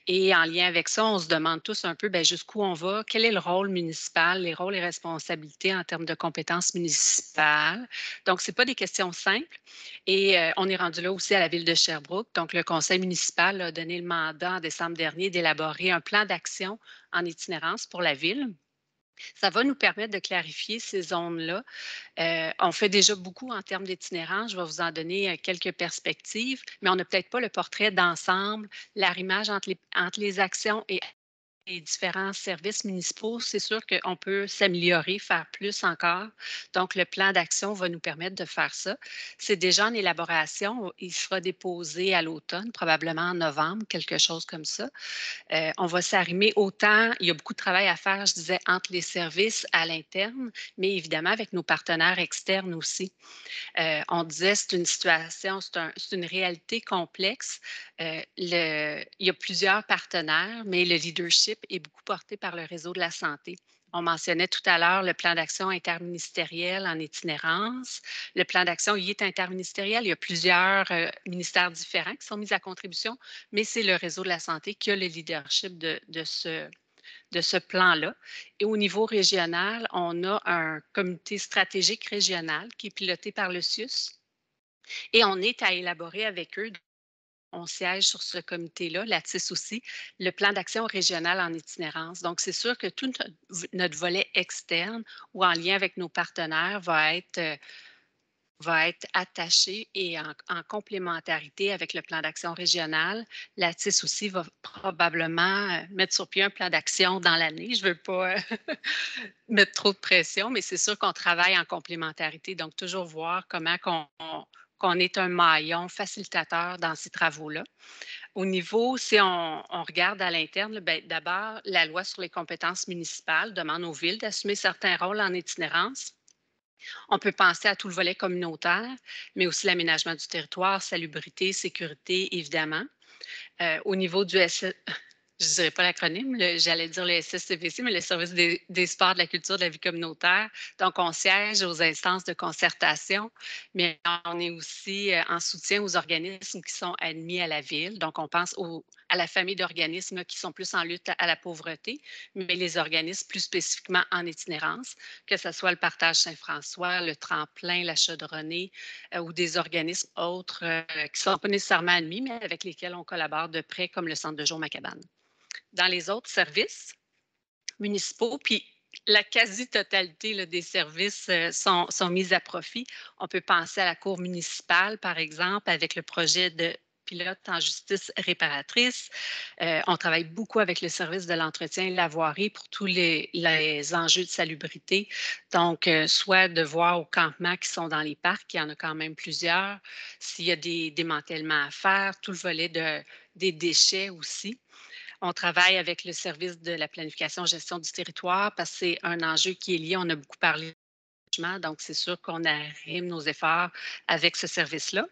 Et en lien avec ça, on se demande tous un peu ben, jusqu'où on va, quel est le rôle municipal, les rôles et responsabilités en termes de compétences municipales. Donc, ce n'est pas des questions simples. Et euh, on est rendu là aussi à la ville de Sherbrooke. Donc, le conseil municipal a donné le mandat en décembre dernier d'élaborer un plan d'action en itinérance pour la ville ça va nous permettre de clarifier ces zones-là. Euh, on fait déjà beaucoup en termes d'itinérance. Je vais vous en donner euh, quelques perspectives, mais on n'a peut-être pas le portrait d'ensemble, l'arrimage entre les actions et les différents services municipaux, c'est sûr qu'on peut s'améliorer, faire plus encore. Donc, le plan d'action va nous permettre de faire ça. C'est déjà en élaboration. Il sera déposé à l'automne, probablement en novembre, quelque chose comme ça. Euh, on va s'arrimer autant. Il y a beaucoup de travail à faire, je disais, entre les services à l'interne, mais évidemment avec nos partenaires externes aussi. Euh, on disait, c'est une situation, c'est une réalité complexe. Euh, le, il y a plusieurs partenaires, mais le leadership est beaucoup porté par le réseau de la santé. On mentionnait tout à l'heure le plan d'action interministériel en itinérance. Le plan d'action il est interministériel. Il y a plusieurs euh, ministères différents qui sont mis à contribution, mais c'est le réseau de la santé qui a le leadership de, ce, de ce plan-là. Et au niveau régional, on a un comité stratégique régional qui est piloté par le CIUS. Et on est à élaborer avec eux on siège sur ce comité-là, l'ATIS aussi, le plan d'action régional en itinérance. Donc, c'est sûr que tout notre volet externe ou en lien avec nos partenaires va être, euh, va être attaché et en, complémentarité avec le plan d'action régional. L'ATIS aussi va probablement euh, mettre sur pied un plan d'action dans l'année. Je ne veux pas mettre trop de pression, mais c'est sûr qu'on travaille en complémentarité. Donc, toujours voir comment qu'on qu'on est un maillon facilitateur dans ces travaux-là. Au niveau, si on, regarde à l'interne, ben, d'abord, la loi sur les compétences municipales demande aux villes d'assumer certains rôles en itinérance. On peut penser à tout le volet communautaire, mais aussi l'aménagement du territoire, salubrité, sécurité, évidemment. Euh, au niveau du, je ne dirais pas l'acronyme, j'allais dire le SSCVC, mais le Service des, sports, de la culture, de la vie communautaire. Donc, on siège aux instances de concertation, mais on est aussi euh, en soutien aux organismes qui sont admis à la ville. Donc, on pense à la famille d'organismes qui sont plus en lutte à la pauvreté, mais les organismes plus spécifiquement en itinérance, que ce soit le Partage Saint-François, le Tremplin, la Chaudronnée euh, ou des organismes autres euh, qui ne sont pas nécessairement admis, mais avec lesquels on collabore de près, comme le Centre de jour Macabane dans les autres services municipaux, puis la quasi-totalité des services euh, sont, sont, mis à profit. On peut penser à la Cour municipale, par exemple, avec le projet de pilote en justice réparatrice. Euh, on travaille beaucoup avec le service de l'entretien et la voirie pour tous les, les enjeux de salubrité. Donc, euh, soit de voir aux campements qui sont dans les parcs, il y en a quand même plusieurs, s'il y a des démantèlements à faire, tout le volet de, des déchets aussi. On travaille avec le service de la planification et gestion du territoire parce que c'est un enjeu qui est lié. On a beaucoup parlé donc, c'est sûr qu'on arrime nos efforts avec ce service-là.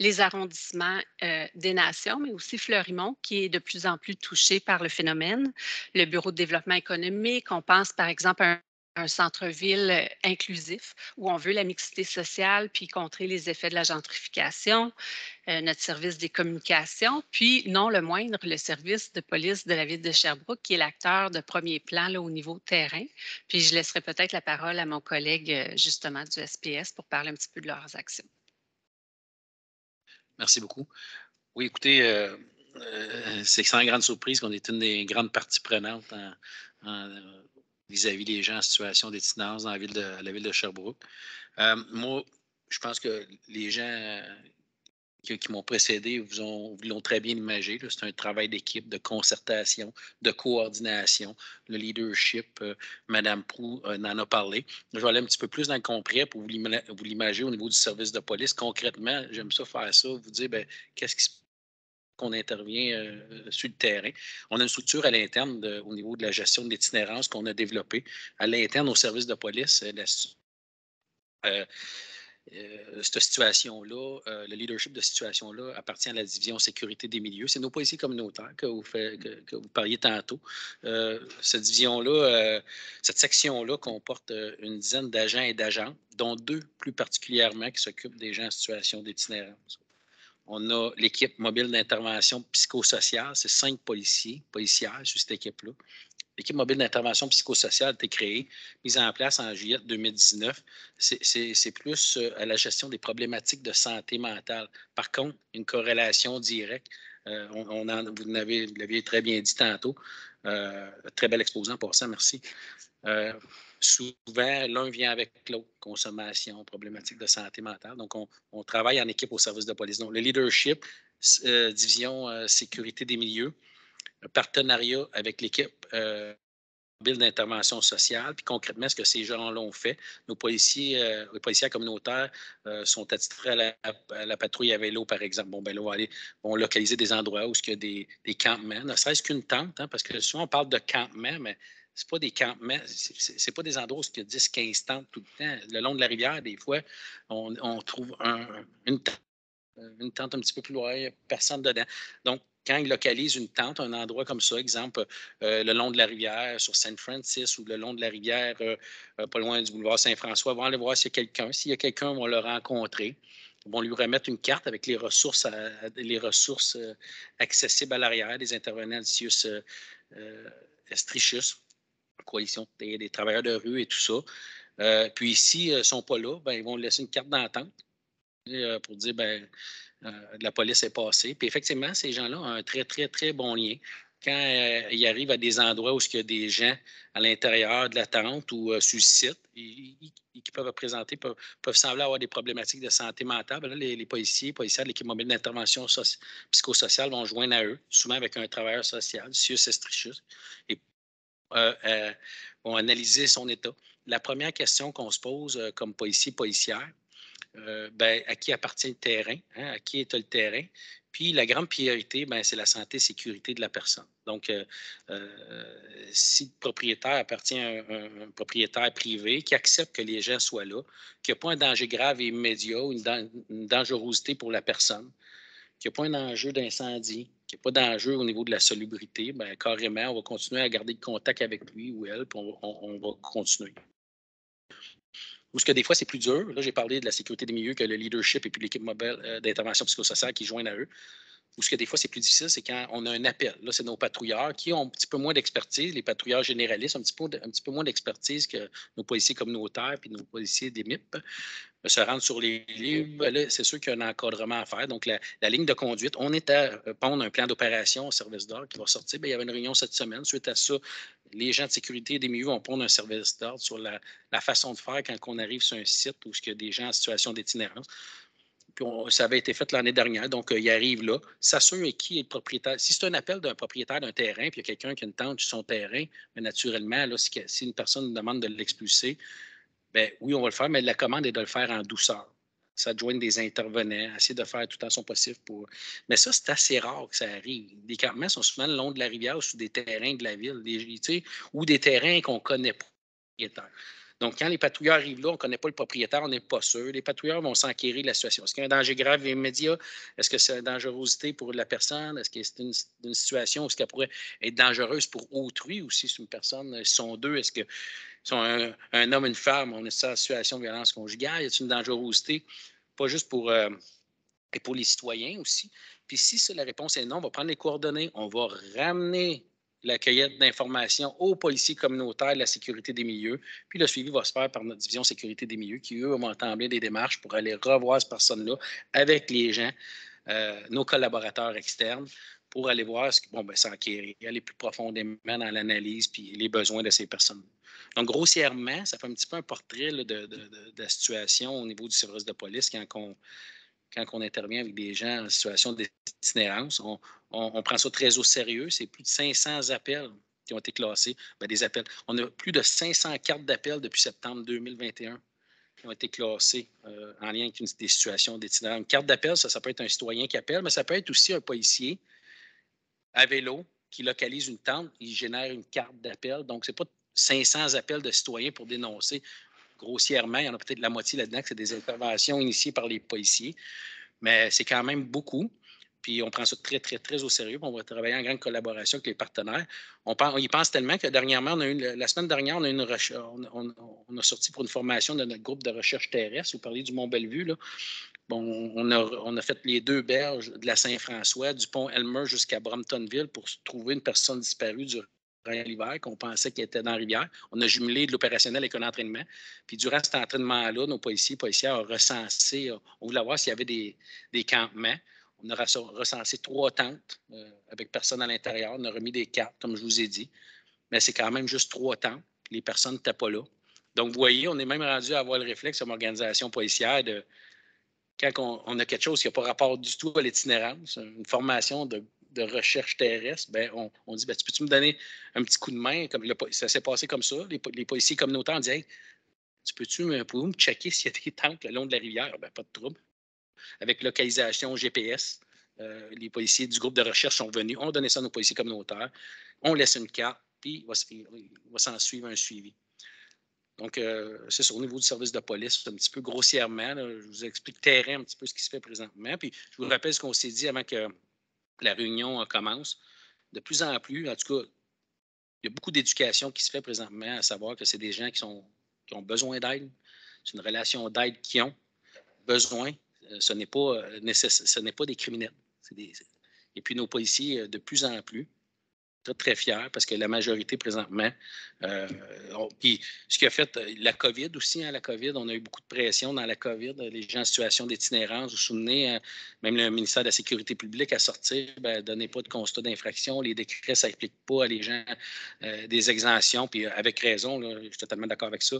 Les arrondissements euh, des nations, mais aussi Fleurimont, qui est de plus en plus touché par le phénomène. Le Bureau de développement économique, on pense par exemple à un un centre-ville euh, inclusif où on veut la mixité sociale puis contrer les effets de la gentrification, euh, notre service des communications, puis non le moindre, le service de police de la ville de Sherbrooke qui est l'acteur de premier plan là, au niveau terrain. Puis je laisserai peut-être la parole à mon collègue euh, justement du SPS pour parler un petit peu de leurs actions. Merci beaucoup. Oui, écoutez, c'est sans grande surprise qu'on est une des grandes parties prenantes en, vis-à-vis des gens en situation d'itinérance dans la ville de, la ville de Sherbrooke. Euh, moi, je pense que les gens qui, m'ont précédé vous, ont, l'ont très bien imagé. C'est un travail d'équipe, de concertation, de coordination, le leadership. Mme euh, Madame Prou en euh, a parlé. Je vais aller un petit peu plus dans le concret pour vous, l'imaginer au niveau du service de police. Concrètement, j'aime ça faire ça, vous dire ben, qu'est-ce qui se qu'on intervient euh, sur le terrain. On a une structure à l'interne au niveau de la gestion de l'itinérance qu'on a développée à l'interne au service de police. Euh, euh, cette situation-là, le leadership de situation-là appartient à la division sécurité des milieux. C'est nos policiers communautaires que vous, vous parliez tantôt. cette division-là, cette section-là comporte une dizaine d'agents et d'agents, dont deux plus particulièrement qui s'occupent des gens en situation d'itinérance. On a l'équipe mobile d'intervention psychosociale, c'est cinq policiers, policières sur cette équipe-là. L'équipe mobile d'intervention psychosociale a été créée, mise en place en juillet 2019. C'est plus euh, à la gestion des problématiques de santé mentale. Par contre, une corrélation directe, euh, on, vous l'aviez très bien dit tantôt. Euh, très bel exposant pour ça, merci souvent, l'un vient avec l'autre. Consommation, problématique de santé mentale. Donc, on, travaille en équipe au service de police. Donc, le leadership, euh, division euh, sécurité des milieux, partenariat avec l'équipe euh, d'intervention sociale, puis concrètement, ce que ces gens-là ont fait. Nos policiers, euh, les policiers communautaires sont attitrés à la, patrouille à vélo, par exemple. Bon, ben là, on va aller localiser des endroits où il y a des, des campements, ne serait-ce qu'une tente, hein, parce que souvent on parle de campement, mais c'est pas des campements, c'est pas des endroits où il y a 10, 15 tentes tout le temps. Le long de la rivière, des fois, on, trouve une, tente, euh, une tente un petit peu plus loin, personne dedans. Donc, quand ils localisent une tente, un endroit comme ça, exemple, euh, le long de la rivière sur Saint-Francis ou le long de la rivière euh, pas loin du boulevard Saint-François, vont aller voir s'il y a quelqu'un. S'il y a quelqu'un, on va le rencontrer vont lui remettre une carte avec les ressources, accessibles à l'arrière des intervenants de euh, Strichus coalition des, travailleurs de rue et tout ça. Euh, puis s'ils ne euh, sont pas là, ben, ils vont laisser une carte d'entente euh, pour dire ben, la police est passée. Puis effectivement, ces gens-là ont un très, très, très bon lien. Quand ils arrivent à des endroits où il y a des gens à l'intérieur de la tente ou sur le site qui peuvent présenter, peuvent, sembler avoir des problématiques de santé mentale, ben là, les, policiers, policiers de l'équipe mobile d'intervention psychosociale vont joindre à eux, souvent avec un travailleur social, Sius Estrichus, et on euh, ont analysé son état. La première question qu'on se pose euh, comme policier, policière, euh, ben, à qui appartient le terrain, hein, à qui est le terrain, puis la grande priorité, ben, c'est la santé et sécurité de la personne. Donc, euh, si le propriétaire appartient à un, propriétaire privé qui accepte que les gens soient là, qu'il n'y a pas un danger grave et immédiat, une, une dangerosité pour la personne, qu'il n'y a pas un enjeu d'incendie, qui n'y a pas d'enjeu au niveau de la salubrité, ben carrément, on va continuer à garder le contact avec lui ou elle, puis on, va continuer. Ou ce que des fois, c'est plus dur. Là, j'ai parlé de la sécurité des milieux que le leadership et puis l'équipe mobile euh, d'intervention psychosociale qui joignent à eux où ce que des fois c'est plus difficile, c'est quand on a un appel. Là, c'est nos patrouilleurs qui ont un petit peu moins d'expertise, les patrouilleurs généralistes, un petit un petit peu moins d'expertise que nos policiers communautaires puis nos policiers des MIP euh, se rendent sur les lieux c'est sûr qu'il y a un encadrement à faire. Donc, la, ligne de conduite, on est à euh, pondre un plan d'opération au service d'ordre qui va sortir. Ben il y avait une réunion cette semaine. Suite à ça, les gens de sécurité des milieux vont prendre un service d'ordre sur la, la, façon de faire quand on arrive sur un site où il y a des gens en situation d'itinérance ça avait été fait l'année dernière. Donc, euh, il arrive là, s'assure qui est le propriétaire. Si c'est un appel d'un propriétaire d'un terrain, puis il y a quelqu'un qui a une tente sur son terrain, naturellement, si, une personne demande de l'expulser, bien oui, on va le faire, mais la commande est de le faire en douceur. Ça S'adjoindre des intervenants, essayer de faire tout en son possible pour. Mais ça, c'est assez rare que ça arrive. Les campements sont souvent le long de la rivière ou sur des terrains de la ville, des, ou des terrains qu'on ne connaît pas. Donc, quand les patrouilleurs arrivent là, on ne connaît pas le propriétaire, on n'est pas sûr. Les patrouilleurs vont s'enquérir de la situation. Est-ce qu'il y a un danger grave et immédiat? Est-ce que c'est une dangerosité pour la personne? Est-ce que c'est une, situation où ce pourrait être dangereuse pour autrui ou si une personne, sont deux, est-ce que sont un, homme homme, une femme, on est une situation de violence conjugale, y a une dangerosité, pas juste pour, euh, et pour les citoyens aussi. Puis si la réponse est non, on va prendre les coordonnées, on va ramener la cueillette d'informations aux policiers communautaires de la sécurité des milieux. Puis le suivi va se faire par notre division sécurité des milieux qui, eux, vont entamer des démarches pour aller revoir ces personnes là avec les gens, euh, nos collaborateurs externes, pour aller voir ce bon, ben, s'enquérir, aller plus profondément dans l'analyse puis les besoins de ces personnes. Donc, grossièrement, ça fait un petit peu un portrait de, la situation au niveau du service de police quand on, quand on intervient avec des gens en situation d'itinérance. On, prend ça très au sérieux. C'est plus de 500 appels qui ont été classés, ben, des appels. On a plus de 500 cartes d'appel depuis septembre 2021 qui ont été classées euh, en lien avec des situations d'itinérance. Une carte d'appel, ça, ça peut être un citoyen qui appelle, mais ça peut être aussi un policier à vélo qui localise une tente, il génère une carte d'appel. Donc, ce n'est pas 500 appels de citoyens pour dénoncer grossièrement, il y en a peut-être la moitié là-dedans, que c'est des interventions initiées par les policiers, mais c'est quand même beaucoup. Puis on prend ça très, très, très au sérieux. On va travailler en grande collaboration avec les partenaires. On, y pense tellement que dernièrement, la semaine dernière, on a, une on, a sorti pour une formation de notre groupe de recherche terrestre. Vous parliez du Mont-Bellevue. Là. Bon, on, a, on a fait les deux berges de la Saint-François, du pont Elmer jusqu'à Bromptonville pour trouver une personne disparue du l'hiver, qu'on pensait qu'il était dans la rivière. On a jumelé de l'opérationnel avec un entraînement. Puis durant cet entraînement-là, nos policiers, policières ont recensé, euh, on voulait voir s'il y avait des, des, campements. On a recensé trois tentes euh, avec personne à l'intérieur. On a remis des cartes, comme je vous ai dit. Mais c'est quand même juste trois tentes. Les personnes n'étaient pas là. Donc, vous voyez, on est même rendu à avoir le réflexe comme organisation policière de quand on, on a quelque chose qui n'a pas rapport du tout à l'itinérance, une formation de de recherche terrestre, ben, on, on dit ben, tu Peux-tu me donner un petit coup de main comme Ça s'est passé comme ça. Les, policiers communautaires ont dit Tu peux-tu me, checker s'il y a des tanks le long de la rivière ben, Pas de trouble. Avec localisation GPS, euh, les policiers du groupe de recherche sont venus, ont donné ça à nos policiers communautaires, on laisse une carte, puis on va, s'en suivre un suivi. Donc, euh, c'est sur niveau du service de police, un petit peu grossièrement. je vous explique terrain un petit peu ce qui se fait présentement. Puis, je vous rappelle ce qu'on s'est dit avant que la réunion euh, commence. De plus en plus, en tout cas, il y a beaucoup d'éducation qui se fait présentement, à savoir que c'est des gens qui, ont besoin d'aide. C'est une relation d'aide qui ont besoin. Euh, ce n'est pas, euh, pas des criminels. et puis nos policiers, de plus en plus, très, très fier parce que la majorité présentement. Euh, puis ce qui a fait euh, la COVID aussi, hein, la COVID, on a eu beaucoup de pression dans la COVID. Euh, les gens en situation d'itinérance, vous vous souvenez, hein, même le ministère de la Sécurité publique a sorti, ben, donnez pas de constat d'infraction, les décrets ça n'applique pas à les gens des exemptions, puis avec raison, je suis totalement d'accord avec ça.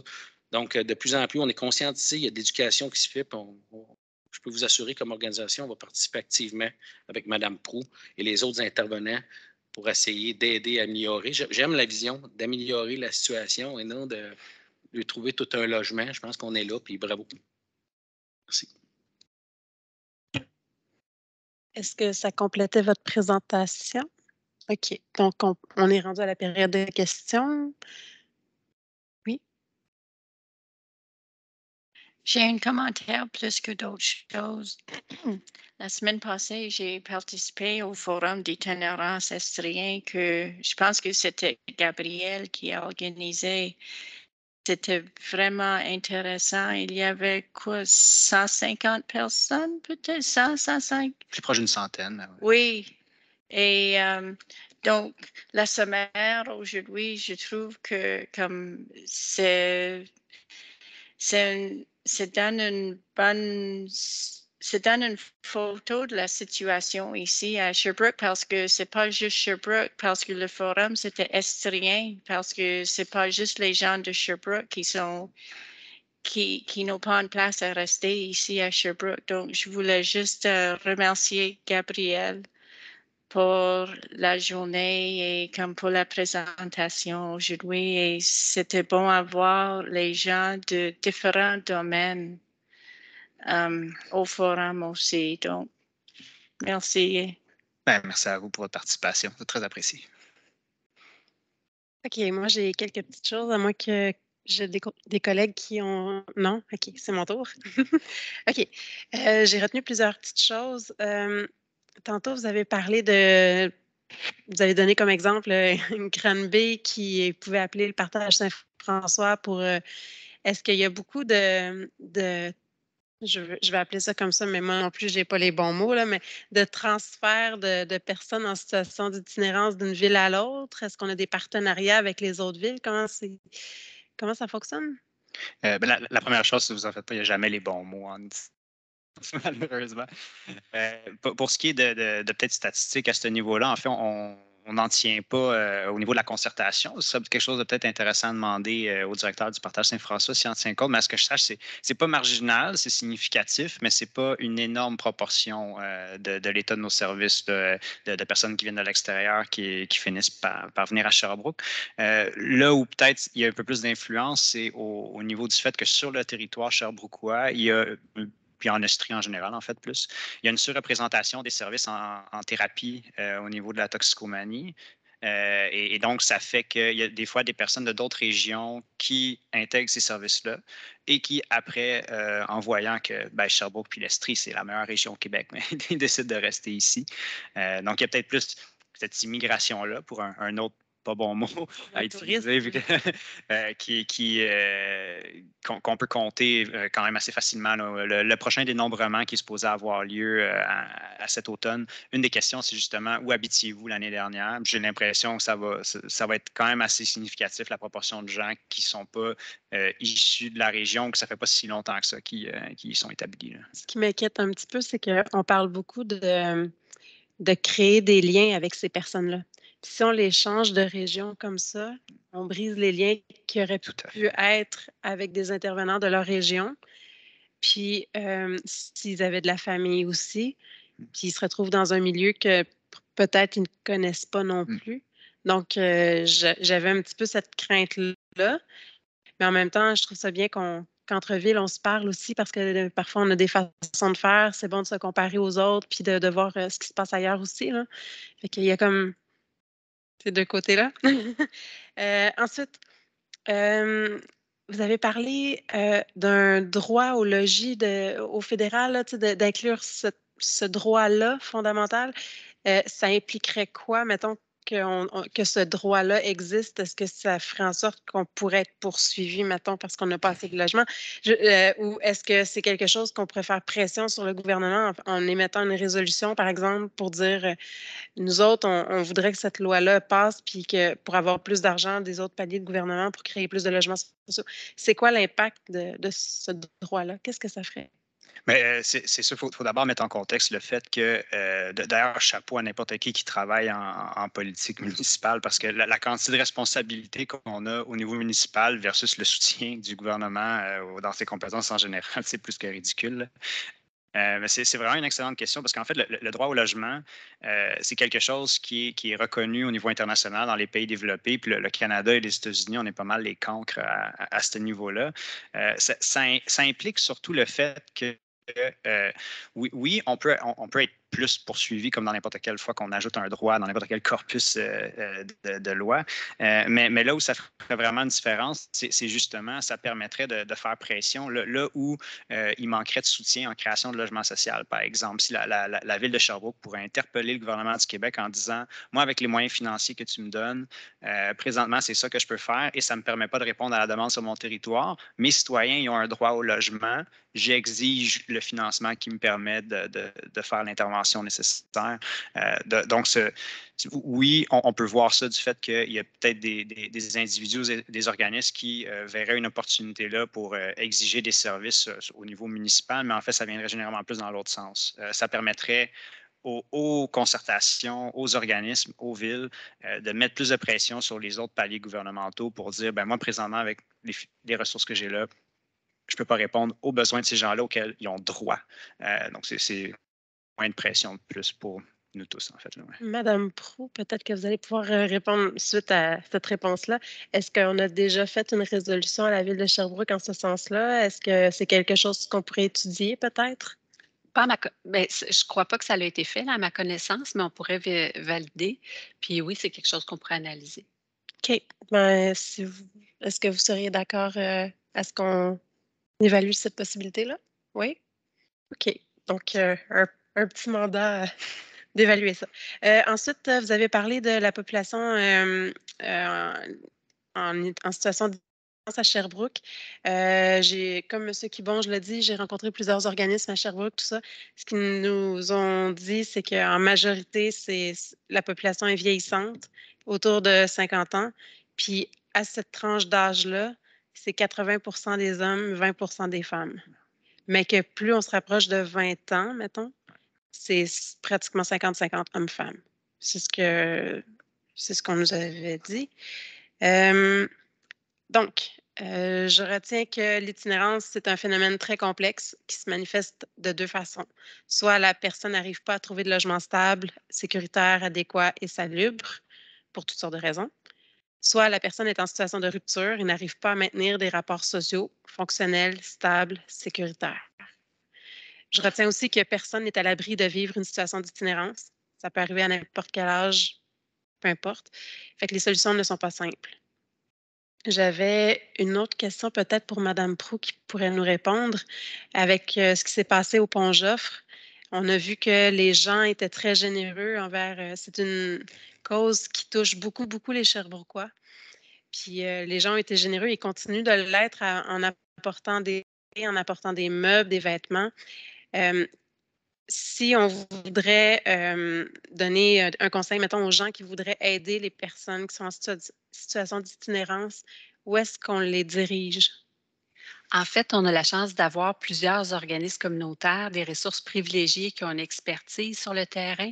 Donc, de plus en plus, on est conscient ici, il y a de l'éducation qui se fait, je peux vous assurer, comme organisation, on va participer activement avec Mme Prou et les autres intervenants pour essayer d'aider à améliorer. J'aime la vision d'améliorer la situation et non de lui trouver tout un logement. Je pense qu'on est là, puis bravo. Merci. Est-ce que ça complétait votre présentation? OK. Donc, on, on est rendu à la période de questions. J'ai un commentaire plus que d'autres choses. La semaine passée, j'ai participé au forum d'itinérance estrien que je pense que c'était Gabriel qui a organisé. C'était vraiment intéressant. Il y avait quoi, 150 personnes, peut-être 100, 105? Plus proche d'une centaine. Oui. Et euh, donc, la sommaire aujourd'hui, je trouve que comme c'est c'est c'est une bonne donne une photo de la situation ici à Sherbrooke parce que c'est pas juste Sherbrooke, parce que le forum c'était estrien, parce que c'est pas juste les gens de Sherbrooke qui sont qui, qui n'ont pas une place à rester ici à Sherbrooke. Donc, je voulais juste euh, remercier Gabriel pour la journée et comme pour la présentation aujourd'hui. Et c'était bon à voir les gens de différents domaines euh, au forum aussi. Donc, merci. Ben, merci à vous pour votre participation. C'est très apprécié. OK, moi j'ai quelques petites choses, à moi que j'ai des, des, collègues qui ont. Non? OK, c'est mon tour. OK. Euh, j'ai retenu plusieurs petites choses. Euh, tantôt, vous avez parlé de. Vous avez donné comme exemple euh, une crâne B qui pouvait appeler le partage Saint-François pour. Euh, est-ce qu'il y a beaucoup de, de je, vais appeler ça comme ça, mais moi non plus, je n'ai pas les bons mots, là, mais de transfert de, personnes en situation d'itinérance d'une ville à l'autre? Est-ce qu'on a des partenariats avec les autres villes? Comment, comment ça fonctionne? Euh, ben, la, première chose, si vous en faites pas, il n'y a jamais les bons mots en malheureusement. Euh, pour, ce qui est de, peut-être statistiques à ce niveau-là, en fait, on n'en tient pas euh, au niveau de la concertation. Ce serait quelque chose de peut-être intéressant à demander euh, au directeur du partage Saint-François si on tient compte. Mais à ce que je sache, c'est n'est pas marginal, c'est significatif, mais c'est pas une énorme proportion de, l'état de nos services de, personnes qui viennent de l'extérieur qui, finissent par, venir à Sherbrooke. là où peut-être il y a un peu plus d'influence, c'est au, niveau du fait que sur le territoire sherbrookois, il y a puis en Estrie en général, en fait, plus. Il y a une surreprésentation des services en, thérapie euh, au niveau de la toxicomanie. Euh, et, donc, ça fait qu'il y a des fois des personnes de d'autres régions qui intègrent ces services-là et qui, après, euh, en voyant que ben, Sherbrooke puis l'Estrie, c'est la meilleure région au Québec, mais ils ben, décident de rester ici. donc, il y a peut-être plus cette immigration-là pour un autre bon mot, à utiliser, euh, qui, euh, qu'on, peut compter euh, quand même assez facilement. Le, prochain dénombrement qui est supposé avoir lieu à, cet automne, une des questions, c'est justement où habitiez-vous l'année dernière? J'ai l'impression que ça va, ça va être quand même assez significatif, la proportion de gens qui ne sont pas issus de la région, que ça ne fait pas si longtemps que ça qui, sont établis. Ce qui m'inquiète un petit peu, c'est qu'on parle beaucoup de de créer des liens avec ces personnes-là si on les change de région comme ça, on brise les liens qui auraient pu être avec des intervenants de leur région. Puis euh, s'ils avaient de la famille aussi, mmh. puis ils se retrouvent dans un milieu que peut-être ils ne connaissent pas non mmh. plus. Donc, euh, j'avais un petit peu cette crainte-là. Mais en même temps, je trouve ça bien qu'entre villes, on se parle aussi parce que euh, parfois, on a des façons de faire. C'est bon de se comparer aux autres puis de, voir ce qui se passe ailleurs aussi. Là. qu'il y a comme ces deux côtés-là. Euh, ensuite, euh, vous avez parlé euh, d'un droit au logis de, au fédéral, d'inclure ce, ce droit-là fondamental. ça impliquerait quoi, mettons, que, ce droit-là existe, est-ce que ça ferait en sorte qu'on pourrait être poursuivi, mettons, parce qu'on n'a pas assez de logements? Euh, ou est-ce que c'est quelque chose qu'on pourrait faire pression sur le gouvernement en, émettant une résolution, par exemple, pour dire euh, nous autres, on, voudrait que cette loi-là passe, puis que pour avoir plus d'argent des autres paliers de gouvernement pour créer plus de logements sociaux? C'est quoi l'impact de ce droit-là? Qu'est-ce que ça ferait? Mais euh, c'est sûr, il faut, d'abord mettre en contexte le fait que, euh, d'ailleurs, chapeau à n'importe qui qui travaille en, politique municipale, parce que la, quantité de responsabilité qu'on a au niveau municipal versus le soutien du gouvernement euh, dans ses compétences en général, c'est plus que ridicule. Mais c'est vraiment une excellente question parce qu'en fait, le, droit au logement, c'est quelque chose qui est, reconnu au niveau international dans les pays développés. Puis le, Canada et les États-Unis, on est pas mal les cancres à, ce niveau-là. ça, implique surtout le fait que euh, oui, oui, on peut, on, on peut être plus poursuivi comme dans n'importe quelle fois qu'on ajoute un droit dans n'importe quel corpus euh, euh, de, loi. Euh, mais, là où ça ferait vraiment une différence, c'est justement, ça permettrait de, faire pression là, où il manquerait de soutien en création de logement social, par exemple. Si la, ville de Sherbrooke pourrait interpeller le gouvernement du Québec en disant, moi, avec les moyens financiers que tu me donnes, présentement, c'est ça que je peux faire et ça ne me permet pas de répondre à la demande sur mon territoire. Mes citoyens, ont un droit au logement. J'exige le financement qui me permet de faire l'intervention nécessaire. nécessaires. Euh, donc, ce, oui, on, peut voir ça du fait qu'il y a peut-être des, des, des, individus, des organismes qui euh, verraient une opportunité là pour euh, exiger des services au niveau municipal, mais en fait, ça viendrait généralement plus dans l'autre sens. ça permettrait aux, concertations, aux organismes, aux villes, de mettre plus de pression sur les autres paliers gouvernementaux pour dire, ben moi, présentement, avec les, ressources que j'ai là, je ne peux pas répondre aux besoins de ces gens-là auxquels ils ont droit. donc, c'est moins de pression de plus pour nous tous, en fait. Madame Pro, peut-être que vous allez pouvoir euh, répondre suite à cette réponse-là. Est-ce qu'on a déjà fait une résolution à la ville de Sherbrooke en ce sens-là? Est-ce que c'est quelque chose qu'on pourrait étudier peut-être? Pas ma, ben, je ne crois pas que ça a été fait à ma connaissance, mais on pourrait valider. Puis oui, c'est quelque chose qu'on pourrait analyser. OK. Ben, est-ce que vous seriez d'accord euh, à ce qu'on évalue cette possibilité-là? Oui? OK. Donc, euh, un un petit mandat euh, d'évaluer ça. Euh, ensuite, euh, vous avez parlé de la population en, situation de à Sherbrooke. j'ai, comme M. Kibon, je l'ai dit, j'ai rencontré plusieurs organismes à Sherbrooke, tout ça. Ce qu'ils nous ont dit, c'est qu'en majorité, c'est, la population est vieillissante, autour de 50 ans. Puis à cette tranche d'âge-là, c'est 80 des hommes, 20 des femmes. Mais que plus on se rapproche de 20 ans, mettons, c'est pratiquement 50-50 hommes-femmes. C'est ce que c'est ce qu'on nous avait dit. donc, euh, je retiens que l'itinérance, c'est un phénomène très complexe qui se manifeste de deux façons. Soit la personne n'arrive pas à trouver de logement stable, sécuritaire, adéquat et salubre, pour toutes sortes de raisons. Soit la personne est en situation de rupture et n'arrive pas à maintenir des rapports sociaux, fonctionnels, stables, sécuritaires. Je retiens aussi que personne n'est à l'abri de vivre une situation d'itinérance. Ça peut arriver à n'importe quel âge, peu importe. Fait les solutions ne sont pas simples. J'avais une autre question peut-être pour Madame Prou qui pourrait nous répondre avec euh, ce qui s'est passé au pont Joffre. On a vu que les gens étaient très généreux envers. Euh, c'est une cause qui touche beaucoup, beaucoup les Sherbrookeois. Puis euh, les gens étaient généreux et continuent de l'être en apportant des en apportant des meubles, des vêtements. Euh, si on voudrait euh, donner euh, un conseil, mettons, aux gens qui voudraient aider les personnes qui sont en situation d'itinérance, où est-ce qu'on les dirige? En fait, on a la chance d'avoir plusieurs organismes communautaires, des ressources privilégiées qui ont une expertise sur le terrain.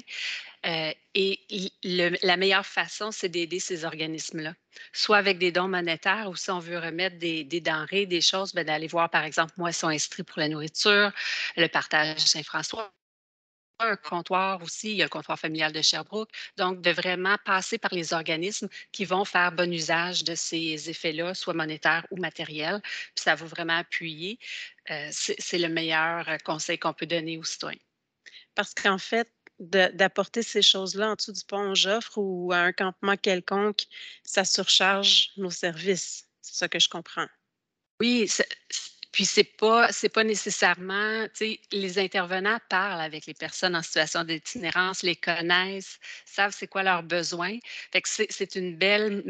Euh, et la meilleure façon, c'est d'aider ces organismes-là, soit avec des dons monétaires ou si on veut remettre des, des denrées, des choses, ben, d'aller voir, par exemple, moi, ils sont inscrits pour la nourriture, le partage Saint-François, un comptoir aussi, il y a le comptoir familial de Sherbrooke, donc de vraiment passer par les organismes qui vont faire bon usage de ces effets-là, soit monétaires ou matériels, puis ça va vraiment appuyer. Euh, c'est le meilleur euh, conseil qu'on peut donner aux citoyens. Parce qu'en fait, d'apporter ces choses-là en dessous du pont j'offre ou à un campement quelconque, ça surcharge nos services. C'est ça que je comprends. Oui, puis c'est pas c'est pas nécessairement, tu sais, les intervenants parlent avec les personnes en situation d'itinérance, les connaissent, savent c'est quoi leurs besoins. Fait que c'est une belle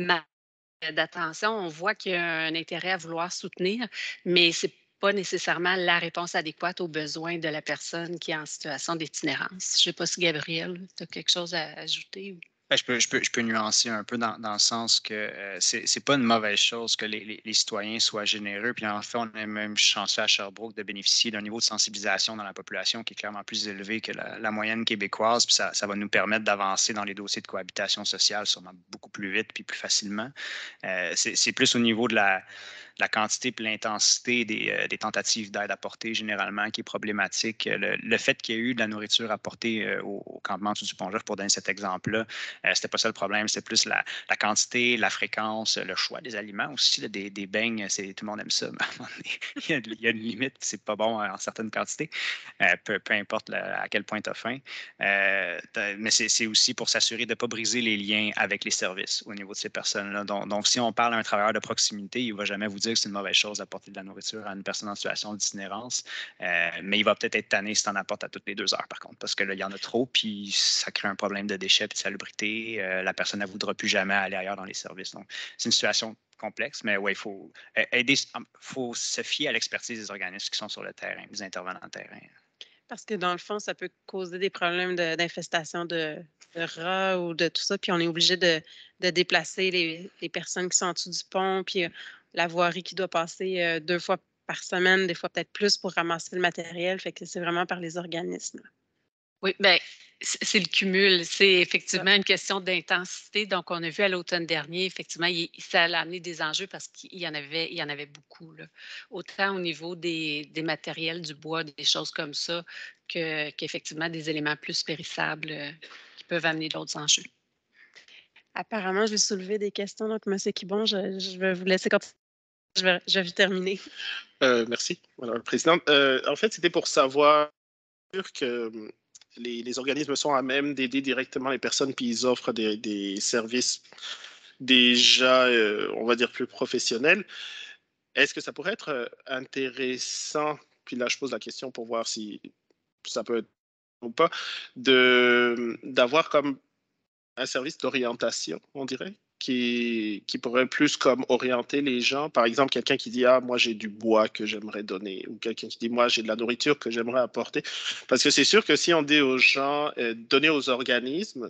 d'attention. On voit qu'il y a un intérêt à vouloir soutenir, mais c'est pas nécessairement la réponse adéquate aux besoins de la personne qui est en situation d'itinérance. Je ne sais pas si Gabriel, tu as quelque chose à ajouter. Ben, je, peux, nuancer un peu dans, le sens que euh, c'est pas une mauvaise chose que les, citoyens soient généreux. Puis en fait, on est même chanceux à Sherbrooke de bénéficier d'un niveau de sensibilisation dans la population qui est clairement plus élevé que la, moyenne québécoise. Puis ça, va nous permettre d'avancer dans les dossiers de cohabitation sociale sûrement beaucoup plus vite puis plus facilement. Euh, c'est plus au niveau de la la quantité et l'intensité euh, des, tentatives d'aide apportée généralement qui est problématique. Euh, le, fait qu'il y ait eu de la nourriture apportée euh, au, campement du pont pour donner cet exemple-là, ce c'était pas ça le problème, c'est plus la, quantité, la fréquence, le choix des aliments aussi, des, des beignes, tout le monde aime ça, mais il, y a, une limite, c'est pas bon en certaines quantités, peu, peu importe à quel point tu as faim. mais c'est aussi pour s'assurer de ne pas briser les liens avec les services au niveau de ces personnes-là. Donc, donc, si on parle à un travailleur de proximité, il ne va jamais vous dire que c'est une mauvaise chose d'apporter de la nourriture à une personne en situation d'itinérance, euh, mais il va peut-être être tanné si tu en apportes à toutes les deux heures, par contre, parce que il y en a trop, puis ça crée un problème de déchets et de salubrité. Euh, la personne ne voudra plus jamais aller ailleurs dans les services. Donc, c'est une situation complexe, mais oui, il faut euh, aider, faut se fier à l'expertise des organismes qui sont sur le terrain, des intervenants en terrain. Parce que dans le fond, ça peut causer des problèmes d'infestation de, de, rats ou de tout ça, puis on est obligé de, de déplacer les, les, personnes qui sont en dessous du pont, puis la voirie qui doit passer euh, deux fois par semaine, des fois peut-être plus pour ramasser le matériel. Fait que c'est vraiment par les organismes. Oui, bien, c'est le cumul. C'est effectivement une question d'intensité. Donc, on a vu à l'automne dernier, effectivement, ça a amené des enjeux parce qu'il y en avait, il y en avait beaucoup. Autant au niveau des, matériels, du bois, des choses comme ça, qu'effectivement des éléments plus périssables euh, qui peuvent amener d'autres enjeux. Apparemment, je vais soulever des questions. Donc, M. Kibon, je, je vais vous laisser continuer je vais, terminer. Euh, merci, Madame la Présidente. Euh, en fait, c'était pour savoir que hum, les, organismes sont à même d'aider directement les personnes, puis ils offrent des, services déjà, euh, on va dire, plus professionnels. Est-ce que ça pourrait être intéressant, puis là, je pose la question pour voir si ça peut être ou pas, d'avoir comme un service d'orientation, on dirait, qui, pourrait plus comme orienter les gens. Par exemple, quelqu'un qui dit Ah, moi j'ai du bois que j'aimerais donner, ou quelqu'un qui dit Moi j'ai de la nourriture que j'aimerais apporter. Parce que c'est sûr que si on dit aux gens, euh, donner aux organismes,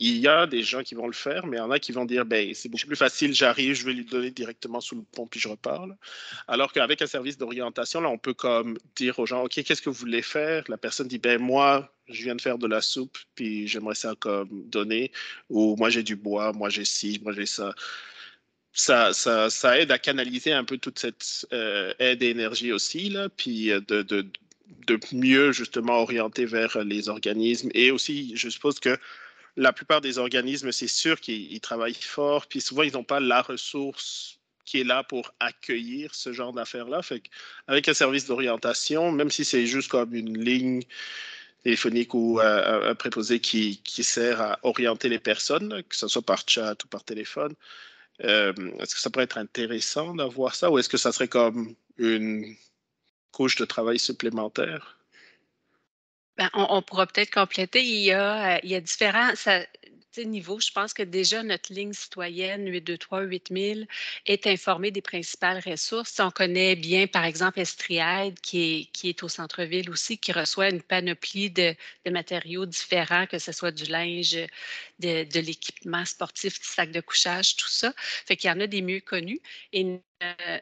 il y a des gens qui vont le faire, mais il y en a qui vont dire ben, c'est beaucoup plus facile, j'arrive, je vais lui donner directement sous le pont puis je reparle. Alors qu'avec un service d'orientation, là, on peut comme dire aux gens OK, qu'est-ce que vous voulez faire La personne dit ben, moi, je viens de faire de la soupe puis j'aimerais ça comme donner, ou moi, j'ai du bois, moi, j'ai ci, moi, j'ai ça. Ça, ça, ça, aide à canaliser un peu toute cette euh, aide et énergie aussi, là, puis euh, de, de, de, mieux justement orienter vers les organismes. Et aussi, je suppose que la plupart des organismes, c'est sûr qu'ils travaillent fort, puis souvent, ils n'ont pas la ressource qui est là pour accueillir ce genre d'affaires-là. avec un service d'orientation, même si c'est juste comme une ligne téléphonique ou euh, un préposé qui, sert à orienter les personnes, que ce soit par chat ou par téléphone, euh, est-ce que ça pourrait être intéressant d'avoir ça ou est-ce que ça serait comme une couche de travail supplémentaire? Ben, on, pourra peut-être compléter. Il y a, euh, il y a différents niveaux. Je pense que déjà notre ligne citoyenne 823-8000 est informée des principales ressources. On connaît bien, par exemple, Estriade, qui est, qui est au centre-ville aussi, qui reçoit une panoplie de, matériaux différents, que ce soit du linge, de, l'équipement sportif, du sac de couchage, tout ça. Fait qu'il y en a des mieux connus. Et euh,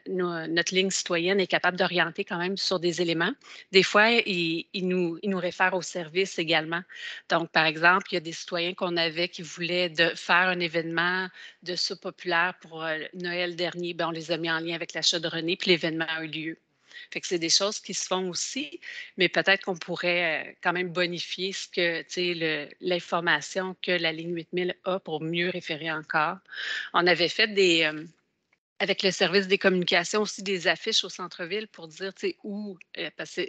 notre ligne citoyenne est capable d'orienter quand même sur des éléments. Des fois, ils il nous, nous réfèrent au services également. Donc, par exemple, il y a des citoyens qu'on avait qui voulaient de faire un événement de soupe populaire pour euh, Noël dernier. Bien, on les a mis en lien avec la chaudronnée, puis l'événement a eu lieu. Fait que c'est des choses qui se font aussi, mais peut-être qu'on pourrait euh, quand même bonifier ce que l'information que la ligne 8000 a pour mieux référer encore. On avait fait des, avec le service des communications aussi des affiches au centre-ville pour dire où, euh, parce que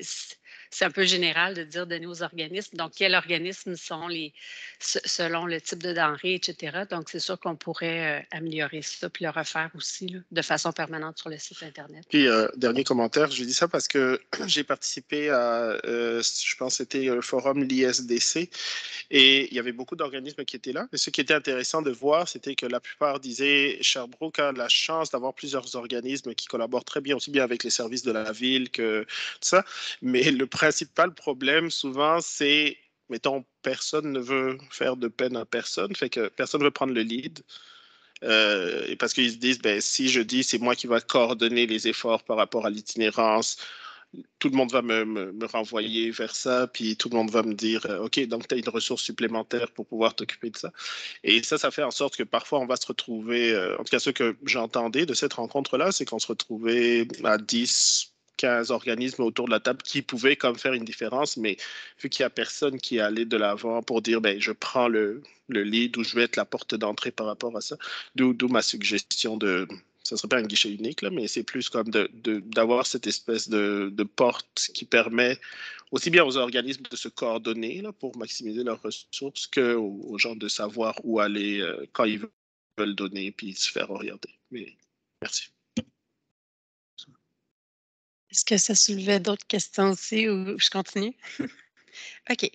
c'est un peu général de dire donner aux organismes. Donc, quels organismes sont les, selon le type de denrées, etc. Donc, c'est sûr qu'on pourrait euh, améliorer ça puis le refaire aussi de façon permanente sur le site Internet. Puis, euh, dernier commentaire, je dis ça parce que j'ai participé à, euh, je pense, c'était le forum l'ISDC et il y avait beaucoup d'organismes qui étaient là. Et ce qui était intéressant de voir, c'était que la plupart disaient Sherbrooke a la chance d'avoir plusieurs organismes qui collaborent très bien, aussi bien avec les services de la ville que tout ça. Mais le principal problème, souvent, c'est, mettons, personne ne veut faire de peine à personne, fait que personne ne veut prendre le lead. Euh, parce qu'ils se disent, ben, si je dis c'est moi qui va coordonner les efforts par rapport à l'itinérance, tout le monde va me, me, renvoyer vers ça, puis tout le monde va me dire, euh, OK, donc tu as une ressource supplémentaire pour pouvoir t'occuper de ça. Et ça, ça fait en sorte que parfois on va se retrouver, euh, en tout cas ce que j'entendais de cette rencontre-là, c'est qu'on se retrouvait à 10, 15 organismes autour de la table qui pouvaient comme faire une différence, mais vu qu'il n'y a personne qui est allé de l'avant pour dire ben, je prends le, le lead ou je vais être la porte d'entrée par rapport à ça, d'où ma suggestion de, ce ne serait pas un guichet unique, là, mais c'est plus comme d'avoir de, cette espèce de, de, porte qui permet aussi bien aux organismes de se coordonner là, pour maximiser leurs ressources que gens de savoir où aller euh, quand ils veulent donner puis se faire orienter. Mais merci. Est-ce que ça soulevait d'autres questions aussi ou je continue? OK.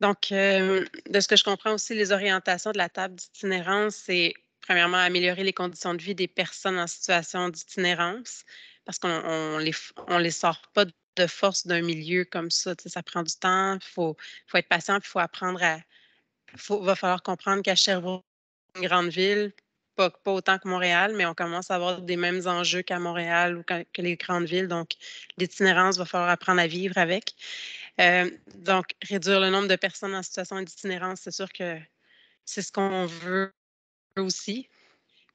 donc, de ce que je comprends aussi, les orientations de la table d'itinérance, c'est premièrement améliorer les conditions de vie des personnes en situation d'itinérance, parce qu'on on les, sort pas de force d'un milieu comme ça. ça prend du temps, il faut, faut être patient, il faut apprendre à. Il va falloir comprendre qu'à Sherbrooke, une grande ville, pas, autant que Montréal, mais on commence à avoir des mêmes enjeux qu'à Montréal ou que, les grandes villes. Donc, l'itinérance, va falloir apprendre à vivre avec. Euh, donc, réduire le nombre de personnes en situation d'itinérance, c'est sûr que c'est ce qu'on veut aussi.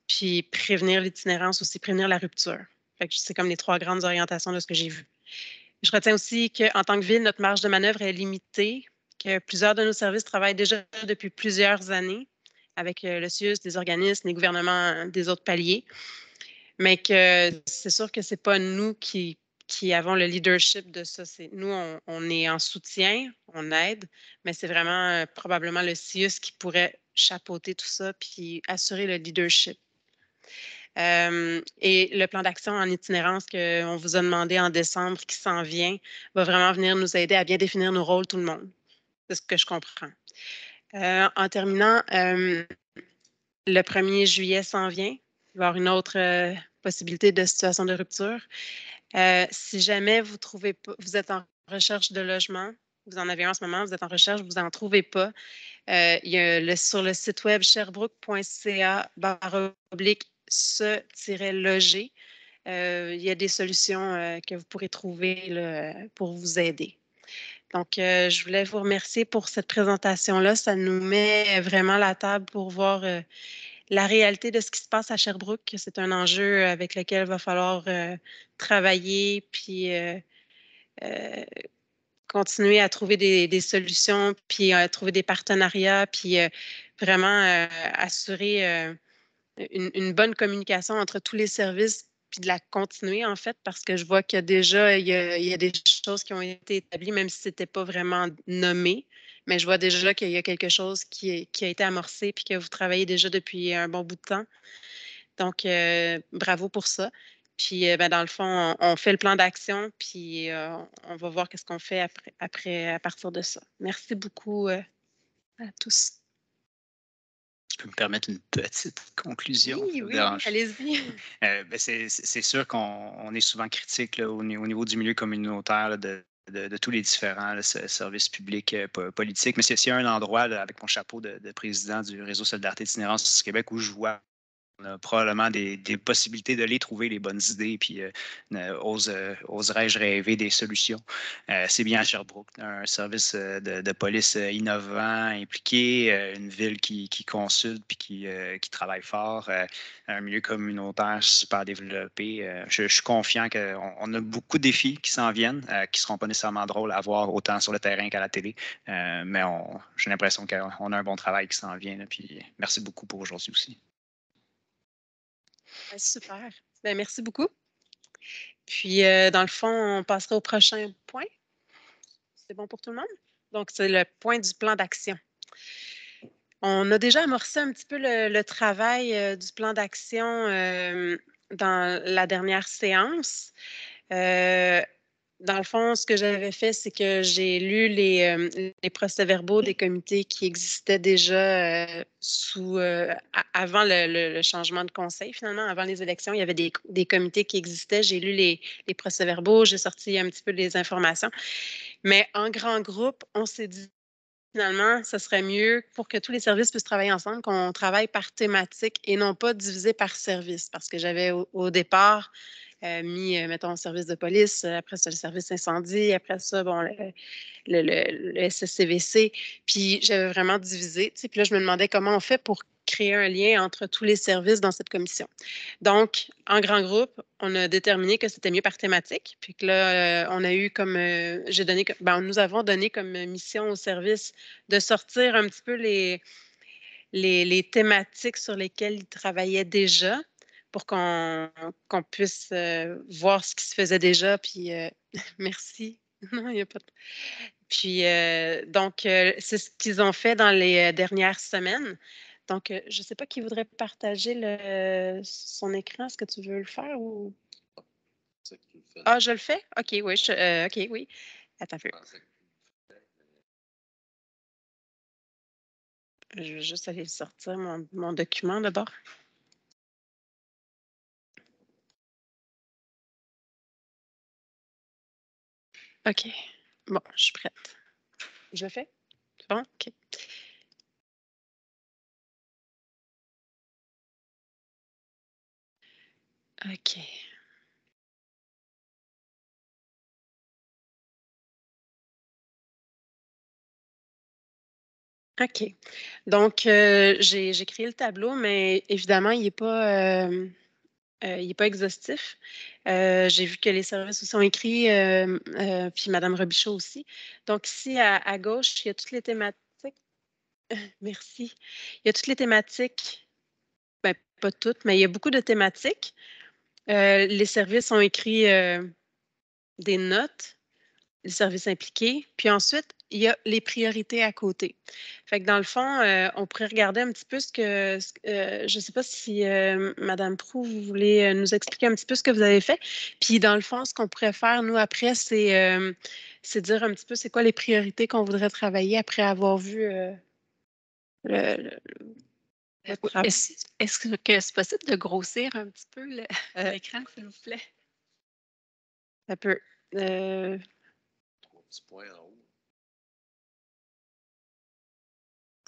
Puis prévenir l'itinérance aussi, prévenir la rupture. c'est comme les trois grandes orientations de ce que j'ai vu. Je retiens aussi qu'en tant que ville, notre marge de manœuvre est limitée, que plusieurs de nos services travaillent déjà depuis plusieurs années avec euh, le CIUS, des organismes, les gouvernements euh, des autres paliers. Mais que c'est sûr que ce n'est pas nous qui, qui, avons le leadership de ça. Nous, on, est en soutien, on aide, mais c'est vraiment euh, probablement le CIUS qui pourrait chapeauter tout ça puis assurer le leadership. et le plan d'action en itinérance qu'on vous a demandé en décembre qui s'en vient va vraiment venir nous aider à bien définir nos rôles, tout le monde. C'est ce que je comprends. Euh, en terminant, euh, le 1er juillet s'en vient. Il va y avoir une autre euh, possibilité de situation de rupture. si jamais vous trouvez vous êtes en recherche de logement, vous en avez en ce moment, vous êtes en recherche, vous n'en trouvez pas. il sur le site web sherbrooke.ca oblique se-loger. il y a des solutions que vous pourrez trouver pour vous aider. Donc, euh, je voulais vous remercier pour cette présentation-là. Ça nous met euh, vraiment la table pour voir euh, la réalité de ce qui se passe à Sherbrooke. C'est un enjeu avec lequel il va falloir travailler, puis continuer à trouver des, solutions, puis trouver des partenariats, puis vraiment assurer une, une, bonne communication entre tous les services puis de la continuer, en fait, parce que je vois que déjà, il y a, des choses qui ont été établies, même si ce n'était pas vraiment nommé. Mais je vois déjà qu'il y a quelque chose qui, a été amorcé, puis que vous travaillez déjà depuis un bon bout de temps. Donc, euh, bravo pour ça. Puis, euh, ben, dans le fond, on, fait le plan d'action, puis euh, on va voir qu'est-ce qu'on fait après, à partir de ça. Merci beaucoup à tous je peux me permettre une petite conclusion. Oui, oui, allez-y. Euh, ben, c'est sûr qu'on est souvent critique au, niveau du milieu communautaire de, tous les différents services publics euh, politiques. Mais c'est y un endroit, avec mon chapeau de, président du réseau Solidarité Itinérance du Québec, où je vois on a probablement des, possibilités de les trouver les bonnes idées, puis euh, euh, oserais-je rêver des solutions. Euh, c'est bien Sherbrooke, un service de, police innovant, impliqué, une ville qui, consulte puis qui, travaille fort, un milieu communautaire super développé. Je, suis confiant qu'on on a beaucoup de défis qui s'en viennent, qui ne seront pas nécessairement drôles à voir autant sur le terrain qu'à la télé, mais j'ai l'impression qu'on a un bon travail qui s'en vient. puis merci beaucoup pour aujourd'hui aussi. Super. Ben, merci beaucoup. Puis, euh, dans le fond, on passera au prochain point. C'est bon pour tout le monde? Donc, c'est le point du plan d'action. On a déjà amorcé un petit peu le, travail euh, du plan d'action euh, dans la dernière séance. Dans le fond, ce que j'avais fait, c'est que j'ai lu les, euh, procès-verbaux des comités qui existaient déjà euh, sous, euh, avant le, changement de conseil, finalement, avant les élections. Il y avait des, comités qui existaient. J'ai lu les, procès-verbaux, j'ai sorti un petit peu des informations. Mais en grand groupe, on s'est dit finalement, ce serait mieux pour que tous les services puissent travailler ensemble, qu'on travaille par thématique et non pas divisé par service, parce que j'avais au départ euh, mis, euh, mettons, au service de police, euh, après ça, le service incendie, après ça, bon, le, SSCVC. Puis j'avais vraiment divisé. puis là, je me demandais comment on fait pour créer un lien entre tous les services dans cette commission. Donc, en grand groupe, on a déterminé que c'était mieux par thématique. Puis que là, on a eu comme, j'ai donné, ben, nous avons donné comme mission au service de sortir un petit peu les, les, les, thématiques sur lesquelles ils travaillaient déjà, pour qu'on puisse euh, voir ce qui se faisait déjà. Puis euh, merci. non, il a pas Puis euh, donc, c'est ce qu'ils ont fait dans les dernières semaines. Donc, je ne sais pas qui voudrait partager son écran. Est-ce que tu veux le faire ou. Ah, je le fais? OK, oui. OK, oui. Attends peu. Ah, je vais juste aller sortir mon, mon document d'abord. OK. Bon, je suis prête. Je fais? Bon, OK. OK. OK. Donc, euh, j'ai créé le tableau, mais évidemment, il n'est pas. Euh, euh, il n'est pas exhaustif. Euh, j'ai vu que les services aussi ont écrit, euh, puis Mme Robichaud aussi. Donc, ici, à, gauche, il y a toutes les thématiques. Merci. Il y a toutes les thématiques. Ben, pas toutes, mais il y a beaucoup de thématiques. les services ont écrit des notes les services impliqués. Puis ensuite, il y a les priorités à côté. Fait que dans le fond, euh, on pourrait regarder un petit peu ce que, euh, je ne sais pas si Mme euh, Madame Prou, vous voulez nous expliquer un petit peu ce que vous avez fait. Puis dans le fond, ce qu'on pourrait faire, nous, après, c'est dire un petit peu c'est quoi les priorités qu'on voudrait travailler après avoir vu le, est-ce que c'est possible de grossir un petit peu l'écran, s'il vous plaît? Ça peut.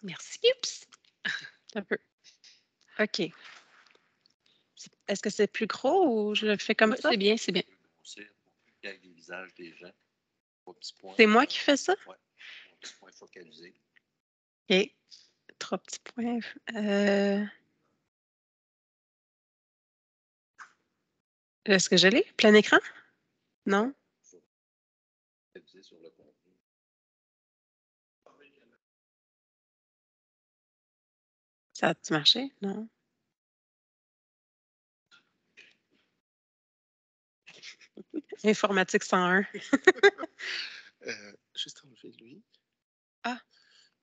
Merci, Un peu. OK. Est-ce que c'est plus gros ou je le fais comme ça? C'est bien, c'est bien. C'est moi qui fais ça? Oui. Petit point OK. Trois petits points. Euh, est-ce que je l'ai? Plein écran? Non? Ça a-tu marché? Non. Informatique 101. euh, juste enlever lui. Ah.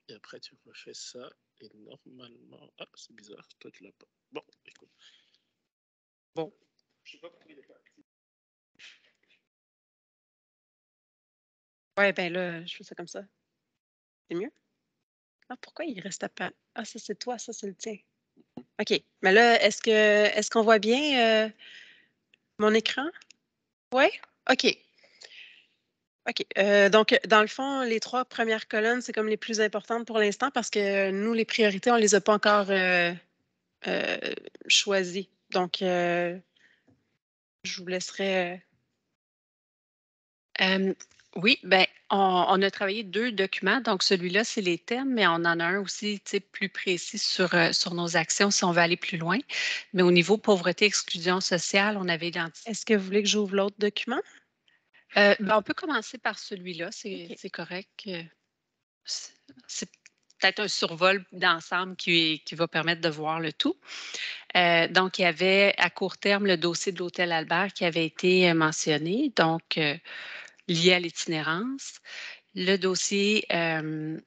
Et après, tu refais ça. Et normalement. Ah, c'est bizarre. Toi, tu l'as pas. Bon, écoute. Bon. Je sais pas pourquoi il est Ouais, ben là, je fais ça comme ça. C'est mieux? Ah, pourquoi il reste à pas. Ah, ça, c'est toi, ça, c'est le tien. OK. Mais là, est-ce que est-ce qu'on voit bien euh, mon écran? Oui? OK. OK. Euh, donc, dans le fond, les trois premières colonnes, c'est comme les plus importantes pour l'instant parce que nous, les priorités, on ne les a pas encore euh, choisies. Donc, je vous laisserai. Oui, ben, on, a travaillé deux documents. Donc, celui-là, c'est les thèmes, mais on en a un aussi plus précis sur, euh, sur nos actions si on veut aller plus loin. Mais au niveau pauvreté, exclusion sociale, on avait identifié. Est-ce que vous voulez que j'ouvre l'autre document? Euh, ben, on peut commencer par celui-là, c'est correct. C'est peut-être un survol d'ensemble qui, va permettre de voir le tout. Euh, donc, il y avait à court terme le dossier de l'hôtel Albert qui avait été mentionné. Donc, lié à l'itinérance. Le dossier euh,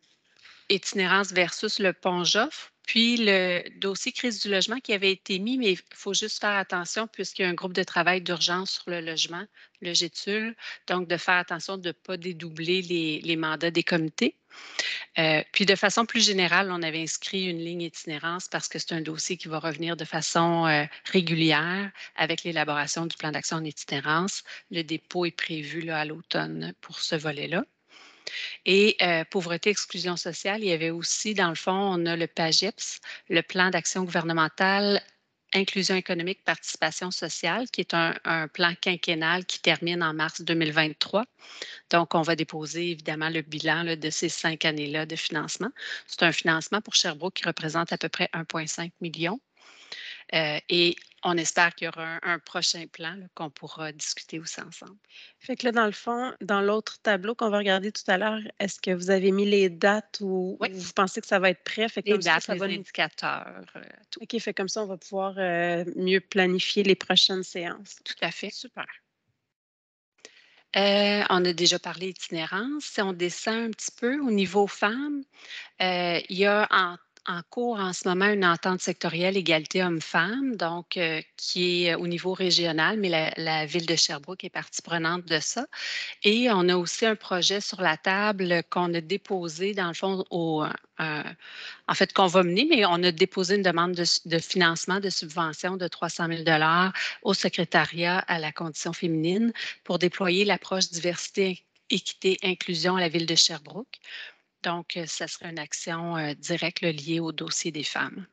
itinérance versus le pont-joffre puis le dossier crise du logement qui avait été mis, mais il faut juste faire attention puisqu'il y a un groupe de travail d'urgence sur le logement, le GITUL, donc de faire attention de ne pas dédoubler les, mandats des comités. Euh, puis de façon plus générale, on avait inscrit une ligne itinérance parce que c'est un dossier qui va revenir de façon euh, régulière avec l'élaboration du plan d'action en itinérance. Le dépôt est prévu là, à l'automne pour ce volet-là. Et euh, pauvreté, exclusion sociale, il y avait aussi, dans le fond, on a le PAGEPS, le plan d'action gouvernementale inclusion économique, participation sociale, qui est un, plan quinquennal qui termine en mars 2023. Donc, on va déposer évidemment le bilan de ces cinq années-là de financement. C'est un financement pour Sherbrooke qui représente à peu près 1,5 million. Euh, et on espère qu'il y aura un, prochain plan qu'on pourra discuter aussi ensemble. Fait que là, dans le fond, dans l'autre tableau qu'on va regarder tout à l'heure, est-ce que vous avez mis les dates ou vous pensez que ça va être prêt? Fait que les dates, ça, ça les indicateurs. Euh, OK, fait comme ça, on va pouvoir euh, mieux planifier les prochaines séances. Tout à fait. Super. on a déjà parlé itinérance. Si on descend un petit peu au niveau femmes, il y a en en cours en ce moment une entente sectorielle égalité hommes-femmes, donc euh, qui est euh, au niveau régional, mais la, ville de Sherbrooke est partie prenante de ça. Et on a aussi un projet sur la table qu'on a déposé, dans le fond, au, euh, en fait, qu'on va mener, mais on a déposé une demande de, de financement, de subvention de 300 000 au secrétariat à la condition féminine pour déployer l'approche diversité, équité, inclusion à la ville de Sherbrooke. Donc, euh, ça serait une action euh, directe liée au dossier des femmes.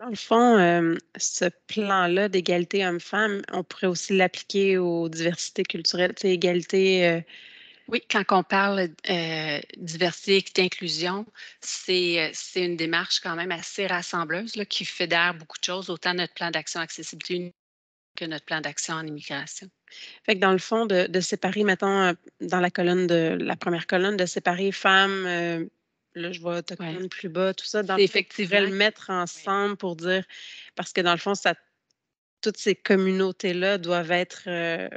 Dans le fond, euh, ce plan-là d'égalité homme-femme, on pourrait aussi l'appliquer aux diversités culturelles, égalité. Oui, quand on parle de diversité, et inclusion, c'est une démarche quand même assez rassembleuse qui fédère beaucoup de choses, autant notre plan d'action accessibilité que notre plan d'action en immigration. Fait que dans le fond, de, séparer, mettons, euh, dans la colonne de la première colonne, de séparer femmes, euh, là, je vois autochtones plus bas, tout ça. Dans effectivement. le mettre ensemble pour dire, parce que dans le fond, ça, toutes ces communautés-là doivent être euh,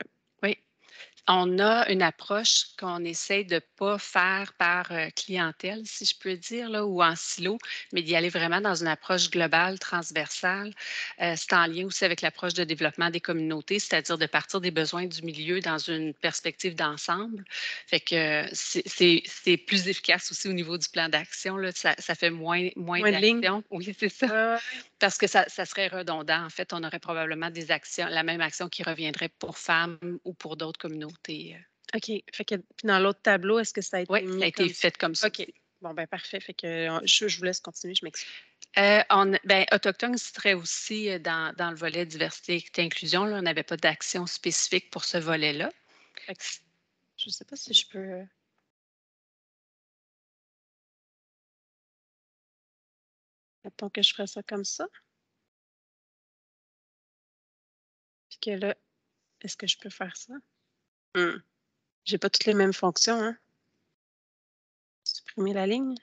on a une approche qu'on essaie de ne pas faire par euh, clientèle, si je peux dire, là, ou en silo, mais d'y aller vraiment dans une approche globale, transversale. Euh, c'est en lien aussi avec l'approche de développement des communautés, c'est-à-dire de partir des besoins du milieu dans une perspective d'ensemble. Fait que c'est plus efficace aussi au niveau du plan d'action. Ça, ça, fait moins, moins, lignes. d'actions. Oui, c'est ça. Parce que ça, ça, serait redondant. En fait, on aurait probablement des actions, la même action qui reviendrait pour femmes ou pour d'autres communautés. Euh, OK. puis dans l'autre tableau, est-ce que ça a été, fait comme ça? OK. Bon, ben parfait. que euh, je, vous laisse continuer, je m'excuse. Euh, on, ben, serait aussi euh, dans, le volet diversité, et inclusion. Là, on n'avait pas d'action spécifique pour ce volet-là. Je ne sais pas si je peux. Attends que je ferais ça comme ça. Puis que là, est-ce que je peux faire ça? Hmm. J'ai pas toutes les mêmes fonctions. Hein. Supprimer la ligne.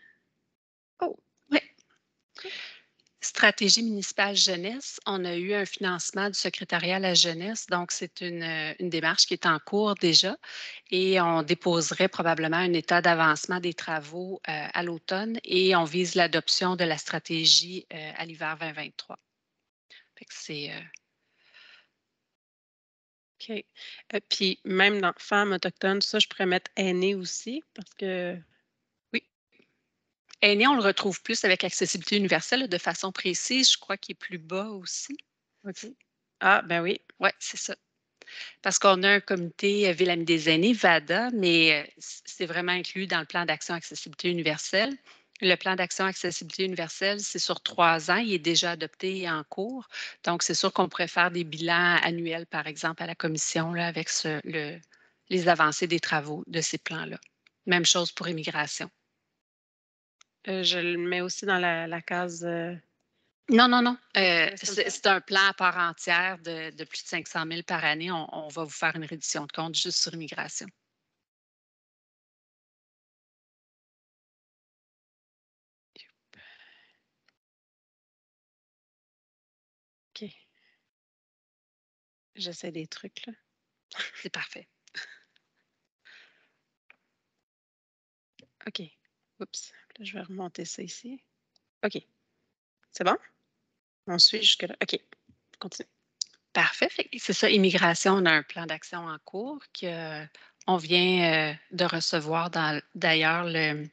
Oh, oui. Stratégie municipale jeunesse, on a eu un financement du secrétariat à la jeunesse, donc c'est une, une, démarche qui est en cours déjà et on déposerait probablement un état d'avancement des travaux euh, à l'automne et on vise l'adoption de la stratégie euh, à l'hiver 2023. C'est euh, OK. Euh, puis même dans femmes autochtones, ça, je pourrais mettre aîné aussi, parce que oui. Aîné, on le retrouve plus avec accessibilité universelle de façon précise. Je crois qu'il est plus bas aussi. OK. Ah, ben oui, Oui, c'est ça. Parce qu'on a un comité euh, Ville Amie des aînés, VADA, mais euh, c'est vraiment inclus dans le plan d'action accessibilité universelle. Le plan d'action accessibilité universelle, c'est sur trois ans. Il est déjà adopté et en cours. Donc, c'est sûr qu'on pourrait faire des bilans annuels, par exemple, à la commission avec les avancées des travaux de ces plans-là. Même chose pour immigration. Euh, je le mets aussi dans la, case. Euh, non, non, non. Euh, c'est un plan à part entière de, plus de 500 000 par année. On, va vous faire une rédition de compte juste sur immigration. J'essaie des trucs, là. C'est parfait. OK. Oups. Là, je vais remonter ça ici. OK. C'est bon? On suit jusque-là. OK. Continue. Parfait. C'est ça, immigration, on a un plan d'action en cours qu'on euh, vient euh, de recevoir d'ailleurs le,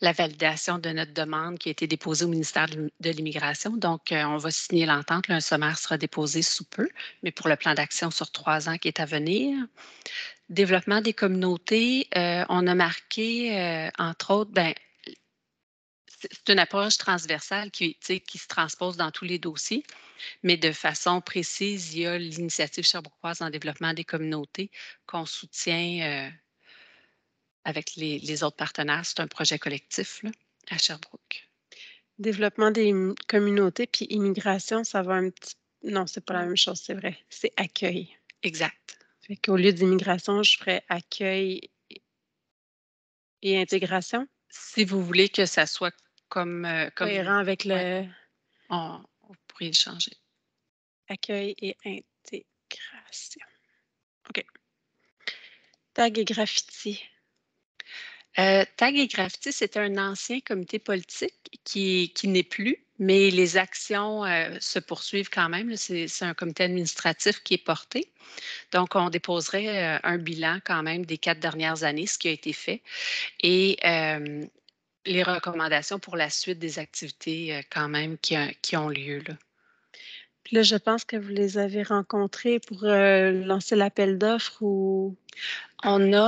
la validation de notre demande qui a été déposée au ministère de l'Immigration. Donc, euh, on va signer l'entente. Un sommaire sera déposé sous peu, mais pour le plan d'action sur trois ans qui est à venir. Développement des communautés, euh, on a marqué, euh, entre autres, ben, c'est une approche transversale qui, se transpose dans tous les dossiers, mais de façon précise, il y a l'initiative Sherbrookeoise en développement des communautés qu'on soutient avec les, autres partenaires. C'est un projet collectif à Sherbrooke. Développement des communautés puis immigration, ça va un petit. Non, c'est pas la même chose, c'est vrai. C'est accueil. Exact. Au lieu d'immigration, je ferais accueil et intégration. Si vous voulez que ça soit comme. Euh, cohérent avec le. On, on, pourrait le changer. Accueil et intégration. OK. Tag et graffiti. Euh, Tag et Graffiti, c'est un ancien comité politique qui, n'est plus, mais les actions euh, se poursuivent quand même. C'est un comité administratif qui est porté. Donc, on déposerait euh, un bilan quand même des quatre dernières années, ce qui a été fait, et les recommandations pour la suite des activités quand même qui, ont lieu. Là. là, je pense que vous les avez rencontrés pour lancer l'appel d'offres ou. On euh,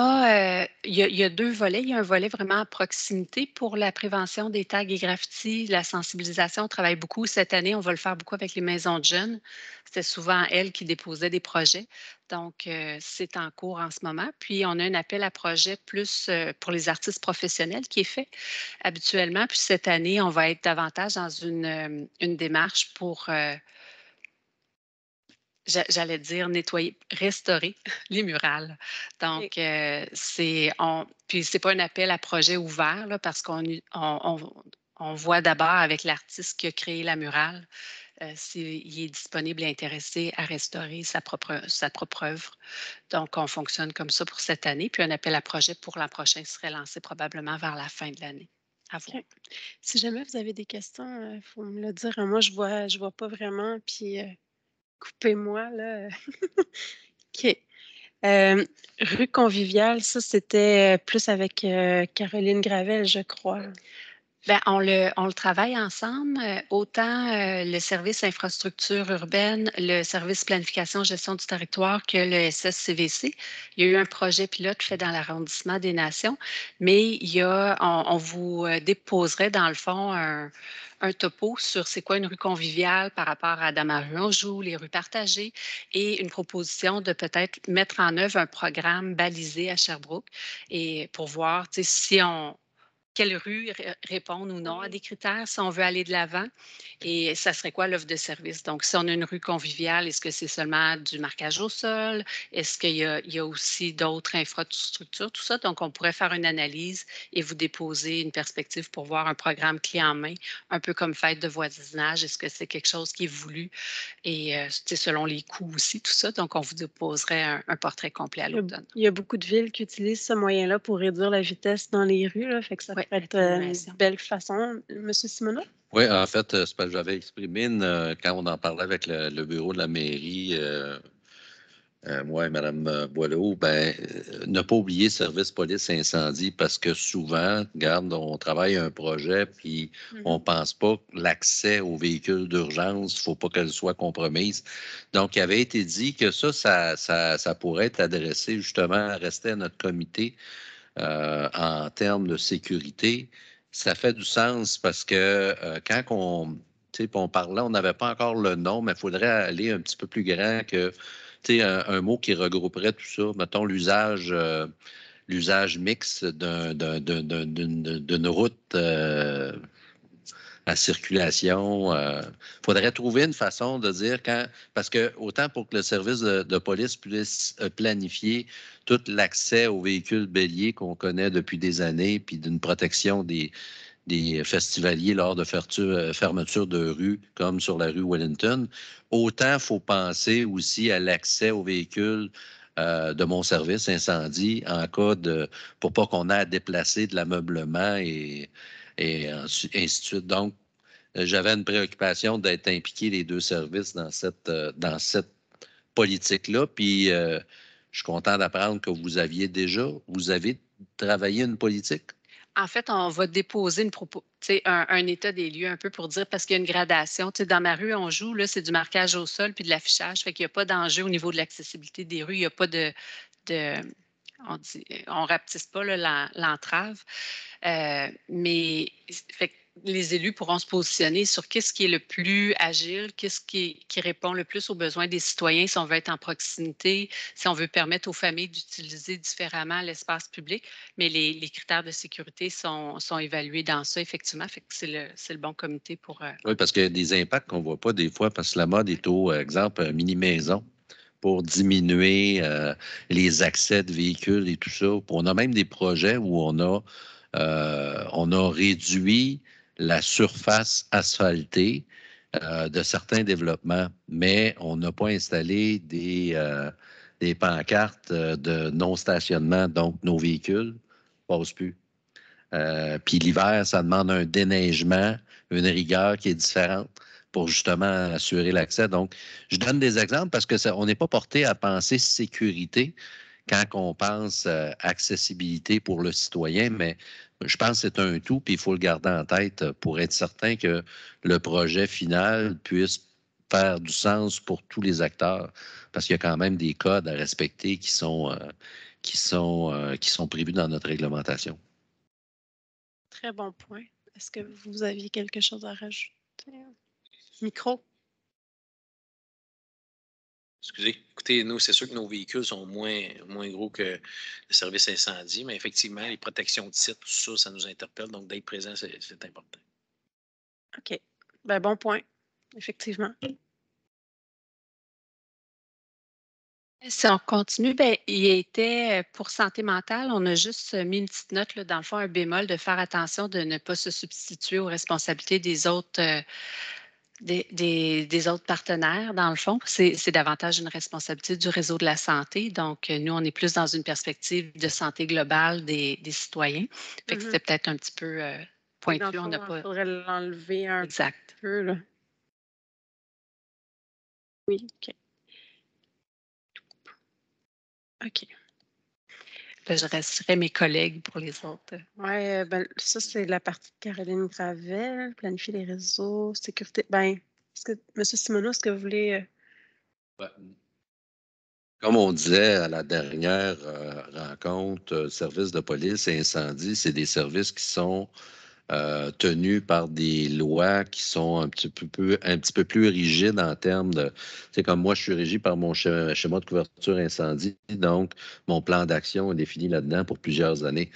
a, il, y a, deux volets. Il y a un volet vraiment à proximité pour la prévention des tags et graffitis, la sensibilisation. On travaille beaucoup cette année. On va le faire beaucoup avec les maisons de jeunes. C'était souvent elles qui déposaient des projets. Donc, euh, c'est en cours en ce moment. Puis, on a un appel à projet plus euh, pour les artistes professionnels qui est fait habituellement. Puis, cette année, on va être davantage dans une démarche pour j'allais dire nettoyer, restaurer les murales. Donc, euh, c'est on, puis c'est pas un appel à projet ouvert là, parce qu'on on, on, voit d'abord avec l'artiste qui a créé la murale euh, s'il est disponible et intéressé à restaurer sa propre, sa propre œuvre. Donc, on fonctionne comme ça pour cette année. Puis un appel à projet pour l'an prochain serait lancé probablement vers la fin de l'année. Si jamais vous avez des questions, il euh, faut me le dire. Moi, je vois, je vois pas vraiment. Puis coupez-moi, là. OK. Euh, rue Conviviale, ça, c'était euh, plus avec euh, Caroline Gravel, je crois. Ben, on, le, le travaille ensemble, euh, autant euh, le service infrastructure urbaine, le service planification gestion du territoire que le SSCVC. Il y a eu un projet pilote fait dans l'arrondissement des Nations, mais il y a, on, vous euh, déposerait dans le fond un, topo sur c'est quoi une rue conviviale par rapport à Damarue-Anjou, les rues partagées, et une proposition de peut-être mettre en œuvre un programme balisé à Sherbrooke et pour voir si on, quelle rue répondre ou non à des critères si on veut aller de l'avant. Et ça serait quoi l'offre de service? Donc, si on a une rue conviviale, est-ce que c'est seulement du marquage au sol? Est-ce qu'il y, a aussi d'autres infrastructures? Tout ça. Donc, on pourrait faire une analyse et vous déposer une perspective pour voir un programme clé en main, un peu comme fête de voisinage. Est-ce que c'est quelque chose qui est voulu? Et c'est euh, selon les coûts aussi, tout ça. Donc, on vous déposerait un, portrait complet à l'automne. Il y a beaucoup de villes qui utilisent ce moyen-là pour réduire la vitesse dans les rues. Là, fait que ça euh, belle façon. Monsieur Simonot? Oui, en fait, euh, ce que j'avais exprimé euh, quand on en parlait avec le, bureau de la mairie, moi et Mme Boileau, ben, ne pas oublier service police incendie parce que souvent, regarde, on travaille un projet puis on mhm. ne on pense pas que l'accès aux véhicules d'urgence, faut pas qu'elle soit compromise. Donc, il avait été dit que ça, ça, ça, ça pourrait être adressé justement, à rester à notre comité euh, en termes de sécurité, ça fait du sens parce que euh, quand on, on parlait, on n'avait pas encore le nom, mais il faudrait aller un petit peu plus grand que un, un mot qui regrouperait tout ça. Mettons l'usage euh, l'usage mixte d'une route à circulation. Il faudrait trouver une façon de dire quand. Parce que autant pour que le service de police puisse planifier tout l'accès aux véhicules béliers qu'on connaît depuis des années, puis d'une protection des, festivaliers lors de euh, fermeture de rue, comme sur la rue Wellington. Autant il faut penser aussi à l'accès aux véhicules euh, de mon service incendie en cas de pour pas qu'on ait à déplacer de l'ameublement et, et ainsi de suite. Donc, euh, j'avais une préoccupation d'être impliqué les deux services dans cette, dans cette politique-là. Puis je suis content d'apprendre que vous aviez déjà, vous avez travaillé une politique. En fait, on va déposer une propos, un, état des lieux un peu pour dire parce qu'il y a une gradation. dans ma rue, on joue, là, c'est du marquage au sol puis de l'affichage. Fait qu'il n'y a pas d'enjeu au niveau de l'accessibilité des rues. Il n'y a pas de, de on ne rapetisse pas l'entrave. Euh, mais fait, les élus pourront se positionner sur qu'est-ce qui est le plus agile, qu'est-ce qui, répond le plus aux besoins des citoyens si on veut être en proximité, si on veut permettre aux familles d'utiliser différemment l'espace public. Mais les, critères de sécurité sont, évalués dans ça, effectivement. Fait que c'est le, bon comité pour. Euh, oui, parce qu'il y a des impacts qu'on ne voit pas des fois, parce que la mode est au, euh, exemple, mini-maison pour diminuer euh, les accès de véhicules et tout ça. On a même des projets où on a, on a réduit la surface asphaltée euh, de certains développements, mais on n'a pas installé des, euh, pancartes euh, de non-stationnement, donc nos véhicules ne passent plus. Puis l'hiver, ça demande un déneigement, une rigueur qui est différente pour justement assurer l'accès. Donc, je donne des exemples parce qu'on n'est pas porté à penser sécurité quand on pense accessibilité pour le citoyen, mais je pense que c'est un tout, puis il faut le garder en tête euh, pour être certain que le projet final puisse faire du sens pour tous les acteurs, parce qu'il y a quand même des codes à respecter qui sont, euh, qui sont, euh, qui sont prévus dans notre réglementation. Très bon point. Est-ce que vous aviez quelque chose à rajouter? Micro? Excusez. Écoutez, nous, c'est sûr que nos véhicules sont moins, moins gros que le service incendie, mais effectivement, les protections de site, tout ça, ça nous interpelle. Donc, d'être présent, c'est important. OK. Ben, bon point, effectivement. Si on continue, ben, il était euh, pour santé mentale, on a juste mis une petite note, là, dans le fond, un bémol, de faire attention de ne pas se substituer aux responsabilités des autres. Euh, des, autres partenaires, dans le fond, c'est davantage une responsabilité du réseau de la santé. Donc, euh, nous, on est plus dans une perspective de santé globale des, des citoyens. Fait que mm-hmm. c'est peut-être un petit peu euh, pointu. on n'a pas. faudrait l'enlever un exact. peu. Là. Oui, OK. OK je resterai mes collègues pour les autres. Oui, euh, ben, ça, c'est la partie Caroline Gravel, planifier les réseaux, sécurité. Ben, est-ce M. est-ce que vous voulez. Euh? Ben, comme on disait à la dernière euh, rencontre, services service de police et incendie, c'est des services qui sont euh, tenu par des lois qui sont un petit peu, un petit peu plus rigides en termes de. C'est comme moi, je suis régi par mon schéma de couverture incendie, donc mon plan d'action est défini là-dedans pour plusieurs années.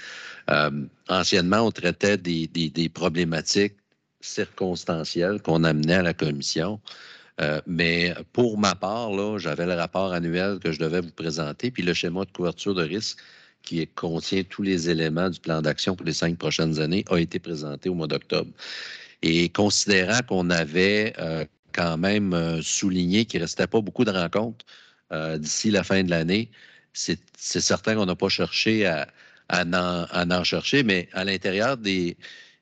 Euh, anciennement, on traitait des, problématiques circonstancielles qu'on amenait à la commission. Euh, mais pour ma part, j'avais le rapport annuel que je devais vous présenter, puis le schéma de couverture de risque qui contient tous les éléments du plan d'action pour les cinq prochaines années, a été présenté au mois d'octobre. Et considérant qu'on avait euh, quand même euh, souligné qu'il ne restait pas beaucoup de rencontres euh, d'ici la fin de l'année, c'est certain qu'on n'a pas cherché à, en, en, chercher, mais à l'intérieur des,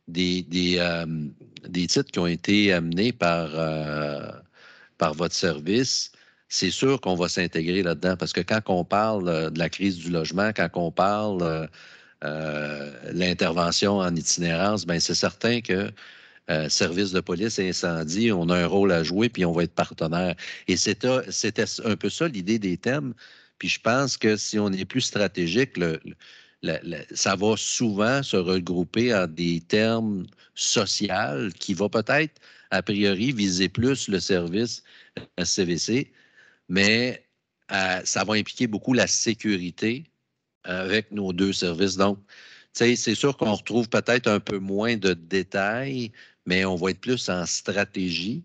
des, des, titres qui ont été amenés par, par votre service, c'est sûr qu'on va s'intégrer là-dedans parce que quand on parle euh, de la crise du logement, quand on parle de euh, euh, l'intervention en itinérance, ben c'est certain que euh, service de police et incendie, on a un rôle à jouer puis on va être partenaire. Et c'était un peu ça l'idée des thèmes. Puis je pense que si on est plus stratégique, le, ça va souvent se regrouper à des termes sociaux qui vont peut-être, a priori, viser plus le service CVC, mais euh, ça va impliquer beaucoup la sécurité euh, avec nos deux services. Donc, c'est sûr qu'on retrouve peut-être un peu moins de détails, mais on va être plus en stratégie.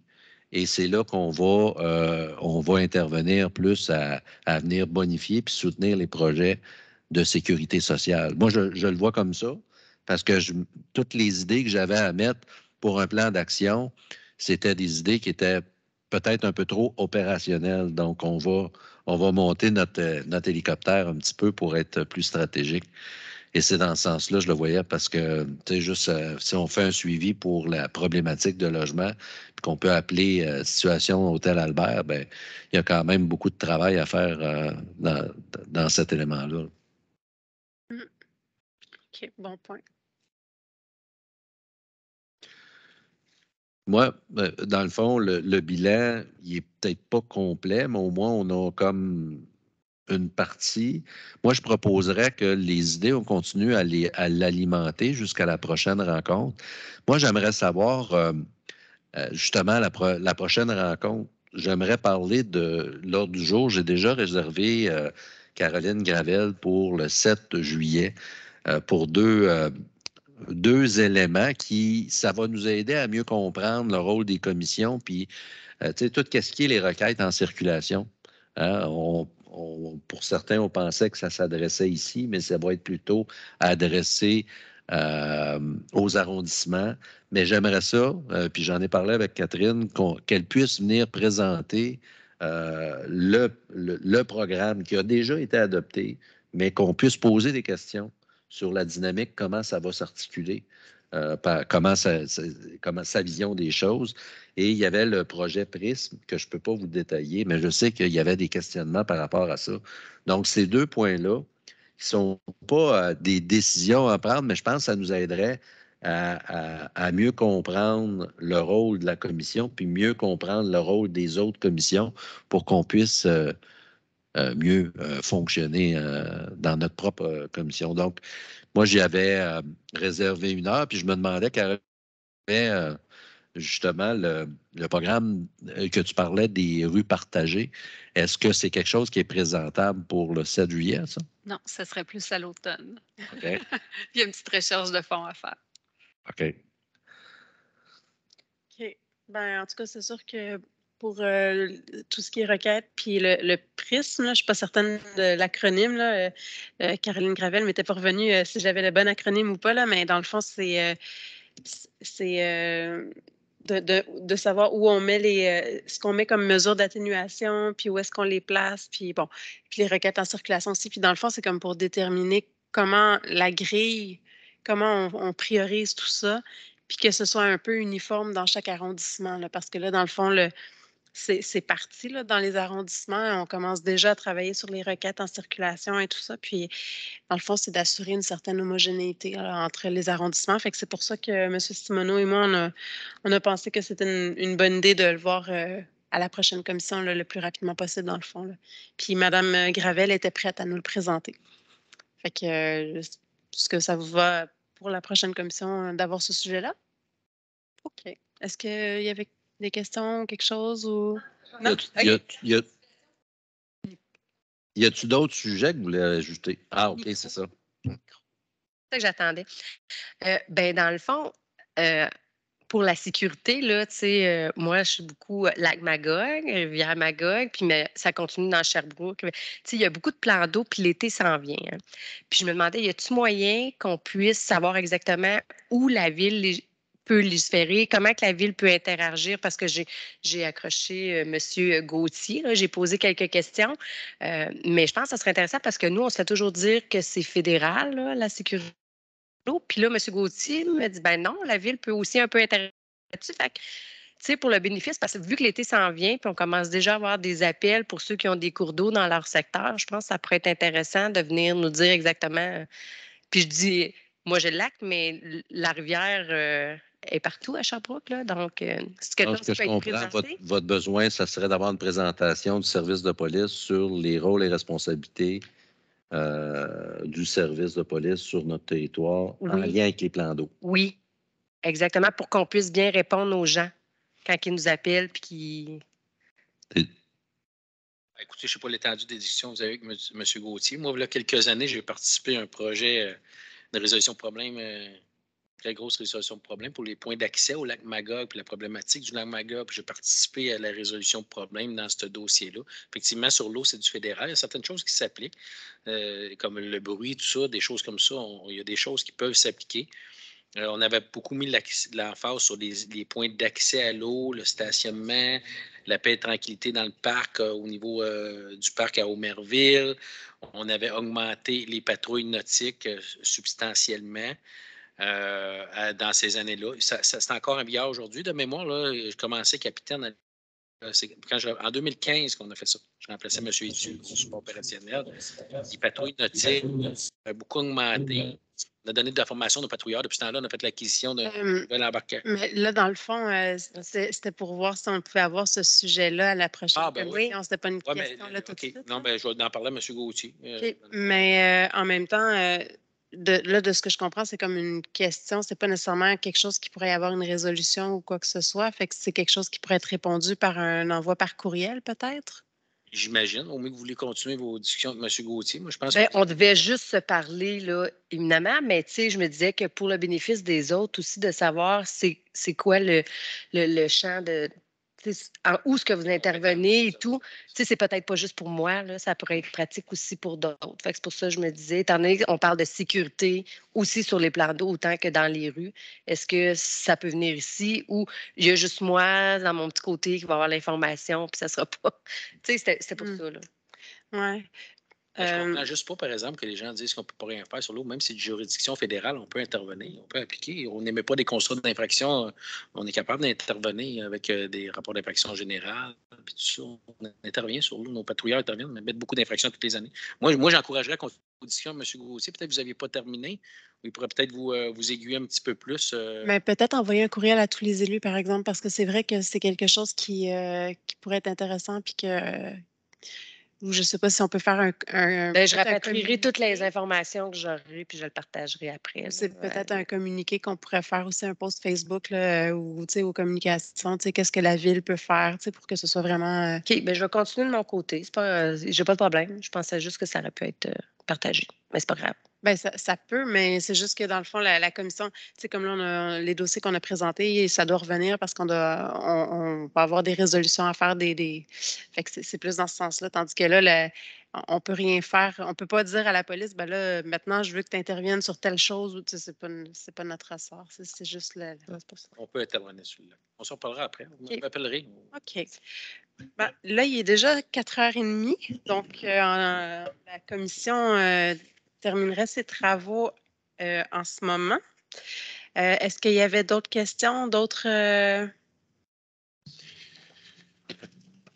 Et c'est là qu'on va, euh, on va intervenir plus à, venir bonifier puis soutenir les projets de sécurité sociale. Moi, je, le vois comme ça parce que toutes les idées que j'avais à mettre pour un plan d'action, c'était des idées qui étaient peut-être un peu trop opérationnel. Donc, on va, on va monter notre, euh, notre hélicoptère un petit peu pour être plus stratégique. Et c'est dans ce sens-là, je le voyais, parce que, tu sais, juste euh, si on fait un suivi pour la problématique de logement, qu'on peut appeler euh, situation Hôtel Albert, ben, il y a quand même beaucoup de travail à faire dans, cet élément-là. Mm. OK, bon point. Moi, ben, dans le fond, le, bilan, il n'est peut-être pas complet, mais au moins, on a comme une partie. Moi, je proposerais que les idées, on continue à l'alimenter jusqu'à la prochaine rencontre. Moi, j'aimerais savoir, euh, euh, justement, la, prochaine rencontre, j'aimerais parler de l'ordre du jour. J'ai déjà réservé euh, Caroline Gravel pour le 7 juillet pour deux deux éléments qui, ça va nous aider à mieux comprendre le rôle des commissions, puis euh, tu sais, tout ce qui est les requêtes en circulation. Hein, pour certains, on pensait que ça s'adressait ici, mais ça va être plutôt adressé euh, aux arrondissements. Mais j'aimerais ça, euh, puis j'en ai parlé avec Catherine, qu'elle puisse venir présenter le programme qui a déjà été adopté, mais qu'on puisse poser des questions sur la dynamique, comment ça va s'articuler, euh, comment, comment sa vision des choses. Et il y avait le projet Prisme que je ne peux pas vous détailler, mais je sais qu'il y avait des questionnements par rapport à ça. Donc, ces deux points-là, qui sont pas euh, des décisions à prendre, mais je pense que ça nous aiderait à, mieux comprendre le rôle de la commission, puis mieux comprendre le rôle des autres commissions pour qu'on puisse euh, euh, mieux euh, fonctionner euh, dans notre propre commission. Donc, moi, j'y avais réservé une heure, puis je me demandais, car justement le, programme que tu parlais des rues partagées. Est-ce que c'est quelque chose qui est présentable pour le 7 juillet, ça? Non, ça serait plus à l'automne. Il y a une petite recherche de fonds à faire. OK. OK. Ben, en tout cas, c'est sûr que pour euh, tout ce qui est requête, puis le, prisme, je ne suis pas certaine de l'acronyme. Euh, euh, Caroline Gravel m'était pas revenue si j'avais le bon acronyme ou pas, là, mais dans le fond, c'est, c'est de, de, savoir où on met les, ce qu'on met comme mesure d'atténuation, puis où est-ce qu'on les place, puis bon, puis les requêtes en circulation aussi. Puis dans le fond, c'est comme pour déterminer comment la grille, comment on, on priorise tout ça, puis que ce soit un peu uniforme dans chaque arrondissement, là, parce que là, dans le fond, le, c'est parti là, dans les arrondissements. On commence déjà à travailler sur les requêtes en circulation et tout ça. Puis, dans le fond, c'est d'assurer une certaine homogénéité entre les arrondissements. Fait que c'est pour ça que M. Simoneau et moi, on a, on a pensé que c'était une, bonne idée de le voir euh, à la prochaine commission le plus rapidement possible, dans le fond. Puis, Mme Gravel était prête à nous le présenter. Fait que, euh, est-ce que ça vous va pour la prochaine commission euh, d'avoir ce sujet-là? OK. Est-ce qu'il y avait des questions, quelque chose ou. Y a, tu d'autres sujets que vous voulez ajouter? Ah, OK, c'est ça. C'est ça que j'attendais. Euh, ben, dans le fond, euh, pour la sécurité, là, euh, moi, je suis beaucoup Lac-Magog, Rivière-Magog, puis ça continue dans Sherbrooke. il y a beaucoup de plans d'eau, puis l'été s'en vient. Hein. Puis je me demandais, y a-t-il moyen qu'on puisse savoir exactement où la ville peut légiférer, comment que la ville peut interagir, parce que j'ai accroché euh, Monsieur M. Gauthier, j'ai posé quelques questions, euh, mais je pense que ça serait intéressant parce que nous, on se fait toujours dire que c'est fédéral, la sécurité. Puis là, M. Gauthier me dit, ben non, la ville peut aussi un peu interagir là-dessus. pour le bénéfice, parce que vu que l'été s'en vient, puis on commence déjà à avoir des appels pour ceux qui ont des cours d'eau dans leur secteur, je pense que ça pourrait être intéressant de venir nous dire exactement. Euh, puis je dis, moi j'ai le lac, mais la rivière, est partout à Sherbrooke. Là, donc, euh, ce que, ce que je votre, votre, besoin, ça serait d'avoir une présentation du service de police sur les rôles et responsabilités euh, du service de police sur notre territoire en lien avec les plans d'eau. Oui, exactement, pour qu'on puisse bien répondre aux gens quand ils nous appellent puis qu'ils. Écoutez, je ne sais pas l'étendue des discussions que vous avez avec M. Gauthier. Moi, il y a quelques années, j'ai participé à un projet euh, de résolution de problèmes très grosse résolution de problèmes pour les points d'accès au lac Magog, puis la problématique du lac Magog, j'ai participé à la résolution de problèmes dans ce dossier-là. Effectivement, sur l'eau, c'est du fédéral. Il y a certaines choses qui s'appliquent, euh, comme le bruit, tout ça, des choses comme ça. il y a des choses qui peuvent s'appliquer. Euh, on avait beaucoup mis l'emphase sur les, points d'accès à l'eau, le stationnement, la paix et tranquillité dans le parc, euh, au niveau du parc à Omerville. On avait augmenté les patrouilles nautiques substantiellement. Euh, dans ces années-là. c'est encore un billard aujourd'hui. De mémoire, je commençais capitaine à quand en 2015 qu'on a fait ça. Je remplaçais M. Etu, au support opérationnel. Les patrouille nautiques a euh, beaucoup augmenté. On a donné de la formation de patrouilleurs. Depuis ce temps-là, on a fait l'acquisition de euh, Mais là, dans le fond, euh, c'était pour voir si on pouvait avoir ce sujet-là à la prochaine. Ah, ben oui. oui. on pas une question là, tout de suite, Non, ben, je vais en parler à M. Gauthier. mais en même temps, de, là, de ce que je comprends, c'est comme une question. C'est pas nécessairement quelque chose qui pourrait avoir une résolution ou quoi que ce soit. Fait que c'est quelque chose qui pourrait être répondu par un envoi par courriel, peut-être? J'imagine. Au moins que vous voulez continuer vos discussions avec M. Gauthier, moi, je pense ben, On devait juste se parler, là, évidemment, mais tu sais, je me disais que pour le bénéfice des autres aussi, de savoir c'est quoi le, le champ de, en où ce que vous intervenez et tout, c'est peut-être pas juste pour moi, là, ça pourrait être pratique aussi pour d'autres. c'est pour ça que je me disais, étant donné qu'on parle de sécurité aussi sur les plans d'eau autant que dans les rues, est-ce que ça peut venir ici ou il y a juste moi dans mon petit côté qui va avoir l'information puis ça sera pas. Tu c'était pour mmh. ça. Oui. Ben, je euh, comprends juste pas, par exemple, que les gens disent qu'on ne peut pas rien faire sur l'eau, même si c'est une juridiction fédérale, on peut intervenir, on peut appliquer. On n'émet pas des constats d'infraction, on est capable d'intervenir avec euh, des rapports d'infraction générale, On intervient sur l'eau, nos patrouilleurs interviennent, mais mettent beaucoup d'infractions toutes les années. Moi, moi j'encouragerais qu'on audition, M. Gauthier. Peut-être que vous n'aviez pas terminé. Il pourrait peut-être vous, euh, aiguiller un petit peu plus. Mais ben, peut-être envoyer un courriel à tous les élus, par exemple, parce que c'est vrai que c'est quelque chose qui, qui pourrait être intéressant puis que ou je ne sais pas si on peut faire un. Ben, je rapatrierai toutes les informations que j'aurai, puis je le partagerai après. C'est peut-être un communiqué qu'on pourrait faire aussi, un post Facebook là, euh, ou aux communications. Qu'est-ce que la ville peut faire pour que ce soit vraiment. Euh OK, ben, je vais continuer de mon côté. Euh, je n'ai pas de problème. Je pensais juste que ça aurait pu être partagé, mais c'est pas grave. Bien, ça, peut, mais c'est juste que dans le fond, la, la commission, c'est comme là, on a les dossiers qu'on a présentés, ça doit revenir parce qu'on doit, on, avoir des résolutions à faire, des, des... fait que c'est plus dans ce sens-là, tandis que là, on on peut rien faire, on peut pas dire à la police, ben là, maintenant, je veux que tu interviennes sur telle chose, Ce c'est pas, c'est notre ressort, c'est, juste le. On peut intervenir sur là On s'en reparlera après, vous OK. Ben, là, il est déjà 4h30, donc euh, euh, la commission. Euh, terminerait ses travaux euh, en ce moment. Euh, est-ce qu'il y avait d'autres questions, d'autres... Euh?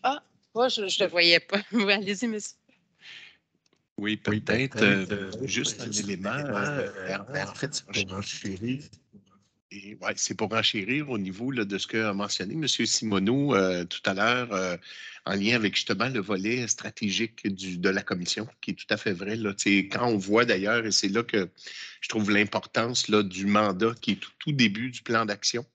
Ah, moi, je ne le voyais pas. Allez-y, monsieur. Oui, peut-être juste un élément. en fait, je c'est pour enchérir au niveau de ce que a mentionné M. Simoneau euh, tout à l'heure euh, en lien avec justement le volet stratégique de la commission, qui est tout à fait vrai. Quand on voit d'ailleurs, et c'est là que je trouve l'importance du mandat qui est tout début du plan d'action,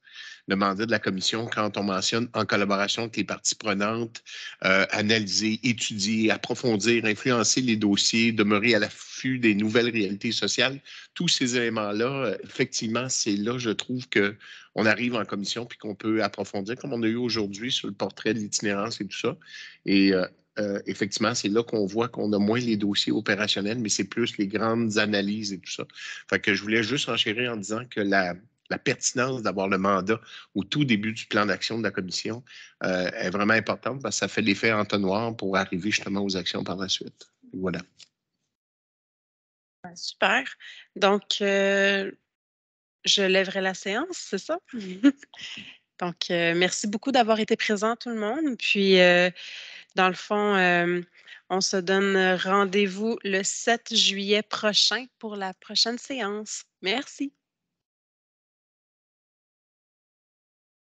le mandat de la commission quand on mentionne en collaboration avec les parties prenantes, euh, analyser, étudier, approfondir, influencer les dossiers, demeurer à l'affût des nouvelles réalités sociales. Tous ces éléments-là, effectivement, c'est là, je trouve, que on arrive en commission puis qu'on peut approfondir, comme on a eu aujourd'hui sur le portrait de l'itinérance et tout ça. Et euh, euh, effectivement, c'est là qu'on voit qu'on a moins les dossiers opérationnels, mais c'est plus les grandes analyses et tout ça. Fait que je voulais juste enchérir en disant que la, la pertinence d'avoir le mandat au tout début du plan d'action de la commission euh, est vraiment importante parce que ça fait l'effet entonnoir pour arriver justement aux actions par la suite. Voilà. Ben, super. Donc, euh, je lèverai la séance, c'est ça? Donc, euh, merci beaucoup d'avoir été présent, tout le monde. Puis, dans le fond, on se donne rendez-vous le 7 juillet prochain pour la prochaine séance. Merci.